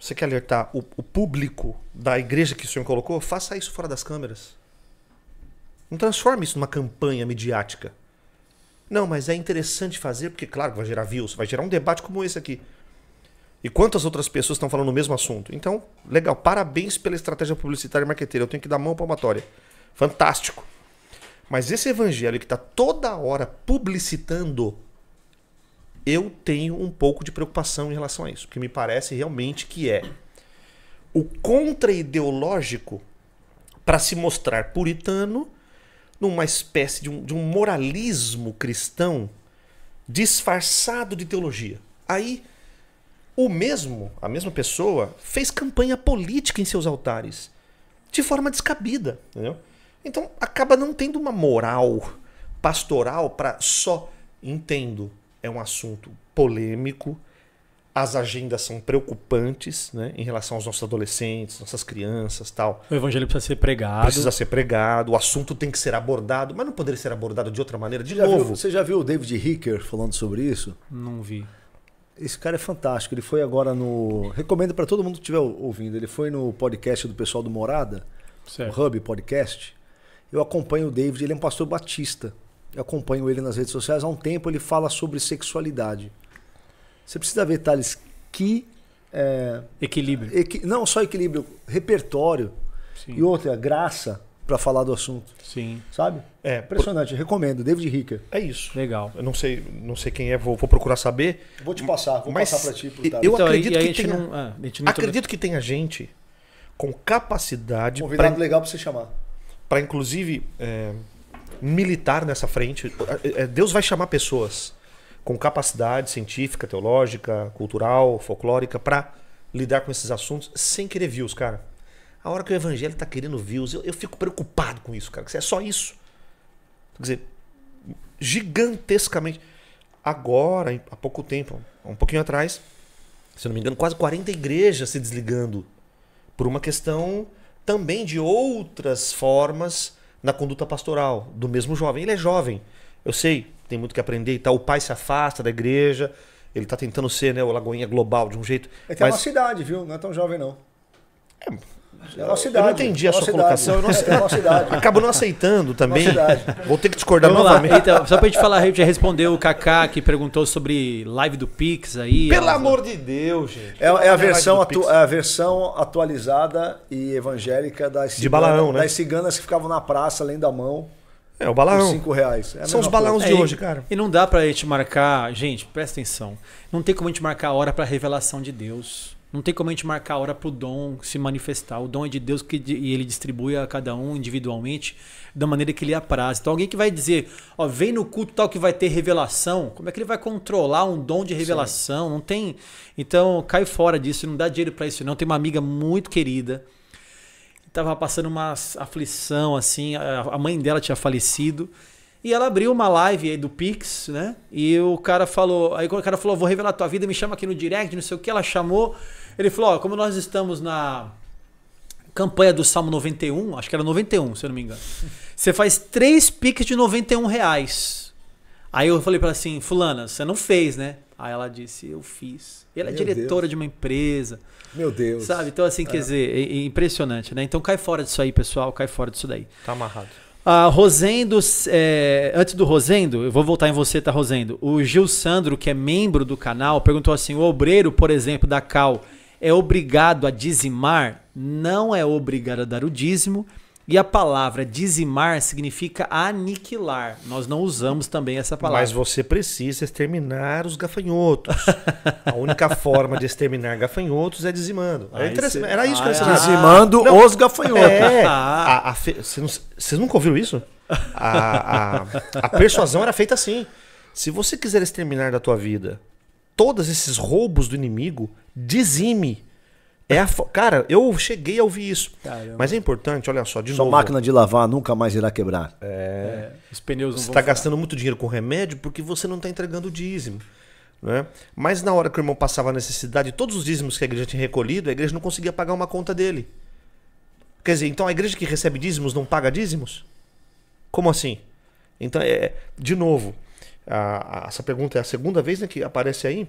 Você quer alertar o, o público da igreja que o senhor colocou? Faça isso fora das câmeras. Não transforma isso numa campanha midiática. Não, mas é interessante fazer, porque, claro, vai gerar views, vai gerar um debate como esse aqui. E quantas outras pessoas estão falando o mesmo assunto? Então, legal, parabéns pela estratégia publicitária e marqueteira. Eu tenho que dar mão palmatória. Fantástico. Mas esse evangelho que está toda hora publicitando, eu tenho um pouco de preocupação em relação a isso, porque me parece realmente que é o contra-ideológico para se mostrar puritano numa espécie de um, de um moralismo cristão disfarçado de teologia. Aí o mesmo, a mesma pessoa, fez campanha política em seus altares de forma descabida, entendeu? Então acaba não tendo uma moral pastoral para só entendo é um assunto polêmico, as agendas são preocupantes né, em relação aos nossos adolescentes, nossas crianças tal. O evangelho precisa ser pregado. Precisa ser pregado, o assunto tem que ser abordado, mas não poderia ser abordado de outra maneira. De você novo. Já viu, você já viu o David Hicker falando sobre isso? Não vi. Esse cara é fantástico. Ele foi agora no. Recomendo para todo mundo que estiver ouvindo. Ele foi no podcast do pessoal do Morada, certo. o Hub Podcast. Eu acompanho o David, ele é um pastor batista. Eu acompanho ele nas redes sociais. Há um tempo ele fala sobre sexualidade. Você precisa ver, Thales, que. É, equilíbrio. Equi não só equilíbrio, repertório. Sim. E outra, graça para falar do assunto. Sim. Sabe? É, impressionante. Por... Recomendo. David Ricker. É isso. Legal. Eu não sei, não sei quem é, vou, vou procurar saber. Vou te passar, vou mas passar para ti. Pro eu então, acredito que tenha, não, ah, acredito que tenha gente com capacidade. Convidado pra, legal para você chamar. Para inclusive é, militar nessa frente. É, é, Deus vai chamar pessoas com capacidade científica, teológica, cultural, folclórica, para lidar com esses assuntos sem querer views, cara. A hora que o evangelho tá querendo views, eu, eu fico preocupado com isso, cara. Que é só isso. Quer dizer, gigantescamente. Agora, há pouco tempo, um pouquinho atrás, se eu não me engano, quase 40 igrejas se desligando por uma questão também de outras formas na conduta pastoral do mesmo jovem. Ele é jovem, eu sei, tem muito que aprender e tal. O pai se afasta da igreja, ele está tentando ser né, o Lagoinha global de um jeito. É que mas... é uma cidade, viu? Não é tão jovem, não. É, é uma cidade. Eu não entendi é a sua cidade. colocação. Eu não... É uma cidade. Acabo não aceitando é também. É Vou ter que discordar Vamos novamente. Lá. Então, só pra gente falar, a gente já respondeu o Kaká que perguntou sobre live do Pix aí. Pelo amor de Deus, gente. É, é a, versão atu... É a versão atualizada e evangélica das de Balaão, né? das ciganas que ficavam na praça, além da mão. É, o balão. cinco reais. É São os balões de é, hoje, cara. E não dá pra gente marcar. Gente, presta atenção. Não tem como a gente marcar a hora pra revelação de Deus. Não tem como a gente marcar a hora pro dom se manifestar. O dom é de Deus que, e ele distribui a cada um individualmente da maneira que lhe apraz. Então, alguém que vai dizer, ó, vem no culto tal que vai ter revelação, como é que ele vai controlar um dom de revelação? Sim. Não tem. Então, cai fora disso. Não dá dinheiro para isso, não. Tem uma amiga muito querida estava passando uma aflição, assim, a mãe dela tinha falecido. E ela abriu uma live aí do Pix, né? E o cara falou, aí quando o cara falou, vou revelar tua vida, me chama aqui no direct, não sei o que, ela chamou. Ele falou, ó, como nós estamos na campanha do Salmo 91, acho que era 91, se eu não me engano. Você faz três Pix de 91 reais. Aí eu falei para assim, fulana, você não fez, né? Aí ela disse, eu fiz. E ela é diretora Deus. de uma empresa. Meu Deus. Sabe? Então, assim, é. quer dizer, é, é impressionante, né? Então cai fora disso aí, pessoal, cai fora disso daí. Tá amarrado. Ah, Rosendo, é, antes do Rosendo, eu vou voltar em você, tá, Rosendo? O Gil Sandro, que é membro do canal, perguntou assim: o obreiro, por exemplo, da Cal, é obrigado a dizimar? Não é obrigado a dar o dízimo e a palavra dizimar significa aniquilar. Nós não usamos também essa palavra. Mas você precisa exterminar os gafanhotos. a única forma de exterminar gafanhotos é dizimando. É era, Era isso que ah, era Dizimando não, os gafanhotos. É, ah. fe... Vocês nunca ouviram isso? A, a, a persuasão era feita assim. Se você quiser exterminar da tua vida todos esses roubos do inimigo, dizime é a fo... Cara, eu cheguei a ouvir isso. Caramba. Mas é importante, olha só, de Sua novo. Sua máquina de lavar nunca mais irá quebrar. É. é os pneus não Você está gastando muito dinheiro com remédio porque você não está entregando o dízimo. Né? Mas na hora que o irmão passava a necessidade, todos os dízimos que a igreja tinha recolhido, a igreja não conseguia pagar uma conta dele. Quer dizer, então a igreja que recebe dízimos não paga dízimos? Como assim? Então, é, de novo, a, a, essa pergunta é a segunda vez né, que aparece aí.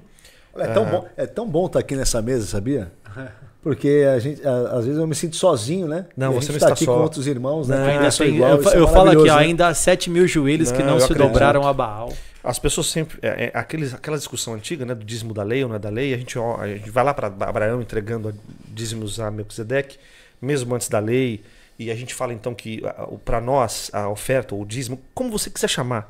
É tão, é. bom, é tão bom estar tá aqui nessa mesa, sabia? Porque a gente, a, às vezes eu me sinto sozinho, né? Não, você não está, está aqui só. com outros irmãos, né? Não, ainda tem, igual, eu, é eu é falo aqui, né? ainda há 7 mil joelhos não, que não se acredito. dobraram a Baal. As pessoas sempre. É, é, aqueles, aquela discussão antiga, né? Do dízimo da lei ou não é da lei, a gente, ó, a gente vai lá para Abraão entregando dízimos a Melquisedeque, mesmo antes da lei, e a gente fala então que para nós, a oferta ou o dízimo, como você quiser chamar,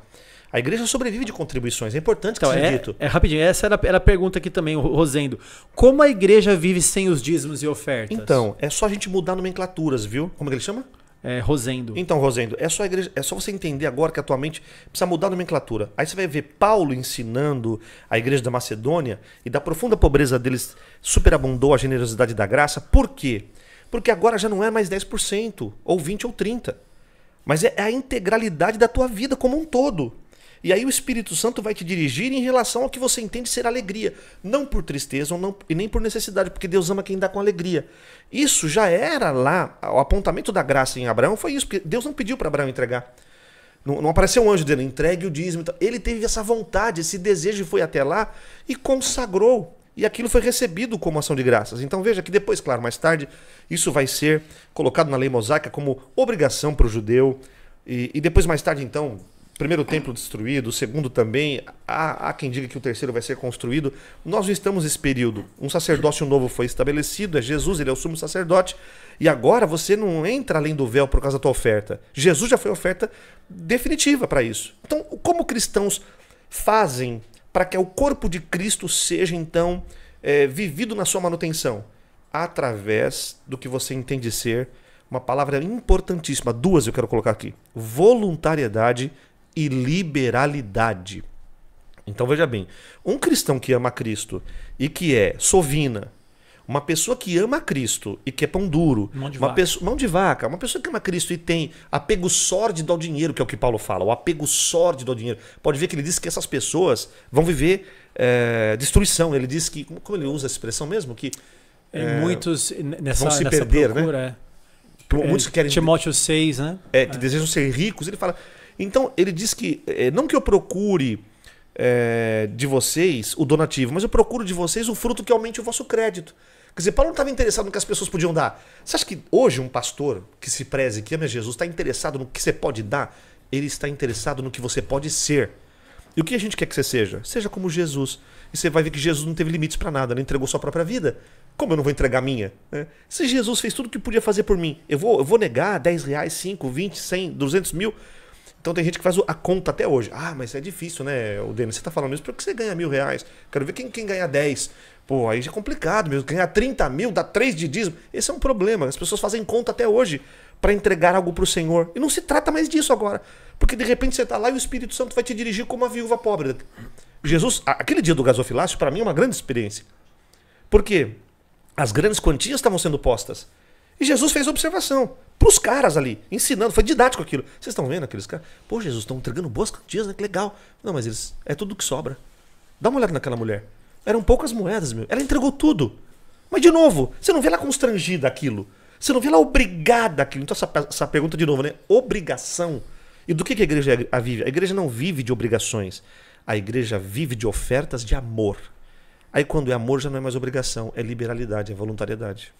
a igreja sobrevive de contribuições. É importante que então, seja é, dito. É rapidinho. Essa era, era a pergunta aqui também, o Rosendo. Como a igreja vive sem os dízimos e ofertas? Então, é só a gente mudar nomenclaturas, viu? Como é que ele chama? É, Rosendo. Então, Rosendo, é só, igreja, é só você entender agora que atualmente precisa mudar a nomenclatura. Aí você vai ver Paulo ensinando a igreja da Macedônia e da profunda pobreza deles superabundou a generosidade da graça. Por quê? Porque agora já não é mais 10%, ou 20% ou 30%. Mas é, é a integralidade da tua vida como um todo. E aí o Espírito Santo vai te dirigir em relação ao que você entende ser alegria, não por tristeza ou não, e nem por necessidade, porque Deus ama quem dá com alegria. Isso já era lá, o apontamento da graça em Abraão foi isso, porque Deus não pediu para Abraão entregar. Não, não, apareceu um anjo dele, entregue o dízimo. Ele teve essa vontade, esse desejo foi até lá e consagrou. E aquilo foi recebido como ação de graças. Então veja que depois, claro, mais tarde, isso vai ser colocado na lei mosaica como obrigação para o judeu. E, e depois, mais tarde, então, primeiro templo destruído, o segundo também, há, há, quem diga que o terceiro vai ser construído. Nós estamos nesse período. Um sacerdócio novo foi estabelecido, é Jesus, ele é o sumo sacerdote. E agora você não entra além do véu por causa da tua oferta. Jesus já foi oferta definitiva para isso. Então, como cristãos fazem para que o corpo de Cristo seja então é, vivido na sua manutenção? Através do que você entende ser uma palavra importantíssima, duas eu quero colocar aqui: voluntariedade e liberalidade. Então veja bem, um cristão que ama Cristo e que é sovina, uma pessoa que ama Cristo e que é pão duro, mão de, uma vaca. Pessoa, mão de vaca, uma pessoa que ama Cristo e tem apego sórdido ao dinheiro, que é o que Paulo fala, o apego sórdido ao dinheiro. Pode ver que ele diz que essas pessoas vão viver é, destruição. Ele diz que, como ele usa a expressão mesmo, que é, muitos nessa, vão se nessa perder, né? procura, né? É. Muitos querem Timóteo 6, né? É, que desejam ser ricos. Ele fala, então, ele diz que, eh, não que eu procure é, de vocês o donativo, mas eu procuro de vocês o fruto que aumente o vosso crédito. Quer dizer, Paulo não estava interessado no que as pessoas podiam dar. Você acha que hoje um pastor que se preze, que ama Jesus, está interessado no que você pode dar? Ele está interessado no que você pode ser. E o que a gente quer que você seja? Seja como Jesus. E você vai ver que Jesus não teve limites para nada, Ele né? entregou sua própria vida. Como eu não vou entregar a minha? Né? Se Jesus fez tudo o que podia fazer por mim, eu vou, eu vou negar 10 reais, 5, 20, 100, 200 mil. Então tem gente que faz a conta até hoje. Ah, mas é difícil, né, o Denis? Você está falando isso porque você ganha mil reais. Quero ver quem, quem ganha dez. Pô, aí já é complicado mesmo. Ganhar 30 mil, dá três de dízimo. Esse é um problema. As pessoas fazem conta até hoje para entregar algo para o Senhor. E não se trata mais disso agora. Porque de repente você está lá e o Espírito Santo vai te dirigir como uma viúva pobre. Jesus, aquele dia do gasofilácio, para mim é uma grande experiência. Por quê? As grandes quantias estavam sendo postas. E Jesus fez observação pros caras ali, ensinando, foi didático aquilo. Vocês estão vendo aqueles caras? Pô, Jesus, estão entregando boas quantias, né? Que legal. Não, mas eles. É tudo que sobra. Dá uma olhada naquela mulher. Eram poucas moedas, meu. Ela entregou tudo. Mas, de novo, você não vê ela constrangida aquilo. Você não vê ela obrigada aquilo. Então, essa, essa pergunta de novo, né? Obrigação. E do que, que a igreja a vive? A igreja não vive de obrigações. A igreja vive de ofertas de amor. Aí, quando é amor, já não é mais obrigação. É liberalidade, é voluntariedade.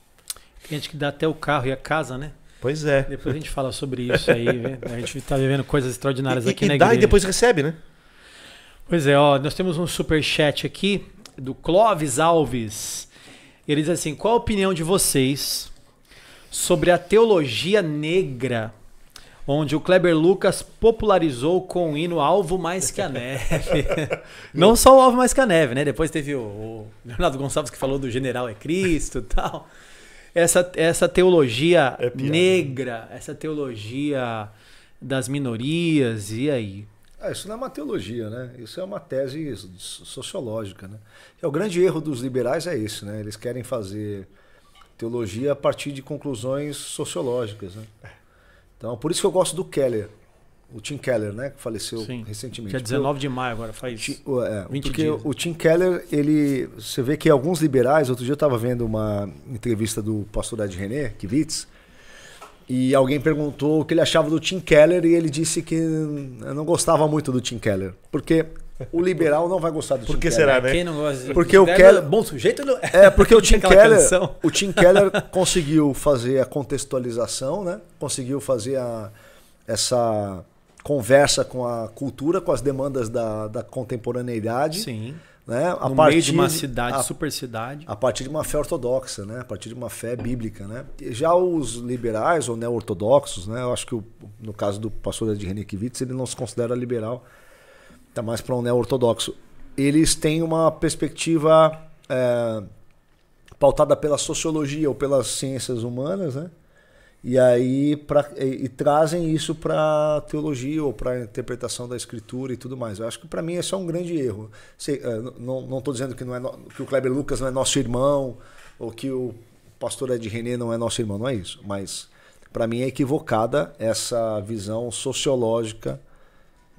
Tem gente que dá até o carro e a casa, né? Pois é. Depois a gente fala sobre isso aí. a gente está vivendo coisas extraordinárias e, aqui e na dá, igreja. E depois recebe, né? Pois é, ó, nós temos um super chat aqui do Clóvis Alves. Ele diz assim: "Qual a opinião de vocês sobre a teologia negra?" onde o Kleber Lucas popularizou com o hino Alvo Mais Que a Neve. Não só o Alvo Mais Que a Neve, né? Depois teve o, o Leonardo Gonçalves que falou do General é Cristo e tal essa, essa teologia é né? negra, essa teologia das minorias, e aí? Ah, isso não é uma teologia, né? Isso é uma tese sociológica, né? É, o grande erro dos liberais é esse, né? Eles querem fazer teologia a partir de conclusões sociológicas, né? Então, por isso que eu gosto do Keller o Tim Keller, né? Que faleceu Sim. recentemente. Dia 19 de maio agora, faz ti, é, 20 porque dias. o Tim Keller, ele, você vê que alguns liberais, outro dia eu estava vendo uma entrevista do pastor Ed René Kivitz, e alguém perguntou o que ele achava do Tim Keller e ele disse que não gostava muito do Tim Keller, porque o liberal não vai gostar do Por Tim que Keller. será, é, né? Quem não gosta? Porque o é Keller, bom sujeito, não... é, é porque o Tim Keller, canção. o Tim Keller conseguiu fazer a contextualização, né? Conseguiu fazer a, essa conversa com a cultura, com as demandas da, da contemporaneidade. Sim. Né? A no partir, meio de uma cidade, a, super cidade. A partir de uma fé ortodoxa, né? a partir de uma fé bíblica. Né? Já os liberais ou neo-ortodoxos, né? eu acho que o, no caso do pastor de Renekiewicz, ele não se considera liberal, está mais para um neo-ortodoxo. Eles têm uma perspectiva é, pautada pela sociologia ou pelas ciências humanas, né? e aí pra, e, e trazem isso para teologia ou para interpretação da escritura e tudo mais. Eu acho que para mim é só um grande erro. Sei, é, não estou dizendo que, não é no, que o Kleber Lucas não é nosso irmão ou que o pastor Ed René não é nosso irmão, não é isso. Mas para mim é equivocada essa visão sociológica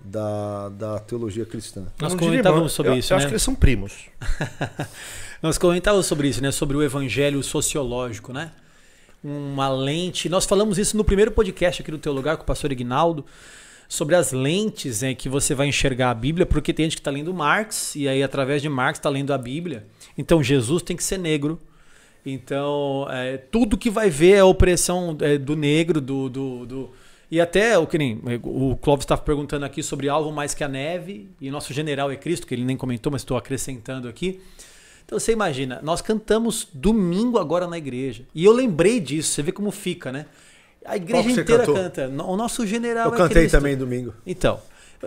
da, da teologia cristã. Nós comentávamos sobre eu, isso. Eu né? acho que eles são primos. Nós comentávamos sobre isso, né? Sobre o evangelho sociológico, né? uma lente. Nós falamos isso no primeiro podcast aqui do Teu Lugar com o pastor Ignaldo, sobre as lentes em né, que você vai enxergar a Bíblia, porque tem gente que está lendo Marx, e aí através de Marx está lendo a Bíblia. Então Jesus tem que ser negro. Então, é, tudo que vai ver é a opressão é, do negro, do, do, do, E até o que nem. O Clóvis estava perguntando aqui sobre alvo mais que a neve, e nosso general é Cristo, que ele nem comentou, mas estou acrescentando aqui. Então você imagina, nós cantamos domingo agora na igreja. E eu lembrei disso, você vê como fica, né? A igreja inteira canta. O nosso general eu é cantei Cristo. também domingo. Então,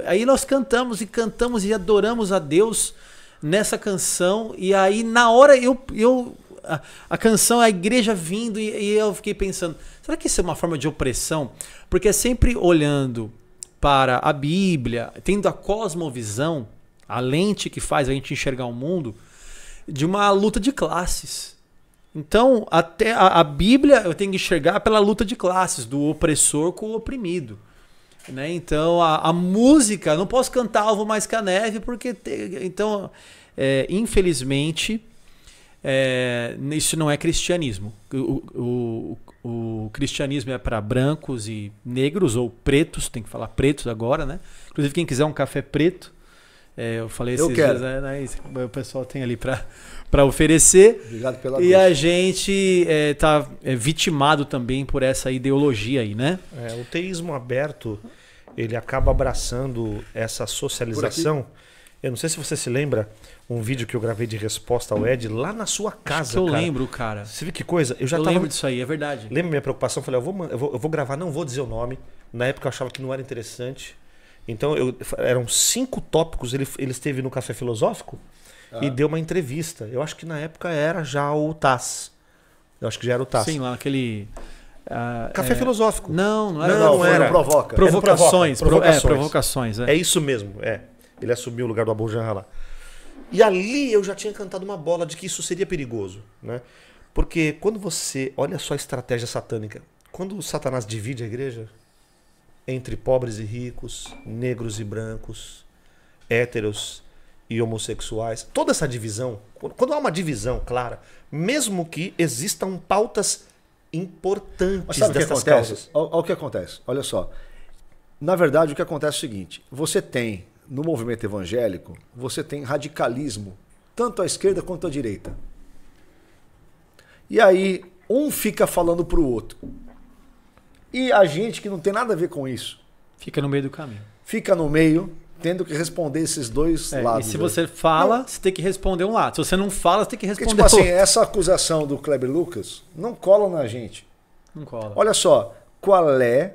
aí nós cantamos e cantamos e adoramos a Deus nessa canção. E aí na hora eu, eu a, a, canção, a igreja vindo, e, e, eu fiquei pensando: será que isso é uma forma de opressão? Porque é sempre olhando para a Bíblia, tendo a cosmovisão, a lente que faz a gente enxergar o mundo, de uma luta de classes. Então, até a, a Bíblia eu tenho que enxergar pela luta de classes, do opressor com o oprimido. Né? Então, a, a música, não posso cantar Alvo Mais que a Neve, porque. Te, então, é, infelizmente, é, isso não é cristianismo. O, o, o cristianismo é para brancos e negros, ou pretos, tem que falar pretos agora, né? Inclusive, quem quiser um café preto é, eu falei eu esses quero. dias, né, né o pessoal tem ali para oferecer. Obrigado pela E a gente está é, é, vitimado também por essa ideologia aí, né? É, o teísmo aberto, ele acaba abraçando essa socialização. Eu não sei se você se lembra um vídeo que eu gravei de resposta ao Ed lá na sua casa. eu cara. lembro, cara. Você viu que coisa? Eu já eu tava... lembro disso aí, é verdade. Lembra minha preocupação? Falei, eu vou, eu vou, eu vou gravar, não vou dizer o nome. Na época eu achava que não era interessante. Então, eu, eram cinco tópicos, ele, ele esteve no Café Filosófico ah. e deu uma entrevista. Eu acho que na época era já o TAS. Eu acho que já era o TAS. Sim, lá naquele. Uh, Café é... filosófico. Não, não era. Não, não era. Provoca. Provocações. Provoca. É, provocações. Pro... É, provocações é. é, isso mesmo, é. Ele assumiu o lugar do Abu lá. E ali eu já tinha cantado uma bola de que isso seria perigoso, né? Porque quando você... Olha só a estratégia satânica. Quando o Satanás divide a igreja, entre pobres e ricos, negros e brancos, héteros e homossexuais. Toda essa divisão, quando há uma divisão clara, mesmo que existam pautas importantes dessas que causas. Olha o que acontece. Olha só. Na verdade, o que acontece é o seguinte: você tem, no movimento evangélico, você tem radicalismo, tanto à esquerda quanto à direita. E aí, um fica falando para o outro. E a gente que não tem nada a ver com isso. Fica no meio do caminho. Fica no meio, tendo que responder esses dois é, lados. E se você fala, não. você tem que responder um lado. Se você não fala, você tem que responder Porque, tipo assim, outro. assim, essa acusação do Kleber Lucas não cola na gente. Não cola. Olha só, qual é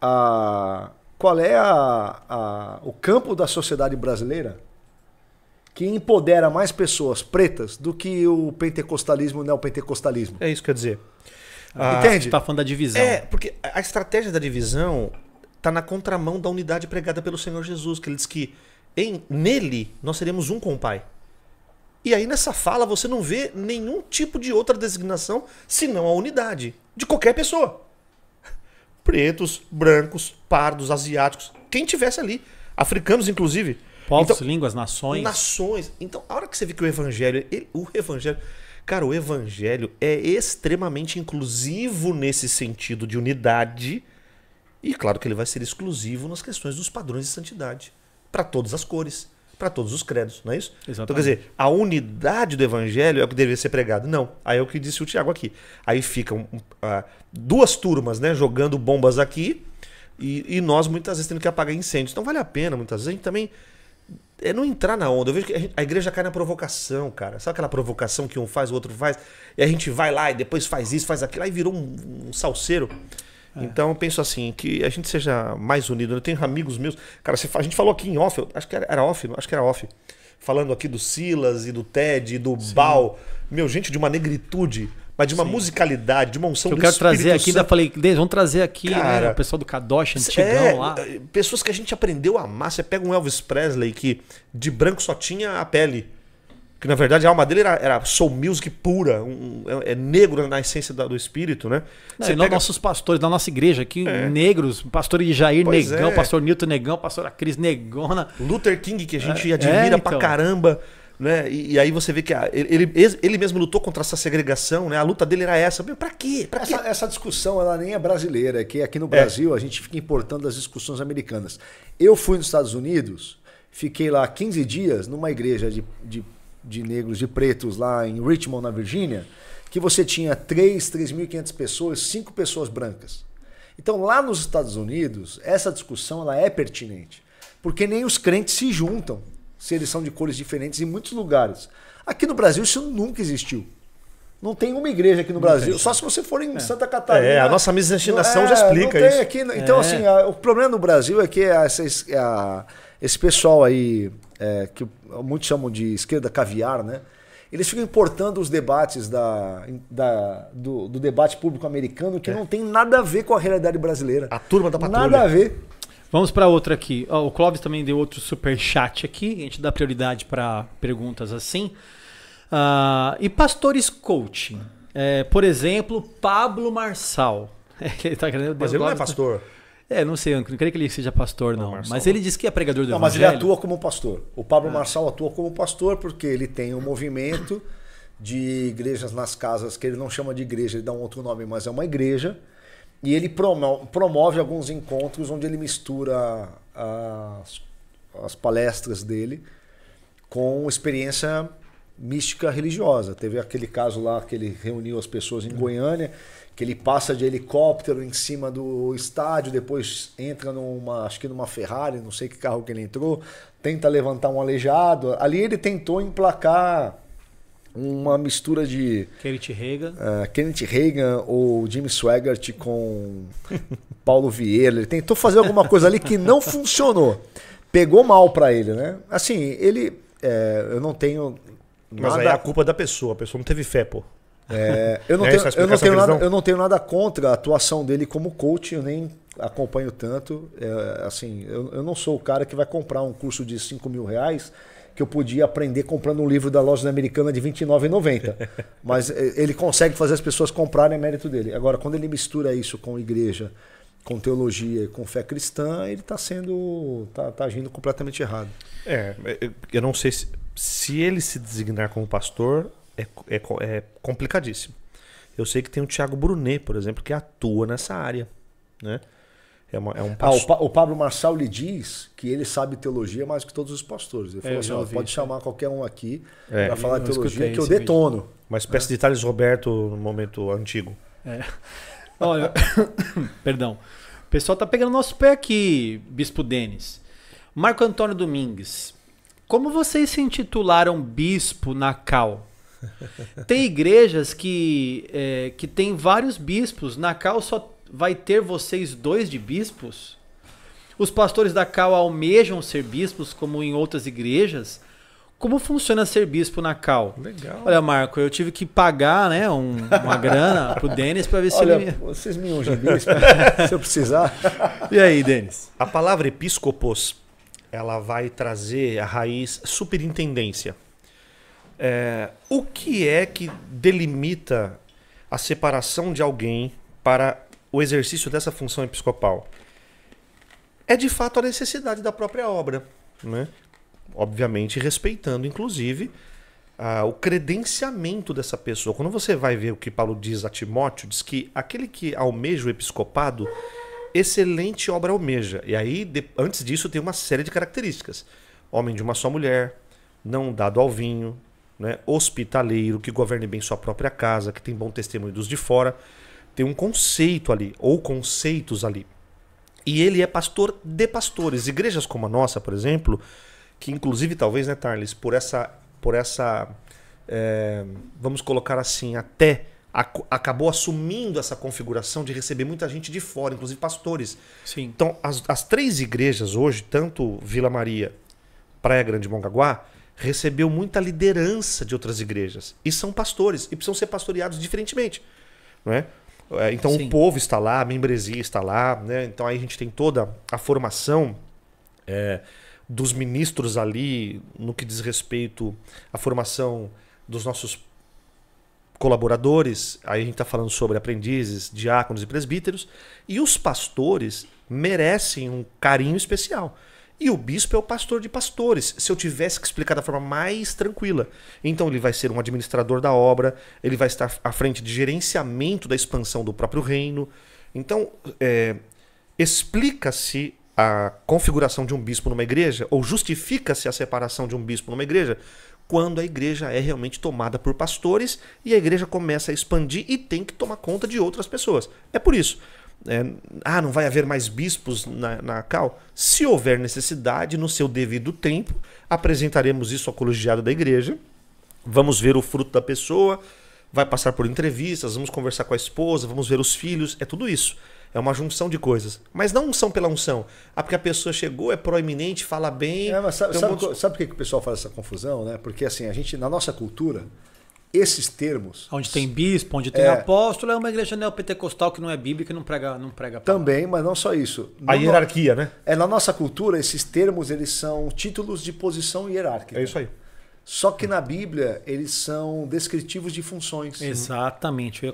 a qual é a, a, o campo da sociedade brasileira que empodera mais pessoas pretas do que o pentecostalismo e o neopentecostalismo? É isso que eu quero dizer. Ah, Entende? Tá falando da divisão. É, porque a estratégia da divisão tá na contramão da unidade pregada pelo Senhor Jesus, que ele diz que em, nele nós seremos um com o Pai. E aí nessa fala você não vê nenhum tipo de outra designação senão a unidade de qualquer pessoa. Pretos, brancos, pardos, asiáticos, quem tivesse ali, africanos inclusive. Povos, então, línguas, nações. Nações. Então, a hora que você vê que o evangelho, ele, o evangelho Cara, o evangelho é extremamente inclusivo nesse sentido de unidade. E claro que ele vai ser exclusivo nas questões dos padrões de santidade. Para todas as cores, para todos os credos, não é isso? Exatamente. Então, quer dizer, a unidade do evangelho é o que deveria ser pregado. Não. Aí é o que disse o Tiago aqui. Aí ficam uh, duas turmas, né, jogando bombas aqui. E, e, nós muitas vezes temos que apagar incêndios. Então vale a pena, muitas vezes, a gente também é não entrar na onda. Eu vejo que a, gente, a, igreja cai na provocação, cara. Sabe aquela provocação que um faz, o outro faz? E a gente vai lá e depois faz isso, faz aquilo, aí virou um, um salseiro. É. Então eu penso assim, que a gente seja mais unido. Né? Eu tenho amigos meus. Cara, você, a gente falou aqui em off, acho que era, era off, acho que era off. Falando aqui do Silas e do Ted e do Sim. Bal. Meu, gente de uma negritude mas de uma Sim. musicalidade, de uma unção que Eu quero trazer aqui, ainda falei, vamos trazer aqui né, Cara, né, o pessoal do Kadosh, antigão é, lá. Eh, pessoas que a gente aprendeu a amar. Você pega um Elvis Presley que de branco só tinha a pele. Que na verdade a alma dele era, era soul music pura, um, é, é, negro na essência da, do espírito, né? Não, pega... Nossos pastores da nossa igreja aqui, é. negros, pastor Jair pois Negão, é. pastor Newton Negão, pastora Cris Negona. Luther King, que a gente é, admira é, então. pra caramba. Né? E, e aí você vê que a, ele, ele mesmo lutou contra essa segregação, né? A luta dele era essa. Meu, pra quê? Pra quê? Essa, discussão ela nem é brasileira, é que aqui no é. Brasil é. a gente fica importando as discussões americanas. Eu fui nos Estados Unidos, fiquei lá 15 dias numa igreja de, de, de negros, de pretos, lá em Richmond, na Virgínia, que você tinha 3, 3.500 pessoas, 5 pessoas brancas. Então, lá nos Estados Unidos, essa discussão ela é pertinente, porque nem os crentes se juntam se eles são de cores diferentes em muitos lugares. Aqui no Brasil isso nunca existiu. Não tem uma igreja aqui no não Brasil, tem. só se você for em é. Santa Catarina. É, a nossa miscigenação é, já explica não tem isso. Aqui, né? então, é. assim, a, o problema no Brasil é que é essa, é a, esse pessoal aí, é, que muitos chamam de esquerda caviar, né? Eles ficam importando os debates da, da do, do, debate público americano que não tem nada a ver com a realidade brasileira. A turma da patrulha. Nada a ver. Vamos para outra aqui. Oh, o Clóvis também deu outro super chat aqui. A gente dá prioridade para perguntas assim. Uh, e pastores coaching. É, por exemplo, Pablo Marçal. ele tá querendo Mas ele não é pastor. É, não sei, não creio que ele seja pastor, não. mas ele diz que é pregador do não, Evangelho. Mas ele atua como pastor. O Pablo ah. Marçal atua como pastor porque ele tem um movimento de igrejas nas casas, que ele não chama de igreja, ele dá um outro nome, mas é uma igreja e ele promove alguns encontros onde ele mistura as, as palestras dele com experiência mística religiosa. Teve aquele caso lá que ele reuniu as pessoas em uhum. Goiânia, que ele passa de helicóptero em cima do estádio, depois entra numa, acho que numa Ferrari, não sei que carro que ele entrou, tenta levantar um aleijado. Ali ele tentou emplacar uma mistura de. Kenneth Reagan. Uh, Kenneth Reagan ou Jimmy Swaggart com Paulo Vieira. Ele tentou fazer alguma coisa ali que não funcionou. Pegou mal para ele, né? Assim, ele. É, eu não tenho. Mas nada... aí é a culpa da pessoa, a pessoa não teve fé, pô. É, eu, não né? é tenho, eu, não tenho nada, eu não tenho nada contra a atuação dele como coach, eu nem acompanho tanto. É, assim, eu, eu não sou o cara que vai comprar um curso de 5 mil reais que eu podia aprender comprando um livro da loja americana de R$ 29,90. Mas eh, ele consegue fazer as pessoas comprarem a mérito dele. Agora, quando ele mistura isso com igreja, com teologia, com fé cristã, ele está sendo. Tá, tá, agindo completamente errado. É, eu não sei se, se ele se designar como pastor é, é, é complicadíssimo. Eu sei que tem o Tiago Brunet, por exemplo, que atua nessa área. Né? É, uma, é um Ah, o, pa o, Pablo Marçal lhe diz que ele sabe teologia mais que todos os pastores. Ele é, falou assim: pode chamar qualquer um aqui é. para falar teologia que eu detono. Vídeo. Uma espécie é. de Thales Roberto no momento antigo. É. Olha, perdão. O pessoal tá pegando nosso pé aqui, Bispo Denis. Marco Antônio Domingues, como vocês se intitularam bispo na Cal? Tem igrejas que, é, que tem vários bispos. Na Cal só vai ter vocês dois de bispos? Os pastores da Cal almejam ser bispos, como em outras igrejas? Como funciona ser bispo na Cal? Legal. Olha, Marco, eu tive que pagar né, um, uma grana pro Denis para ver se Olha, ele. Vocês me ungem bispo, se eu precisar. E aí, Denis? A palavra episcopos ela vai trazer a raiz superintendência. É, o que é que delimita a separação de alguém para o exercício dessa função episcopal? É de fato a necessidade da própria obra, né? obviamente respeitando, inclusive, ah, o credenciamento dessa pessoa. Quando você vai ver o que Paulo diz a Timóteo, diz que aquele que almeja o episcopado, excelente obra almeja. E aí, de, antes disso, tem uma série de características: homem de uma só mulher, não dado ao vinho, né? hospitaleiro, que governe bem sua própria casa, que tem bom testemunho dos de fora. Tem um conceito ali, ou conceitos ali. E ele é pastor de pastores. Igrejas como a nossa, por exemplo, que inclusive talvez, né, Tarles, por essa. Por essa é, vamos colocar assim, até acabou assumindo essa configuração de receber muita gente de fora, inclusive pastores. Sim. Então, as, as três igrejas hoje, tanto Vila Maria, Praia Grande Mongaguá, recebeu muita liderança de outras igrejas. E são pastores, e precisam ser pastoreados diferentemente. Não é? É, então Sim. o povo está lá, a membresia está lá, né? Então aí a gente tem toda a formação é, dos ministros ali no que diz respeito à formação dos nossos colaboradores, aí a gente está falando sobre aprendizes, diáconos e presbíteros, e os pastores merecem um carinho especial. E o bispo é o pastor de pastores. Se eu tivesse que explicar da forma mais tranquila, então ele vai ser um administrador da obra, ele vai estar à frente de gerenciamento da expansão do próprio reino. Então, é, explica-se a configuração de um bispo numa igreja, ou justifica-se a separação de um bispo numa igreja, quando a igreja é realmente tomada por pastores e a igreja começa a expandir e tem que tomar conta de outras pessoas. É por isso. É, ah, não vai haver mais bispos na, na CAL? Se houver necessidade, no seu devido tempo, apresentaremos isso ao colegiado da igreja. Vamos ver o fruto da pessoa, vai passar por entrevistas, vamos conversar com a esposa, vamos ver os filhos, é tudo isso. É uma junção de coisas. Mas não unção pela unção. Ah, porque a pessoa chegou, é proeminente, fala bem. É, sabe, sabe, um monte... sabe, por que, que o pessoal faz essa confusão, né? Porque assim, a gente, na nossa cultura, esses termos. Onde tem bispo, onde tem é, apóstolo, é uma igreja neopentecostal que não é bíblica e não prega, não prega Também, mas não só isso. No, a hierarquia, né? É, na nossa cultura, esses termos eles são títulos de posição hierárquica. É isso aí. Só que na Bíblia eles são descritivos de funções. Exatamente.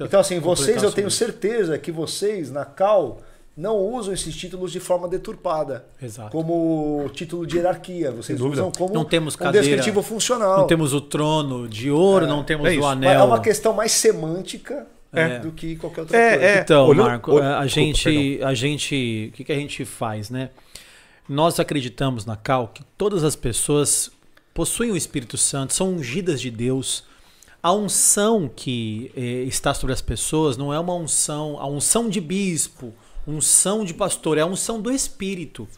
então, assim, vocês, eu tenho certeza que vocês, na Cal, não usam esses títulos de forma deturpada. Exato. Como título de hierarquia. Vocês usam como não temos cadeira, um descritivo funcional. Não temos o trono de ouro, é, não temos é o anel. Mas é uma questão mais semântica é. do que qualquer outra é, coisa. É. Então, Marco, a, gente, a gente. O que, que a gente faz, né? Nós acreditamos na Cal que todas as pessoas possuem o Espírito Santo, são ungidas de Deus. A unção que eh, está sobre as pessoas não é uma unção, a unção de bispo Unção de pastor é a unção do Espírito.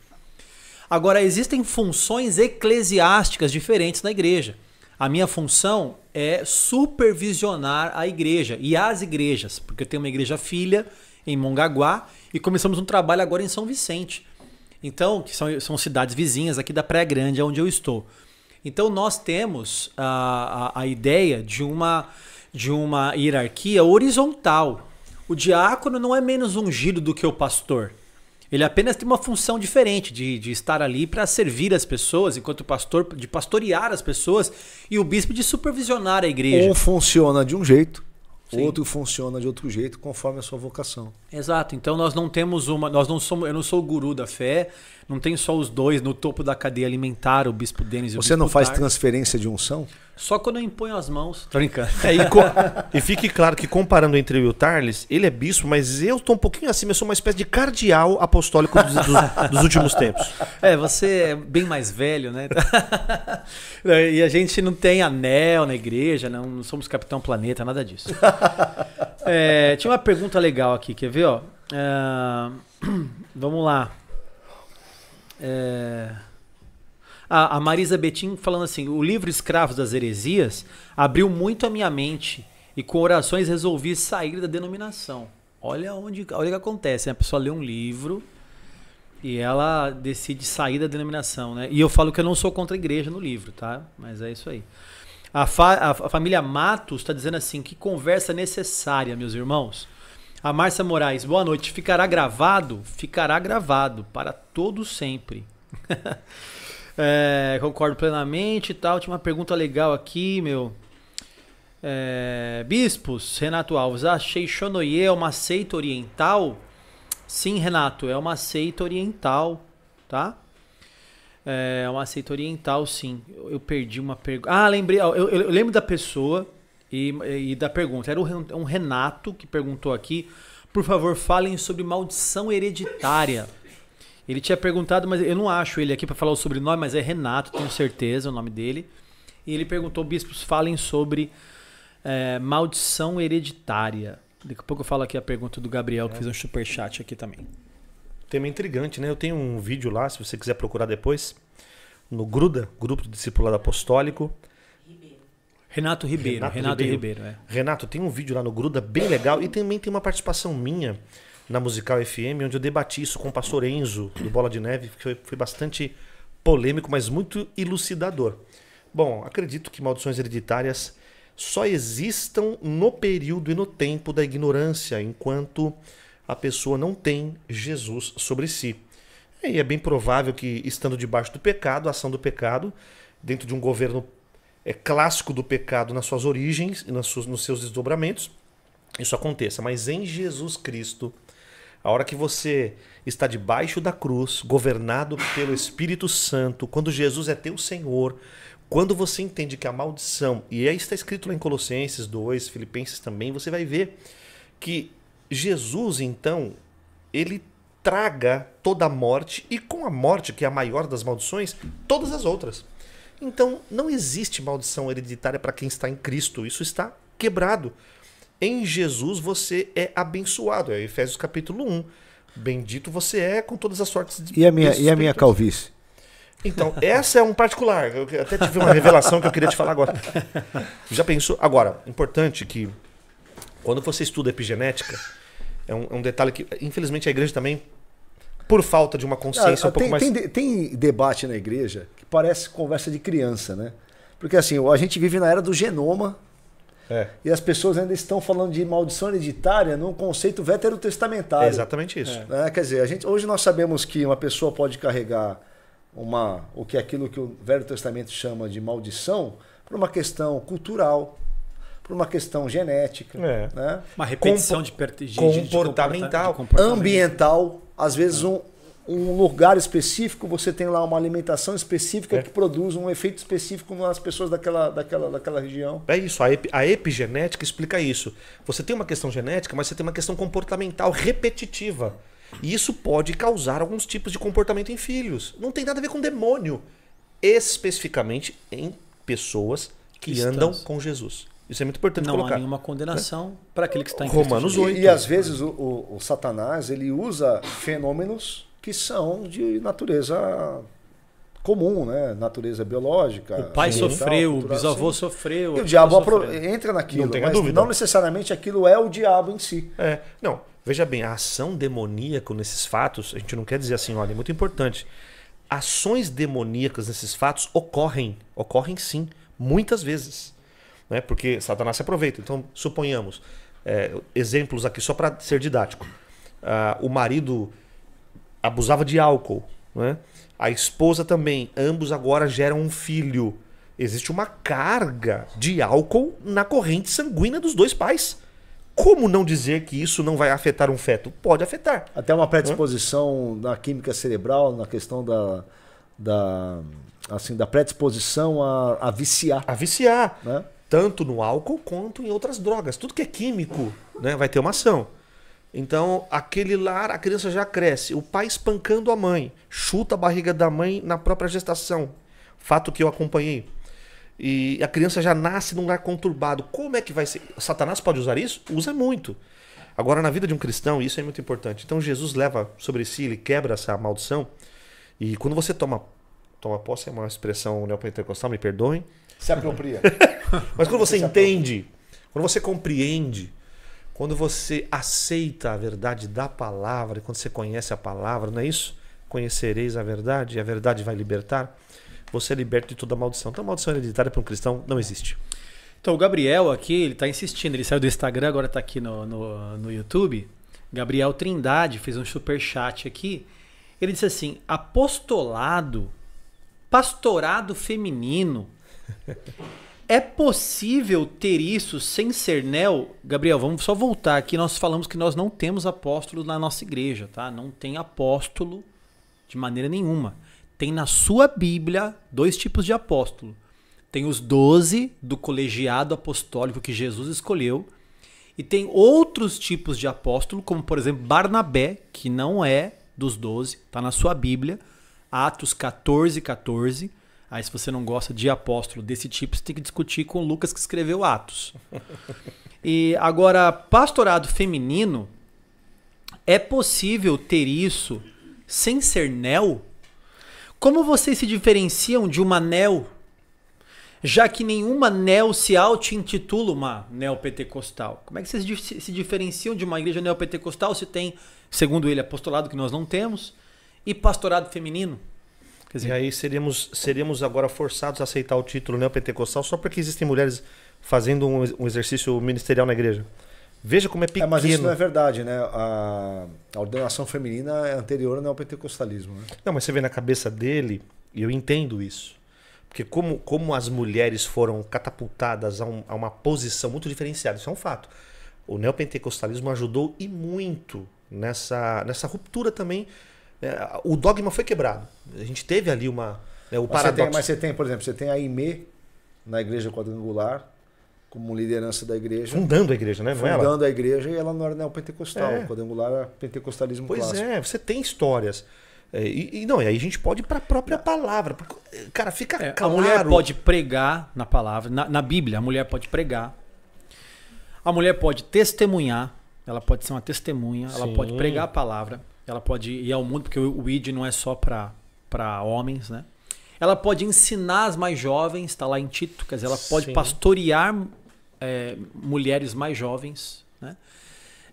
Agora, existem funções eclesiásticas diferentes na igreja. A minha função é supervisionar a igreja e as igrejas, porque eu tenho uma igreja filha em Mongaguá e começamos um trabalho agora em São Vicente. Então, que são, são cidades vizinhas aqui da Praia Grande, onde eu estou. Então, nós temos a, a, a ideia de uma, de uma hierarquia horizontal o diácono não é menos ungido do que o pastor. Ele apenas tem uma função diferente de, de estar ali para servir as pessoas, enquanto o pastor de pastorear as pessoas e o bispo de supervisionar a igreja. Um funciona de um jeito, Sim. outro funciona de outro jeito, conforme a sua vocação. Exato. Então nós não temos uma, nós não somos, eu não sou o guru da fé, não tem só os dois no topo da cadeia alimentar, o bispo Denis e o Você não faz Tarso. transferência de unção? Só quando eu imponho as mãos. Tô brincando. É, e, e, fique claro que comparando entre eu e o Tarles, ele é bispo, mas eu estou um pouquinho acima, eu sou uma espécie de cardeal apostólico dos, dos, dos últimos tempos. É, você é bem mais velho, né? e a gente não tem anel na igreja, não, não somos capitão planeta, nada disso. É, tinha uma pergunta legal aqui, quer ver? Ó? Ah, vamos lá. É... a Marisa Betim falando assim: o livro Escravos das Heresias abriu muito a minha mente e com orações resolvi sair da denominação. Olha onde, olha o que acontece, né? a pessoa lê um livro e ela decide sair da denominação, né? E eu falo que eu não sou contra a igreja no livro, tá? Mas é isso aí. A, fa a família Matos está dizendo assim: que conversa necessária, meus irmãos. A Márcia Moraes, boa noite. Ficará gravado? Ficará gravado para todo sempre. é, concordo plenamente e tal. Tinha uma pergunta legal aqui, meu. É, Bispos, Renato Alves, achei Shonoye é uma seita oriental? Sim, Renato, é uma seita oriental, tá? É, é uma seita oriental, sim. Eu, eu perdi uma pergunta. Ah, lembrei. Eu, eu, eu lembro da pessoa e, e da pergunta. Era um Renato que perguntou aqui. Por favor, falem sobre maldição hereditária. Ele tinha perguntado, mas eu não acho ele aqui para falar o sobrenome, mas é Renato, tenho certeza é o nome dele. E ele perguntou: bispos, falem sobre é, maldição hereditária. Daqui a pouco eu falo aqui a pergunta do Gabriel, que é. fez um super chat aqui também. Tema intrigante, né? Eu tenho um vídeo lá, se você quiser procurar depois, no Gruda, Grupo Discipulado Apostólico. Renato Ribeiro. Renato, Renato Ribeiro. Ribeiro é. Renato, tem um vídeo lá no Gruda bem legal e também tem uma participação minha na Musical FM, onde eu debati isso com o pastor Enzo, do Bola de Neve, que foi, foi bastante polêmico, mas muito elucidador. Bom, acredito que maldições hereditárias só existam no período e no tempo da ignorância, enquanto a pessoa não tem Jesus sobre si. E é bem provável que, estando debaixo do pecado, a ação do pecado, dentro de um governo é, clássico do pecado nas suas origens e nas suas, nos seus desdobramentos, isso aconteça. Mas em Jesus Cristo, a hora que você está debaixo da cruz, governado pelo Espírito Santo, quando Jesus é teu Senhor, quando você entende que a maldição, e aí está escrito lá em Colossenses 2, Filipenses também, você vai ver que Jesus, então, ele traga toda a morte e com a morte, que é a maior das maldições, todas as outras. Então, não existe maldição hereditária para quem está em Cristo. Isso está quebrado. Em Jesus você é abençoado. É Efésios capítulo 1. Bendito você é com todas as sortes de E a minha, e a minha calvície? Então, essa é um particular. Eu até tive uma revelação que eu queria te falar agora. Já pensou? Agora, importante que quando você estuda epigenética, é um, é um detalhe que, infelizmente, a igreja também, por falta de uma consciência ah, um tem, pouco mais. Tem, tem debate na igreja parece conversa de criança, né? Porque assim, a gente vive na era do genoma. É. E as pessoas ainda estão falando de maldição hereditária num conceito veterotestamentário. É exatamente isso. É. Né? Quer dizer, a gente, hoje nós sabemos que uma pessoa pode carregar uma, o que é aquilo que o Velho Testamento chama de maldição por uma questão cultural, por uma questão genética, é. né? uma repetição Compo de, de, comportamental, de comportamento. ambiental, às vezes é. um, um lugar específico, você tem lá uma alimentação específica é. que produz um efeito específico nas pessoas daquela, daquela, daquela região. É isso, a, ep, a epigenética explica isso. Você tem uma questão genética, mas você tem uma questão comportamental repetitiva. E isso pode causar alguns tipos de comportamento em filhos. Não tem nada a ver com demônio. Especificamente em pessoas que Cristãs. andam com Jesus. Isso é muito importante não colocar. Não há nenhuma condenação é. para aquele que está em Romanos Cristo. 8. E, e às vezes o, o, o Satanás ele usa fenômenos que são de natureza comum, né? Natureza biológica. O pai sofreu, cultural, o bisavô assim. sofreu. E o diabo entra naquilo, não mas dúvida. não necessariamente aquilo é o diabo em si. É. Não, veja bem, a ação demoníaca nesses fatos, a gente não quer dizer assim, olha, é muito importante. Ações demoníacas nesses fatos ocorrem, ocorrem sim, muitas vezes. Né? Porque Satanás se aproveita. Então, suponhamos, é, exemplos aqui só para ser didático. Ah, o marido abusava de álcool, né? A esposa também, ambos agora geram um filho. Existe uma carga de álcool na corrente sanguínea dos dois pais. Como não dizer que isso não vai afetar um feto? Pode afetar. Até uma predisposição Hã? na química cerebral, na questão da, da, assim, da predisposição a, a viciar. A viciar. Né? Tanto no álcool quanto em outras drogas. Tudo que é químico né, vai ter uma ação. Então, aquele lar, a criança já cresce. O pai espancando a mãe, chuta a barriga da mãe na própria gestação. Fato que eu acompanhei. E a criança já nasce num lar conturbado. Como é que vai ser? Satanás pode usar isso? Usa muito. Agora, na vida de um cristão, isso é muito importante. Então, Jesus leva sobre si, ele quebra essa maldição. E quando você toma, toma posse, é uma expressão neopentecostal, me perdoem. Se apropria. Mas quando você entende, quando você compreende quando você aceita a verdade da palavra, quando você conhece a palavra, não é isso? Conhecereis a verdade e a verdade vai libertar. Você é liberto de toda maldição. Então, maldição hereditária para um cristão não existe. Então, o Gabriel aqui, ele está insistindo. Ele saiu do Instagram, agora está aqui no, no, no YouTube. Gabriel Trindade fez um super chat aqui. Ele disse assim: apostolado, pastorado feminino. É possível ter isso sem ser neo? Gabriel, vamos só voltar aqui. Nós falamos que nós não temos apóstolo na nossa igreja, tá? Não tem apóstolo de maneira nenhuma. Tem na sua Bíblia dois tipos de apóstolo. Tem os doze do colegiado apostólico que Jesus escolheu. E tem outros tipos de apóstolo, como por exemplo Barnabé, que não é dos doze, tá na sua Bíblia. Atos 14, 14. Aí, se você não gosta de apóstolo desse tipo, você tem que discutir com Lucas que escreveu Atos. e agora, pastorado feminino, é possível ter isso sem ser neo? Como vocês se diferenciam de uma neo? Já que nenhuma neo se auto-intitula uma neopentecostal. Como é que vocês se diferenciam de uma igreja neopentecostal se tem, segundo ele, apostolado que nós não temos, e pastorado feminino? Dizer, e aí seríamos, seríamos agora forçados a aceitar o título neopentecostal só porque existem mulheres fazendo um, um exercício ministerial na igreja. Veja como é pequeno. É, mas isso não é verdade, né? A, a ordenação feminina é anterior ao neopentecostalismo. Né? Não, mas você vê na cabeça dele, e eu entendo isso. Porque como, como as mulheres foram catapultadas a, um, a uma posição muito diferenciada, isso é um fato. O neopentecostalismo ajudou e muito nessa, nessa ruptura também é, o dogma foi quebrado. A gente teve ali uma. Né, o mas paradoxo. Você tem, mas você tem, por exemplo, você tem a IME na Igreja Quadrangular, como liderança da igreja. Fundando a igreja, né? Não é fundando a igreja e ela não era neopentecostal. É. Quadrangular era é pentecostalismo pois clássico. Pois é, você tem histórias. E, e, não, e aí a gente pode ir para a própria palavra. Porque, cara, fica é, claro. A mulher pode pregar na palavra, na, na Bíblia, a mulher pode pregar. A mulher pode testemunhar, ela pode ser uma testemunha, Sim. ela pode pregar a palavra. Ela pode ir ao mundo, porque o ID não é só para homens, né? Ela pode ensinar as mais jovens, está lá em Tito, quer dizer, ela pode Sim. pastorear é, mulheres mais jovens, né?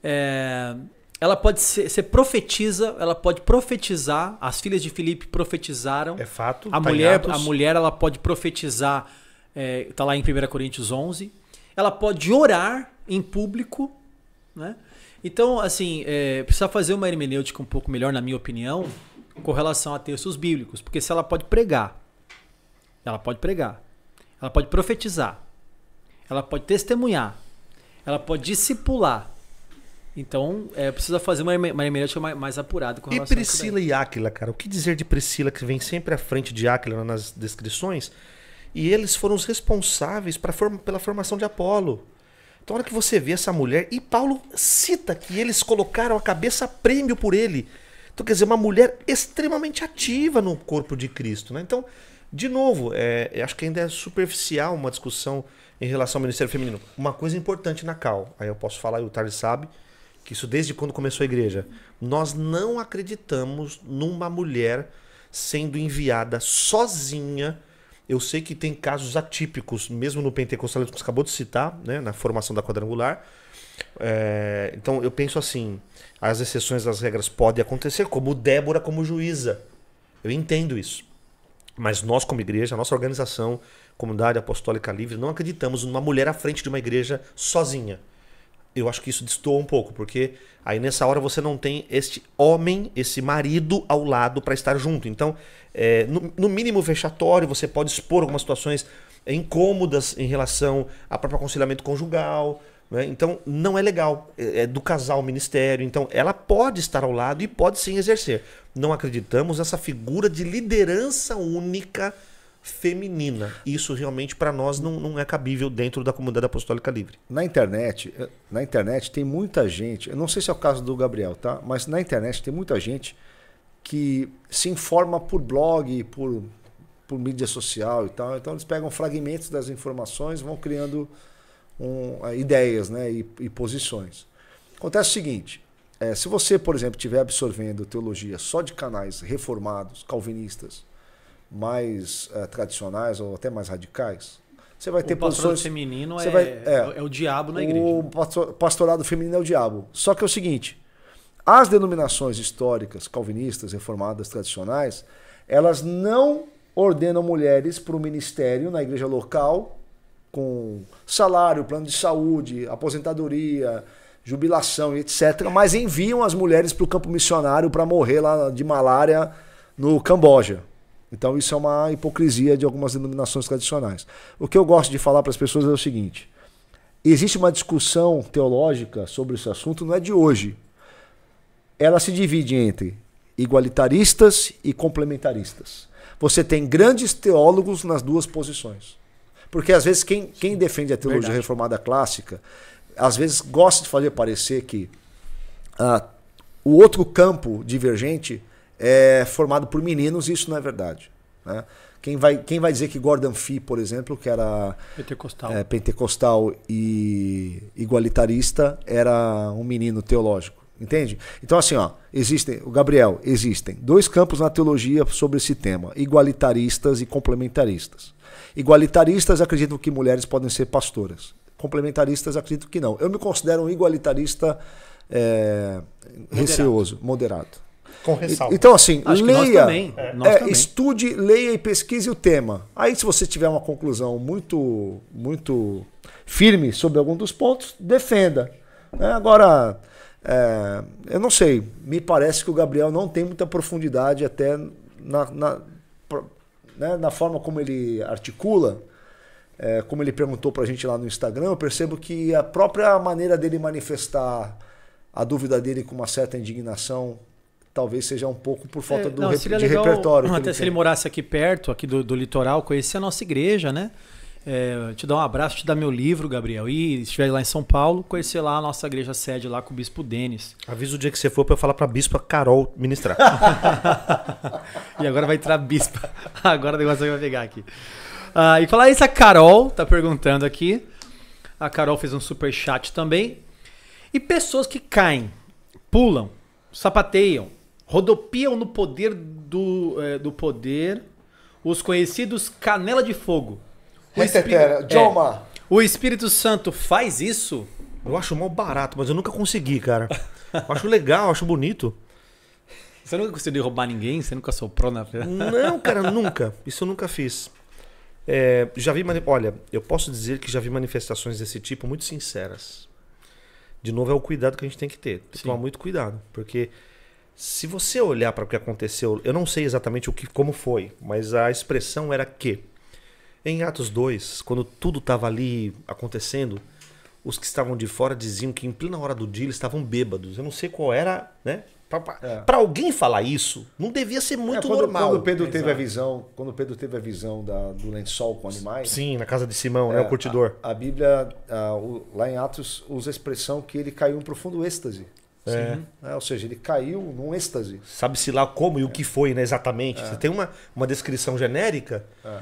É, ela pode ser, ser, profetiza, ela pode profetizar. As filhas de Filipe profetizaram. É fato. A tá mulher, a mulher, ela pode profetizar. Está é, tá lá em 1 Coríntios 11. Ela pode orar em público, né? Então, assim, é, precisa fazer uma hermenêutica um pouco melhor, na minha opinião, com relação a textos bíblicos. Porque se ela pode pregar, ela pode pregar, ela pode profetizar, ela pode testemunhar, ela pode discipular. Então, é, precisa fazer uma, uma hermenêutica mais, mais, apurada com relação E Priscila a e Áquila, cara, o que dizer de Priscila, que vem sempre à frente de Áquila nas descrições? E eles foram os responsáveis pra, pela formação de Apolo. Então, a hora que você vê essa mulher, e Paulo cita que eles colocaram a cabeça a prêmio por ele. Então, quer dizer, uma mulher extremamente ativa no corpo de Cristo. Né? Então, de novo, é, acho que ainda é superficial uma discussão em relação ao ministério feminino. Uma coisa importante na Cal, aí eu posso falar e o Tarde sabe, que isso desde quando começou a igreja. Nós não acreditamos numa mulher sendo enviada sozinha eu sei que tem casos atípicos, mesmo no pentecostalismo que você acabou de citar, né, na formação da quadrangular. É, então eu penso assim: as exceções das regras podem acontecer, como Débora como juíza. Eu entendo isso. Mas nós, como igreja, a nossa organização, Comunidade Apostólica Livre, não acreditamos numa mulher à frente de uma igreja sozinha eu acho que isso destoa um pouco, porque aí nessa hora você não tem este homem, esse marido ao lado para estar junto. Então, é, no, no, mínimo vexatório, você pode expor algumas situações incômodas em relação ao próprio aconselhamento conjugal. Né? Então, não é legal. É, é do casal o ministério. Então, ela pode estar ao lado e pode sim exercer. Não acreditamos nessa figura de liderança única feminina. Isso realmente para nós não, não é cabível dentro da comunidade apostólica livre. Na internet, eh, na internet tem muita gente, eu não sei se é o caso do Gabriel, tá? Mas na internet tem muita gente que se informa por blog, por, por mídia social e tal. Então eles pegam fragmentos das informações, vão criando um, eh, ideias né, e, e, posições. Acontece o seguinte: é, se você, por exemplo, estiver absorvendo teologia só de canais reformados, calvinistas, mais é, tradicionais ou até mais radicais. Você vai ter o pastorado posições. feminino é, vai, é, é, o diabo na igreja. O né? pastorado feminino é o diabo. Só que é o seguinte: as denominações históricas, calvinistas, reformadas, tradicionais, elas não ordenam mulheres para o ministério na igreja local, com salário, plano de saúde, aposentadoria, jubilação, etc. Mas enviam as mulheres para o campo missionário para morrer lá de malária no Camboja. Então isso é uma hipocrisia de algumas denominações tradicionais. O que eu gosto de falar para as pessoas é o seguinte: existe uma discussão teológica sobre esse assunto, não é de hoje. Ela se divide entre igualitaristas e complementaristas. Você tem grandes teólogos nas duas posições. Porque às vezes quem, quem defende a teologia Verdade. reformada clássica, às vezes gosta de fazer parecer que ah, o outro campo divergente é formado por meninos, isso não é verdade. Né? Quem vai, quem vai dizer que Gordon Fee, por exemplo, que era pentecostal, é, pentecostal e igualitarista, era um menino teológico? Entende? Então, assim, ó, existem, o Gabriel, existem dois campos na teologia sobre esse tema: igualitaristas e complementaristas. Igualitaristas acreditam que mulheres podem ser pastoras. Complementaristas acreditam que não. Eu me considero um igualitarista é, moderado. receoso, moderado. Com ressalva. Então, assim, Acho leia. Também. É. é, também. Estude, leia e pesquise o tema. Aí, se você tiver uma conclusão muito, muito firme sobre algum dos pontos, defenda. Né? Agora, é, eu não sei. Me parece que o Gabriel não tem muita profundidade até na, na, né, na forma como ele articula. É, como ele perguntou para a gente lá no Instagram, eu percebo que a própria maneira dele manifestar a dúvida dele com uma certa indignação talvez seja um pouco por é, falta do não, de repertório. Até se ele, ele morasse aqui perto, aqui do, do litoral, conhecer a nossa igreja, né? É, te dar um abraço, te dar meu livro, Gabriel. E se estiver lá em São Paulo, conhecer lá a nossa igreja sede lá com o Bispo Denis. Avisa o dia que você for para eu falar para a Bispa Carol ministrar. e agora vai entrar a Bispa. Agora o negócio vai pegar aqui. Ah, e falar isso, a Carol tá perguntando aqui. A Carol fez um super chat também. E pessoas que caem, pulam, sapateiam, rodopiam no poder do, é, do poder os conhecidos Canela de Fogo. O, espí... é, o Espírito Santo faz isso? Eu acho mal barato, mas eu nunca consegui, cara. Eu acho legal, acho bonito. Você nunca conseguiu roubar ninguém? Você nunca soprou na Não, cara, nunca. Isso eu nunca fiz. É, já vi. Olha, eu posso dizer que já vi manifestações desse tipo muito sinceras. De novo, é o cuidado que a gente tem que ter. Tem que tomar muito cuidado, porque se você olhar para o que aconteceu, eu não sei exatamente o que, como foi, mas a expressão era que em Atos 2, quando tudo estava ali acontecendo, os que estavam de fora diziam que em plena hora do dia eles estavam bêbados. Eu não sei qual era, né? Para é. alguém falar isso, não devia ser muito é, quando, normal. Quando Pedro Exato. teve a visão, quando Pedro teve a visão da, do lençol com animais. Sim, na casa de Simão, né, é, né, o curtidor. A, a Bíblia, a, o, lá em Atos, usa a expressão que ele caiu em profundo êxtase. É. é. ou seja, ele caiu num êxtase. Sabe-se lá como e o que foi, né? Exatamente. É. Você tem uma, uma descrição genérica, é.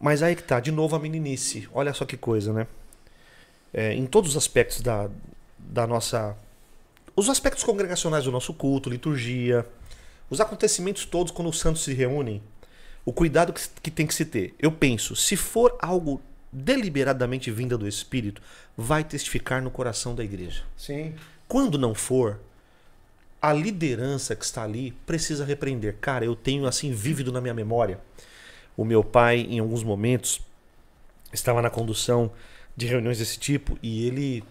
mas aí que tá, de novo a meninice. Olha só que coisa, né? em todos os aspectos da, da nossa. Os aspectos congregacionais do nosso culto, liturgia, os acontecimentos todos quando os santos se reúnem, o cuidado que, que, tem que se ter. Eu penso, se for algo deliberadamente vinda do Espírito, vai testificar no coração da igreja. Sim. Quando não for, a liderança que está ali precisa repreender. Cara, eu tenho assim vívido na minha memória. O meu pai, em alguns momentos, estava na condução de reuniões desse tipo e ele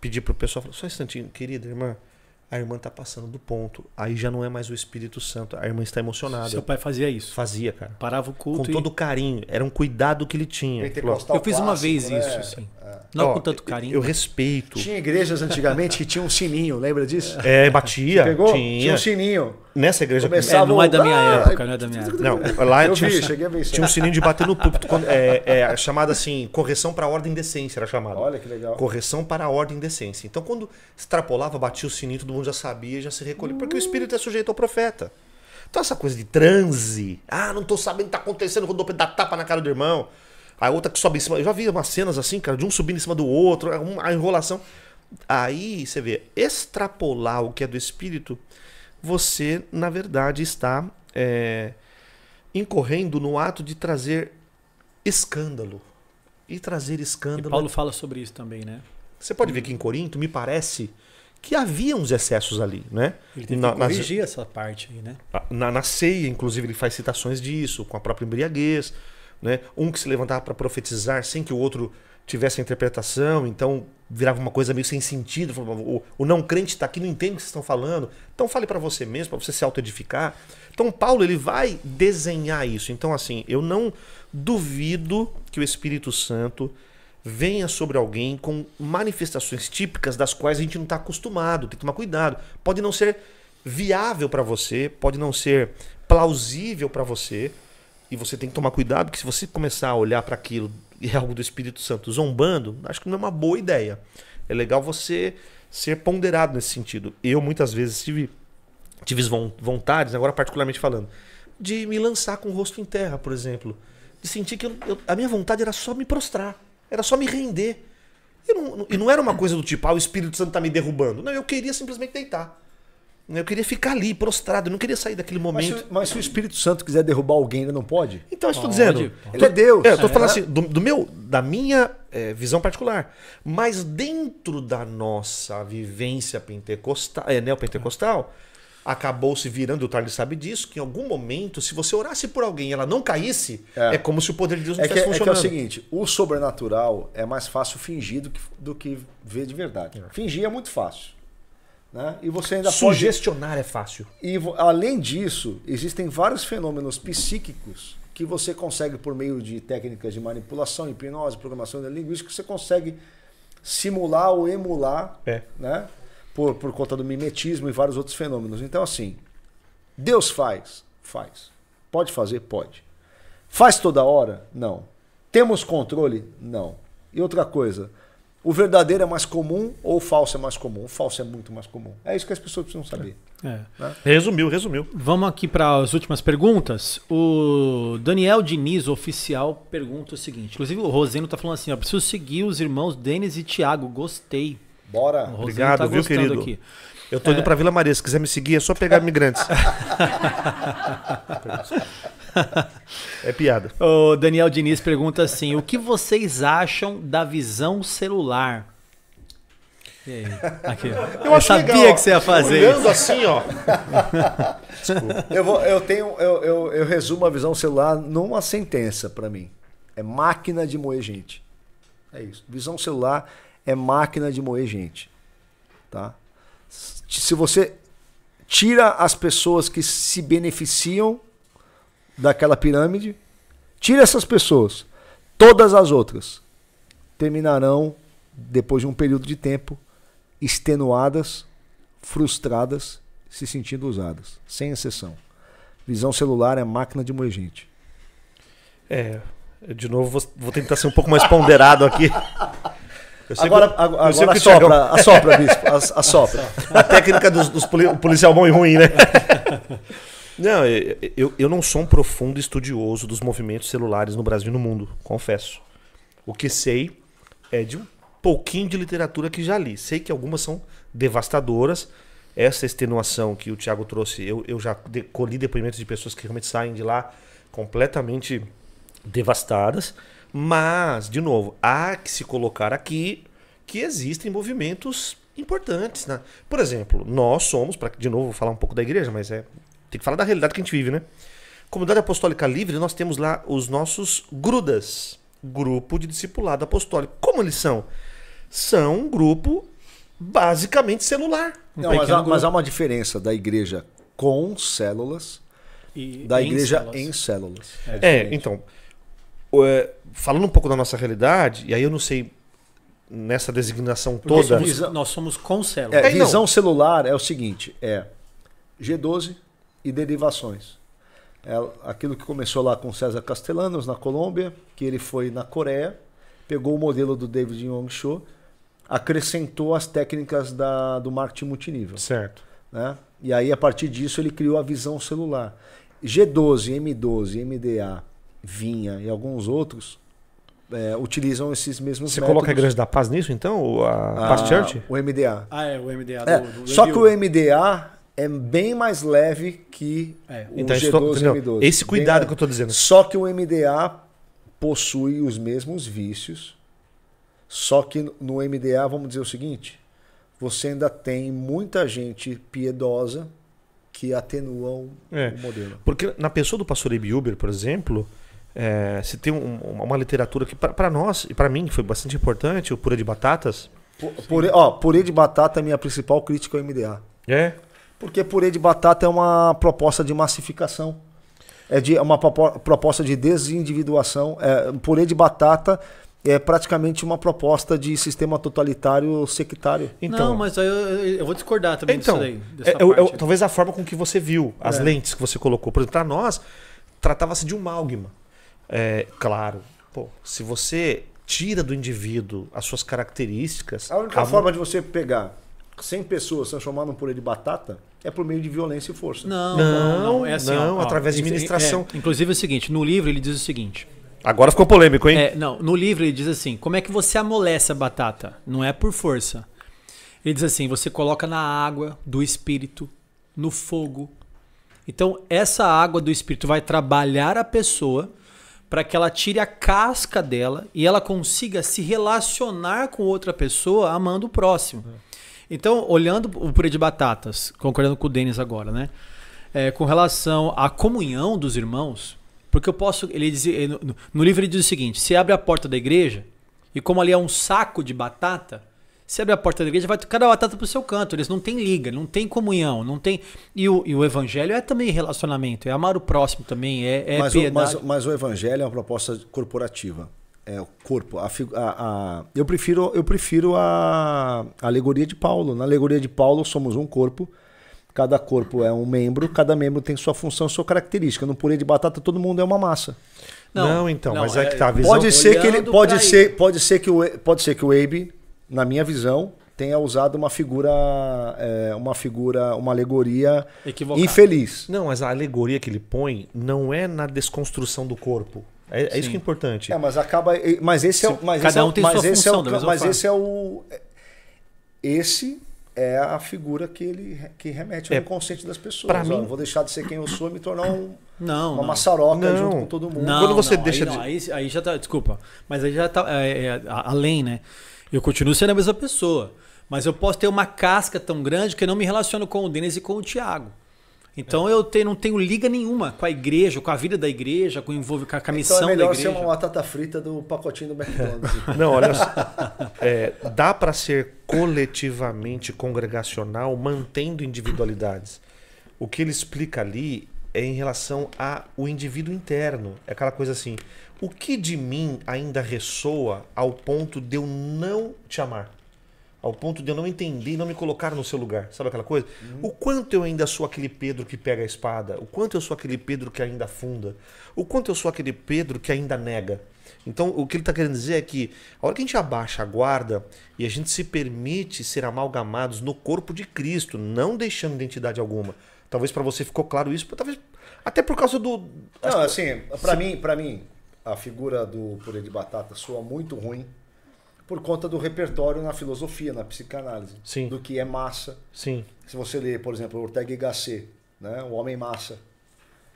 pediu para o pessoal: só um instantinho, querida irmã, a irmã está passando do ponto. Aí já não é mais o Espírito Santo. A irmã está emocionada. Seu pai fazia isso? Fazia, cara. Parava o culto. Com e... todo carinho. Era um cuidado que ele tinha. Eu fiz uma vez né? isso, assim. Não com tanto carinho. Eu respeito. Tinha igrejas antigamente que tinha um sininho, lembra disso? É, batia. pegou? Tinha. tinha um sininho. Nessa igreja Começava é, não é da minha ah, época, não é da minha época. Não, lá eu tinha, vi, cheguei a ver isso. tinha um sininho de bater no púlpito. Quando, é, é, chamada assim, correção para a ordem decência era chamada. Olha que legal. Correção para a ordem decência. Então quando extrapolava, batia o sininho, todo mundo já sabia, já se recolhia. Uhum. Porque o hum. espírito é sujeito ao profeta. Então essa coisa de transe, ah, não tô sabendo o que tá acontecendo quando eu dou da tapa na cara do irmão a outra que sobe em cima. Eu já vi umas cenas assim, cara, de um subindo em cima do outro, é a enrolação. Aí você vê, extrapolar o que é do espírito, você, na verdade, está é, incorrendo no ato de trazer escândalo. E trazer escândalo. E Paulo fala sobre isso também, né? Você pode ver que em Corinto, me parece que havia uns excessos ali, né? Ele teve na, que corrigir nas, essa parte aí, né? Ah, na, na ceia, inclusive, ele faz citações disso, com a própria embriaguez. Né? Um que se levantava para profetizar sem que o outro tivesse a interpretação, então virava uma coisa meio sem sentido. O, o não crente está aqui, não entende o que vocês estão falando. Então fale para você mesmo, para você se autoedificar. Então Paulo ele vai desenhar isso. Então assim, eu não duvido que o Espírito Santo venha sobre alguém com manifestações típicas das quais a gente não está acostumado. Tem que tomar cuidado. Pode não ser viável para você, pode não ser plausível para você, e você tem que tomar cuidado, porque se você começar a olhar para aquilo e é algo do Espírito Santo zombando, acho que não é uma boa ideia. É legal você ser ponderado nesse sentido. Eu muitas vezes tive, tive vontades, agora particularmente falando, de me lançar com o rosto em terra, por exemplo. De sentir que eu, eu, a minha vontade era só me prostrar, era só me render. E não, e não era uma coisa do tipo, ah, o Espírito Santo está me derrubando. Não, eu queria simplesmente deitar. Eu queria ficar ali, prostrado, eu não queria sair daquele momento. Mas, mas se o Espírito Santo quiser derrubar alguém, ele não pode? Então, eu estou dizendo. Pode. Ele é Deus. É, eu estou falando assim, do, do, meu, da minha é, visão particular. Mas dentro da nossa vivência pentecostal, é, neopentecostal, acabou se virando, o Tarly sabe disso, que em algum momento, se você orasse por alguém e ela não caísse, é. é, como se o poder de Deus não é, é estivesse funcionando. É, que é o seguinte, o sobrenatural é mais fácil fingir do que, do que ver de verdade. É. Fingir é muito fácil. Né? E você ainda Sugestionar pode... é fácil. E além disso, existem vários fenômenos psíquicos que você consegue, por meio de técnicas de manipulação, hipnose, programação linguística, você consegue simular ou emular, é. né? Por, por conta do mimetismo e vários outros fenômenos. Então, assim, Deus faz? Faz. Pode fazer? Pode. Faz toda hora? Não. Temos controle? Não. E outra coisa, o verdadeiro é mais comum ou o falso é mais comum? O falso é muito mais comum. É isso que as pessoas precisam saber. É. Né? Resumiu, resumiu. Vamos aqui para as últimas perguntas. O Daniel Diniz, oficial, pergunta o seguinte. Inclusive, o Roseno está falando assim: ó, preciso seguir os irmãos Denis e Tiago. Gostei. Bora. Obrigado, tá viu, querido? Aqui. Eu estou é. indo para Vila Maria. Se quiser me seguir, é só pegar migrantes. é piada. O Daniel Diniz pergunta assim: o que vocês acham da visão celular? E aí? Aqui. Eu, eu sabia legal, que você ia fazer. Olhando isso. assim, ó. Eu, vou, eu tenho, eu, eu, eu resumo a visão celular numa sentença para mim. É máquina de moer gente. É isso. Visão celular é máquina de moer gente, tá? Se você tira as pessoas que se beneficiam daquela pirâmide, tira essas pessoas, todas as outras terminarão, depois de um período de tempo, extenuadas, frustradas, se sentindo usadas, sem exceção. Visão celular é máquina de moer gente. É, de novo, vou, vou, tentar ser um pouco mais ponderado aqui. agora, agora, a sei a que bispo, A técnica dos, dos policial bom e ruim, né? Não, eu, eu, não sou um profundo estudioso dos movimentos celulares no Brasil e no mundo, confesso. O que sei é de um pouquinho de literatura que já li. Sei que algumas são devastadoras. Essa extenuação que o Tiago trouxe, eu, eu já colhi depoimentos de pessoas que realmente saem de lá completamente devastadas. Mas, de novo, há que se colocar aqui que existem movimentos importantes. Né? Por exemplo, nós somos, para de novo vou falar um pouco da igreja, mas é tem que falar da realidade que a gente vive, né? Comunidade Apostólica Livre, nós temos lá os nossos grudas, grupo de discipulado apostólico. Como eles são? São um grupo basicamente celular. Um Não, mas, há, mas, há, uma diferença da igreja com células e da igreja células. em células. É, é então, é, falando um pouco da nossa realidade, e aí eu não sei nessa designação Porque toda. nós somos com células. É, é visão celular é o seguinte: é G12, e derivações. É aquilo que começou lá com César Castellanos na Colômbia, que ele foi na Coreia, pegou o modelo do David Yong Cho, acrescentou as técnicas da, do marketing multinível. Certo. Né? E aí, a partir disso, ele criou a visão celular. G12, M12, MDA, Vinha e alguns outros é, utilizam esses mesmos Você métodos. coloca a Igreja da Paz nisso, então? A, a Paz Church? O MDA. Ah, é, o MDA. Do, é, do só que o MDA é bem mais leve que é. o G12 então, estou, M12. Esse cuidado bem que eu estou dizendo. Só que o MDA possui os mesmos vícios, só que no MDA, vamos dizer o seguinte, você ainda tem muita gente piedosa que atenuam é. o modelo. Porque na pessoa do pastor Ebi Uber, por exemplo, é, se tem um, uma literatura que para nós e para mim foi bastante importante, o Purê de Batatas. Purê, ó, purê de Batata é minha principal crítica ao MDA. É? Porque purê de batata é uma proposta de massificação. É de, é uma proposta de desindividuação. É, purê de batata é praticamente uma proposta de sistema totalitário sectário. Então, não, mas eu, eu vou discordar também então, disso daí. É, eu, eu, talvez a forma com que você viu, as é. lentes que você colocou. Por exemplo, para nós, tratava-se de um magma. É, claro, pô, se você tira do indivíduo as suas características. A única a forma de você pegar 100 pessoas transformar um purê de batata é por meio de violência e força. Não, não, não é assim. Não, ó, através ó, de administração. É, inclusive é o seguinte, no livro ele diz o seguinte. Agora ficou polêmico, hein? É, não, no livro ele diz assim: como é que você amolece a batata? Não é por força. Ele diz assim: você coloca na água do espírito, no fogo. Então, essa água do espírito vai trabalhar a pessoa para que ela tire a casca dela e ela consiga se relacionar com outra pessoa amando o próximo. É. Então, olhando o purê de batatas, concordando com o Denis agora, né? É, com relação à comunhão dos irmãos, porque eu posso. Ele diz, no, no livro ele diz o seguinte: se abre a porta da igreja, e como ali é um saco de batata, se abre a porta da igreja, vai cada batata para o seu canto. Eles não têm liga, não têm comunhão, não tem. E o, e o evangelho é também relacionamento, é amar o próximo também, é, é mas, o, mas, mas o evangelho é uma proposta corporativa. É, o corpo. A, a, a, eu prefiro, eu prefiro a, a alegoria de Paulo. Na alegoria de Paulo, somos um corpo. Cada corpo é um membro, cada membro tem sua função, sua característica. No purê de batata, todo mundo é uma massa. Não, não então, não, mas é, é, que tá a é, visão. Pode ser que ele, pode ser, pode ser que o, pode ser que o Abe, na minha visão, tenha usado uma figura, é, uma figura, uma alegoria Equivocado. infeliz. Não, mas a alegoria que ele põe não é na desconstrução do corpo. É, é isso que é importante. É, mas acaba. Mas esse é o. Mas Cada esse é um é, tem mas sua esse função, é o, Mas forma. esse é o. É, esse é a figura que ele que remete ao é, inconsciente das pessoas. Para mim... vou deixar de ser quem eu sou e me tornar um, não, uma não. maçaroca não. junto com todo mundo. Não, Quando você não, deixa aí, de... não, aí, aí, já tá. Desculpa. Mas aí já tá. É, é, além, né? Eu continuo sendo a mesma pessoa. Mas eu posso ter uma casca tão grande que eu não me relaciono com o Denis e com o Thiago. Então é. eu não tenho liga nenhuma com a igreja, com a vida da igreja, com, envolve, com a comissão então é da igreja. melhor ser uma batata frita do pacotinho do McDonald's. não, olha só. É, dá para ser coletivamente congregacional mantendo individualidades. O que ele explica ali é em relação ao indivíduo interno. É aquela coisa assim, o que de mim ainda ressoa ao ponto de eu não te amar? ao ponto de eu não entender e não me colocar no seu lugar. Sabe aquela coisa? Uhum. O quanto eu ainda sou aquele Pedro que pega a espada, o quanto eu sou aquele Pedro que ainda afunda, o quanto eu sou aquele Pedro que ainda nega. Então, o que ele está querendo dizer é que a hora que a gente abaixa a guarda e a gente se permite ser amalgamados no corpo de Cristo, não deixando identidade alguma. Talvez para você ficou claro isso, talvez até por causa do. Não, assim, para se... mim, para mim, a figura do purê de batata soa muito ruim por conta do repertório na filosofia, na psicanálise, Sim. do que é massa. Sim. Se você ler, por exemplo, Ortega y Gasset, né, o homem massa,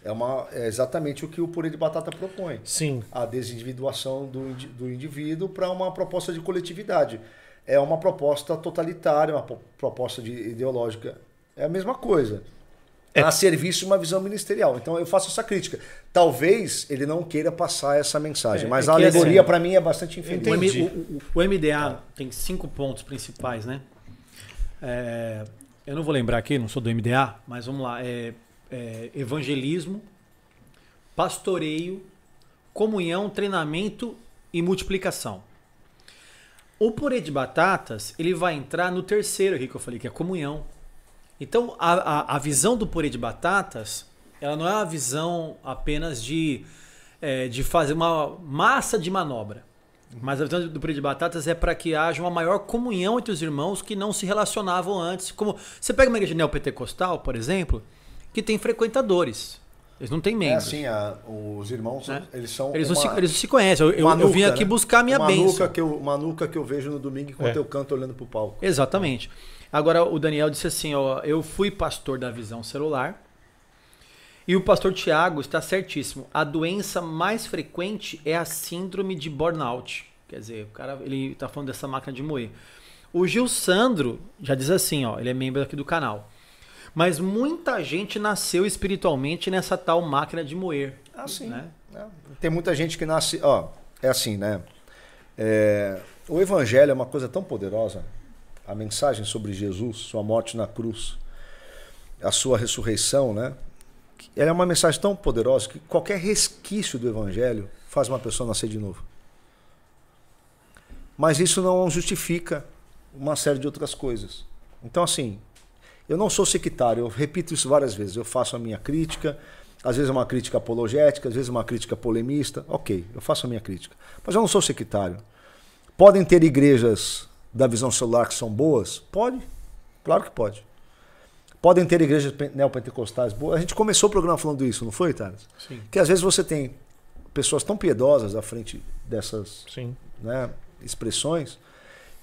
é, uma, é exatamente o que o purê de batata propõe. Sim. A desindividuação do, do indivíduo para uma proposta de coletividade. É uma proposta totalitária, uma proposta de, ideológica. É a mesma coisa é. a serviço de uma visão ministerial. Então eu faço essa crítica. Talvez ele não queira passar essa mensagem, é, mas é a alegoria assim, para mim é bastante infeliz. O, o, o, MDA tem cinco pontos principais, né? É, eu não vou lembrar aqui, não sou do MDA, mas vamos lá. É, é, evangelismo, pastoreio, comunhão, treinamento e multiplicação. O purê de batatas, ele vai entrar no terceiro aqui que eu falei, que é comunhão. Então, a, a, a, visão do purê de batatas, ela não é uma visão apenas de, é, de fazer uma massa de manobra. Mas a visão do purê de batatas é para que haja uma maior comunhão entre os irmãos que não se relacionavam antes. Como você pega uma igreja neopentecostal, por exemplo, que tem frequentadores. Eles não têm é membros. É assim, a, os irmãos, é. eles são. Eles, uma, não se, eles se conhecem. Eu, eu, nuca, eu vim aqui né? buscar a minha uma bênção. Nuca que eu, uma nuca que eu vejo no domingo enquanto é. eu canto olhando para o palco. Exatamente. É. Agora o Daniel disse assim, ó, eu fui pastor da visão celular. E o pastor Tiago está certíssimo. A doença mais frequente é a síndrome de burnout. Quer dizer, o cara ele está falando dessa máquina de moer. O Gil Sandro já diz assim, ó, ele é membro aqui do canal. Mas muita gente nasceu espiritualmente nessa tal máquina de moer. Ah, sim. Né? É. Tem muita gente que nasce, ó, é assim, né? É, o evangelho é uma coisa tão poderosa a mensagem sobre Jesus, sua morte na cruz, a sua ressurreição, né? Ela é uma mensagem tão poderosa que qualquer resquício do evangelho faz uma pessoa nascer de novo. Mas isso não justifica uma série de outras coisas. Então, assim, eu não sou sectário, eu repito isso várias vezes. Eu faço a minha crítica, às vezes é uma crítica apologética, às vezes é uma crítica polemista. Ok, eu faço a minha crítica. Mas eu não sou sectário. Podem ter igrejas da visão celular que são boas? Pode, claro que pode. Podem ter igrejas neopentecostais boas. A gente começou o programa falando isso, não foi, Thales? Sim. Que às vezes você tem pessoas tão piedosas à frente dessas né, expressões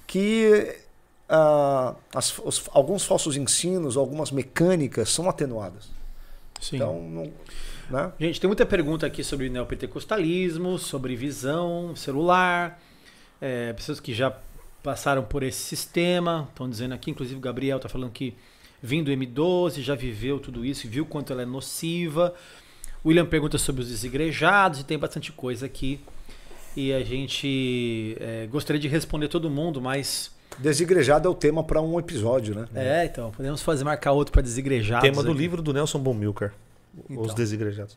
que ah, as, os, alguns falsos ensinos, algumas mecânicas são atenuadas. Sim. Então, não, né? Gente, tem muita pergunta aqui sobre neopentecostalismo, sobre visão celular, é, pessoas que já passaram por esse sistema. Estão dizendo aqui, inclusive o Gabriel está falando que vindo do M12, já viveu tudo isso, viu quanto ela é nociva. William pergunta sobre os desigrejados e tem bastante coisa aqui. E a gente é, gostaria de responder todo mundo, mas. Desigrejado é o tema para um episódio, né? É, então. Podemos fazer marcar outro para desigrejados. Tema do aqui. livro do Nelson Bomilcar, então. Os Desigrejados.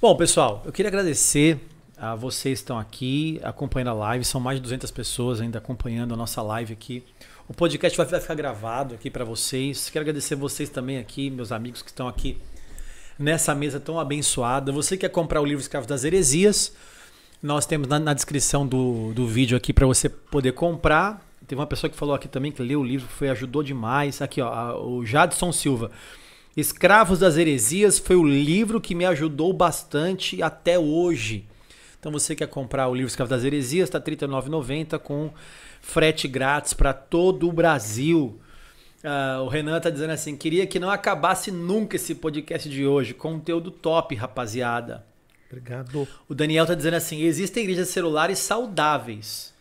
Bom, pessoal, eu queria agradecer ah, vocês estão aqui acompanhando a live, são mais de 200 pessoas ainda acompanhando a nossa live aqui. O podcast vai ficar gravado aqui para vocês. Quero agradecer vocês também aqui, meus amigos que estão aqui nessa mesa tão abençoada. Você quer comprar o livro Escravos das Heresias? Nós temos na, na descrição do, do vídeo aqui para você poder comprar. Teve uma pessoa que falou aqui também que leu o livro, foi ajudou demais. Aqui, ó, a, o Jadson Silva. Escravos das Heresias foi o livro que me ajudou bastante até hoje. Então você quer comprar o livro Escravo das Heresias, está R$ 39,90 com frete grátis para todo o Brasil. Uh, o Renan está dizendo assim: queria que não acabasse nunca esse podcast de hoje. Conteúdo top, rapaziada. Obrigado. O Daniel está dizendo assim: existem igrejas celulares saudáveis,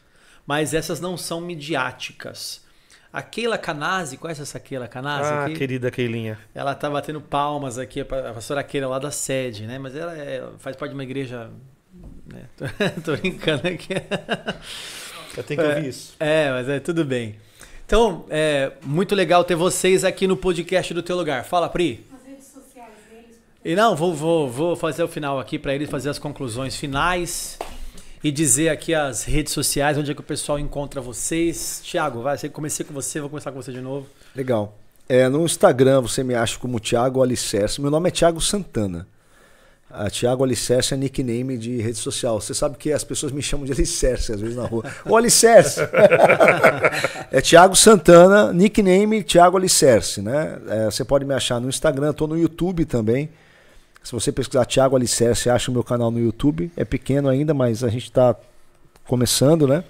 mas essas não são midiáticas. A Keila Canazzi, conhece essa Keila Canazzi? Ah, aqui? querida Keilinha. Ela tá batendo palmas aqui, a pastora Keila lá da sede, né? Mas ela é, faz parte de uma igreja é, tô, tô, brincando aqui. Eu tenho que ouvir é, isso. É, mas é tudo bem. Então, é muito legal ter vocês aqui no podcast do Teu Lugar. Fala, Pri. redes sociais E não, vou, vou, vou fazer o final aqui para eles fazer as conclusões finais e dizer aqui as redes sociais, onde é que o pessoal encontra vocês. Tiago, vai, comecei com você, vou começar com você de novo. Legal. É, no Instagram você me acha como Tiago Alicerce. Meu nome é Tiago Santana. A Tiago Alicerce é nickname de rede social. Você sabe que as pessoas me chamam de Alicerce, às vezes na rua. Ô Alicerce! é Tiago Santana, nickname Tiago Alicerce, né? É, você pode me achar no Instagram, estou no YouTube também. Se você pesquisar Tiago Alicerce, acha o meu canal no YouTube. É pequeno ainda, mas a gente está começando, né?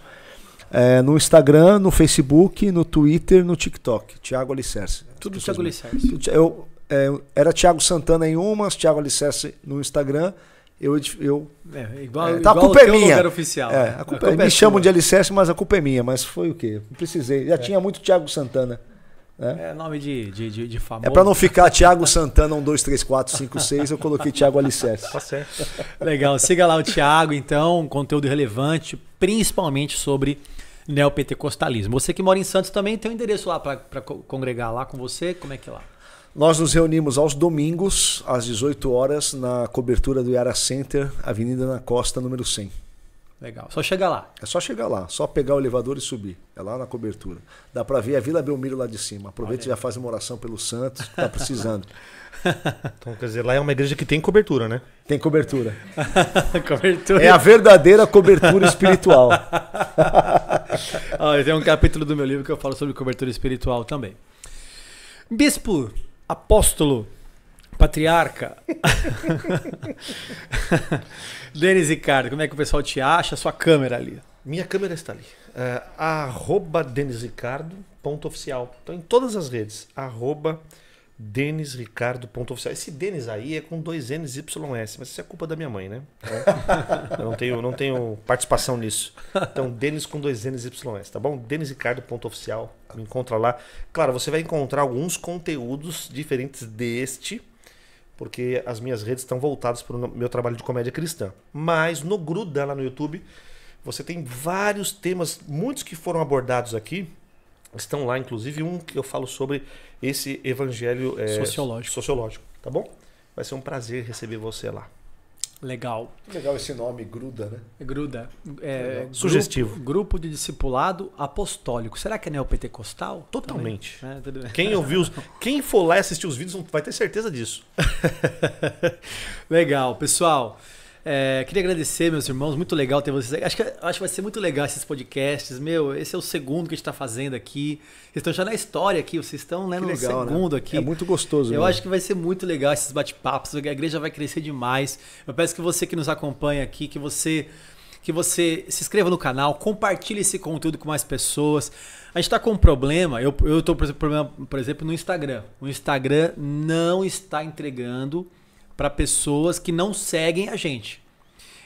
É, no Instagram, no Facebook, no Twitter, no TikTok. Tiago Alicerce. Tudo Tiago Alicerce. Eu, é, era Thiago Santana em umas, Thiago Alicerce no Instagram. Eu, eu é, igual, é, tá, igual é é, né? a culpa é, é minha. Oficial, é, a culpa, a culpa me chamam de Alicerce, mas a culpa é minha. Mas foi o quê? Não precisei. Já tinha muito Thiago Santana. Né? É nome de, de, de, de famoso. É para não ficar Thiago Santana 1, 2, 3, 4, 5, 6, eu coloquei Thiago Alicerce. Tá certo. Legal, siga lá o Thiago, então, conteúdo relevante, principalmente sobre neopentecostalismo. Você que mora em Santos também tem um endereço lá para congregar lá com você? Como é que é lá? Nós nos reunimos aos domingos, às 18 horas, na cobertura do Yara Center, Avenida na Costa, número 100. Legal. Só chegar lá. É só chegar lá, só pegar o elevador e subir. É lá na cobertura. Dá para ver a Vila Belmiro lá de cima. Aproveita e já faz uma oração pelo Santos, que tá precisando. então, quer dizer, lá é uma igreja que tem cobertura, né? Tem cobertura. cobertura. É a verdadeira cobertura espiritual. Olha, tem um capítulo do meu livro que eu falo sobre cobertura espiritual também. Bispo, apóstolo, patriarca. Denis Ricardo, como é que o pessoal te acha? Sua câmera ali. Minha câmera está ali. Uh, arroba Ricardo ponto oficial. Então, em todas as redes, arroba denisricardo.oficial. Ricardo. Oficial. Esse Denis aí é com dois N's YS, mas isso é culpa da minha mãe, né? É. Eu não tenho, não tenho participação nisso. Então, Denis com dois N's YS, tá bom? denisricardo.oficial, Ricardo. Oficial. Me encontra lá. Claro, você vai encontrar alguns conteúdos diferentes deste, porque as minhas redes estão voltadas para o meu trabalho de comédia cristã. Mas no Gruda lá no YouTube, você tem vários temas, muitos que foram abordados aqui estão lá, inclusive um que eu falo sobre esse evangelho é, sociológico. sociológico, tá bom? Vai ser um prazer receber você lá. Legal. Legal esse nome, gruda, né? Gruda. É, grupo, Sugestivo. Grupo, de discipulado apostólico. Será que é neopentecostal? Totalmente. Também, é, Quem ouviu, quem for lá assistir os vídeos vai ter certeza disso. Legal, pessoal. É, queria agradecer, meus irmãos. Muito legal ter vocês aqui. Acho que, acho que vai ser muito legal esses podcasts. Meu, esse é o segundo que a gente está fazendo aqui. Vocês estão já na história aqui, vocês estão né, no legal, né? segundo né? aqui. É muito gostoso. Eu mesmo. Né? acho que vai ser muito legal esses bate-papos. A igreja vai crescer demais. Eu peço que você que nos acompanha aqui, que você que você se inscreva no canal, compartilhe esse conteúdo com mais pessoas. A gente está com um problema, eu, eu tô, por problema, por exemplo, no Instagram. O Instagram não está entregando para pessoas que não seguem a gente.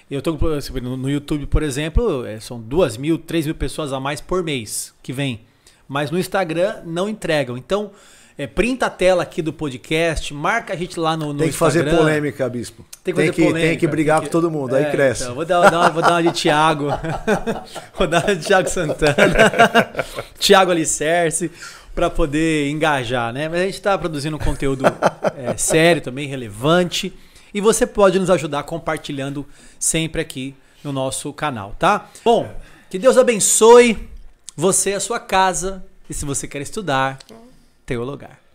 Eu tô assim, no YouTube, por exemplo, é, são duas mil, três mil pessoas a mais por mês que vem. Mas no Instagram não entregam. Então, é, printa a tela aqui do podcast, marca a gente lá no, no Tem que fazer polêmica, Bispo. Tem que, tem que, polêmica, tem que brigar tem que... com todo mundo, é, aí cresce. Então, vou, dar, dar uma, vou dar uma de Thiago, vou dar uma de Thiago Santana. Thiago Alicerce para poder engajar, né? Mas a gente está produzindo conteúdo é, sério também, relevante. E você pode nos ajudar compartilhando sempre aqui no nosso canal, tá? Bom, que Deus abençoe você, a sua casa. E se você quer estudar, tem o lugar.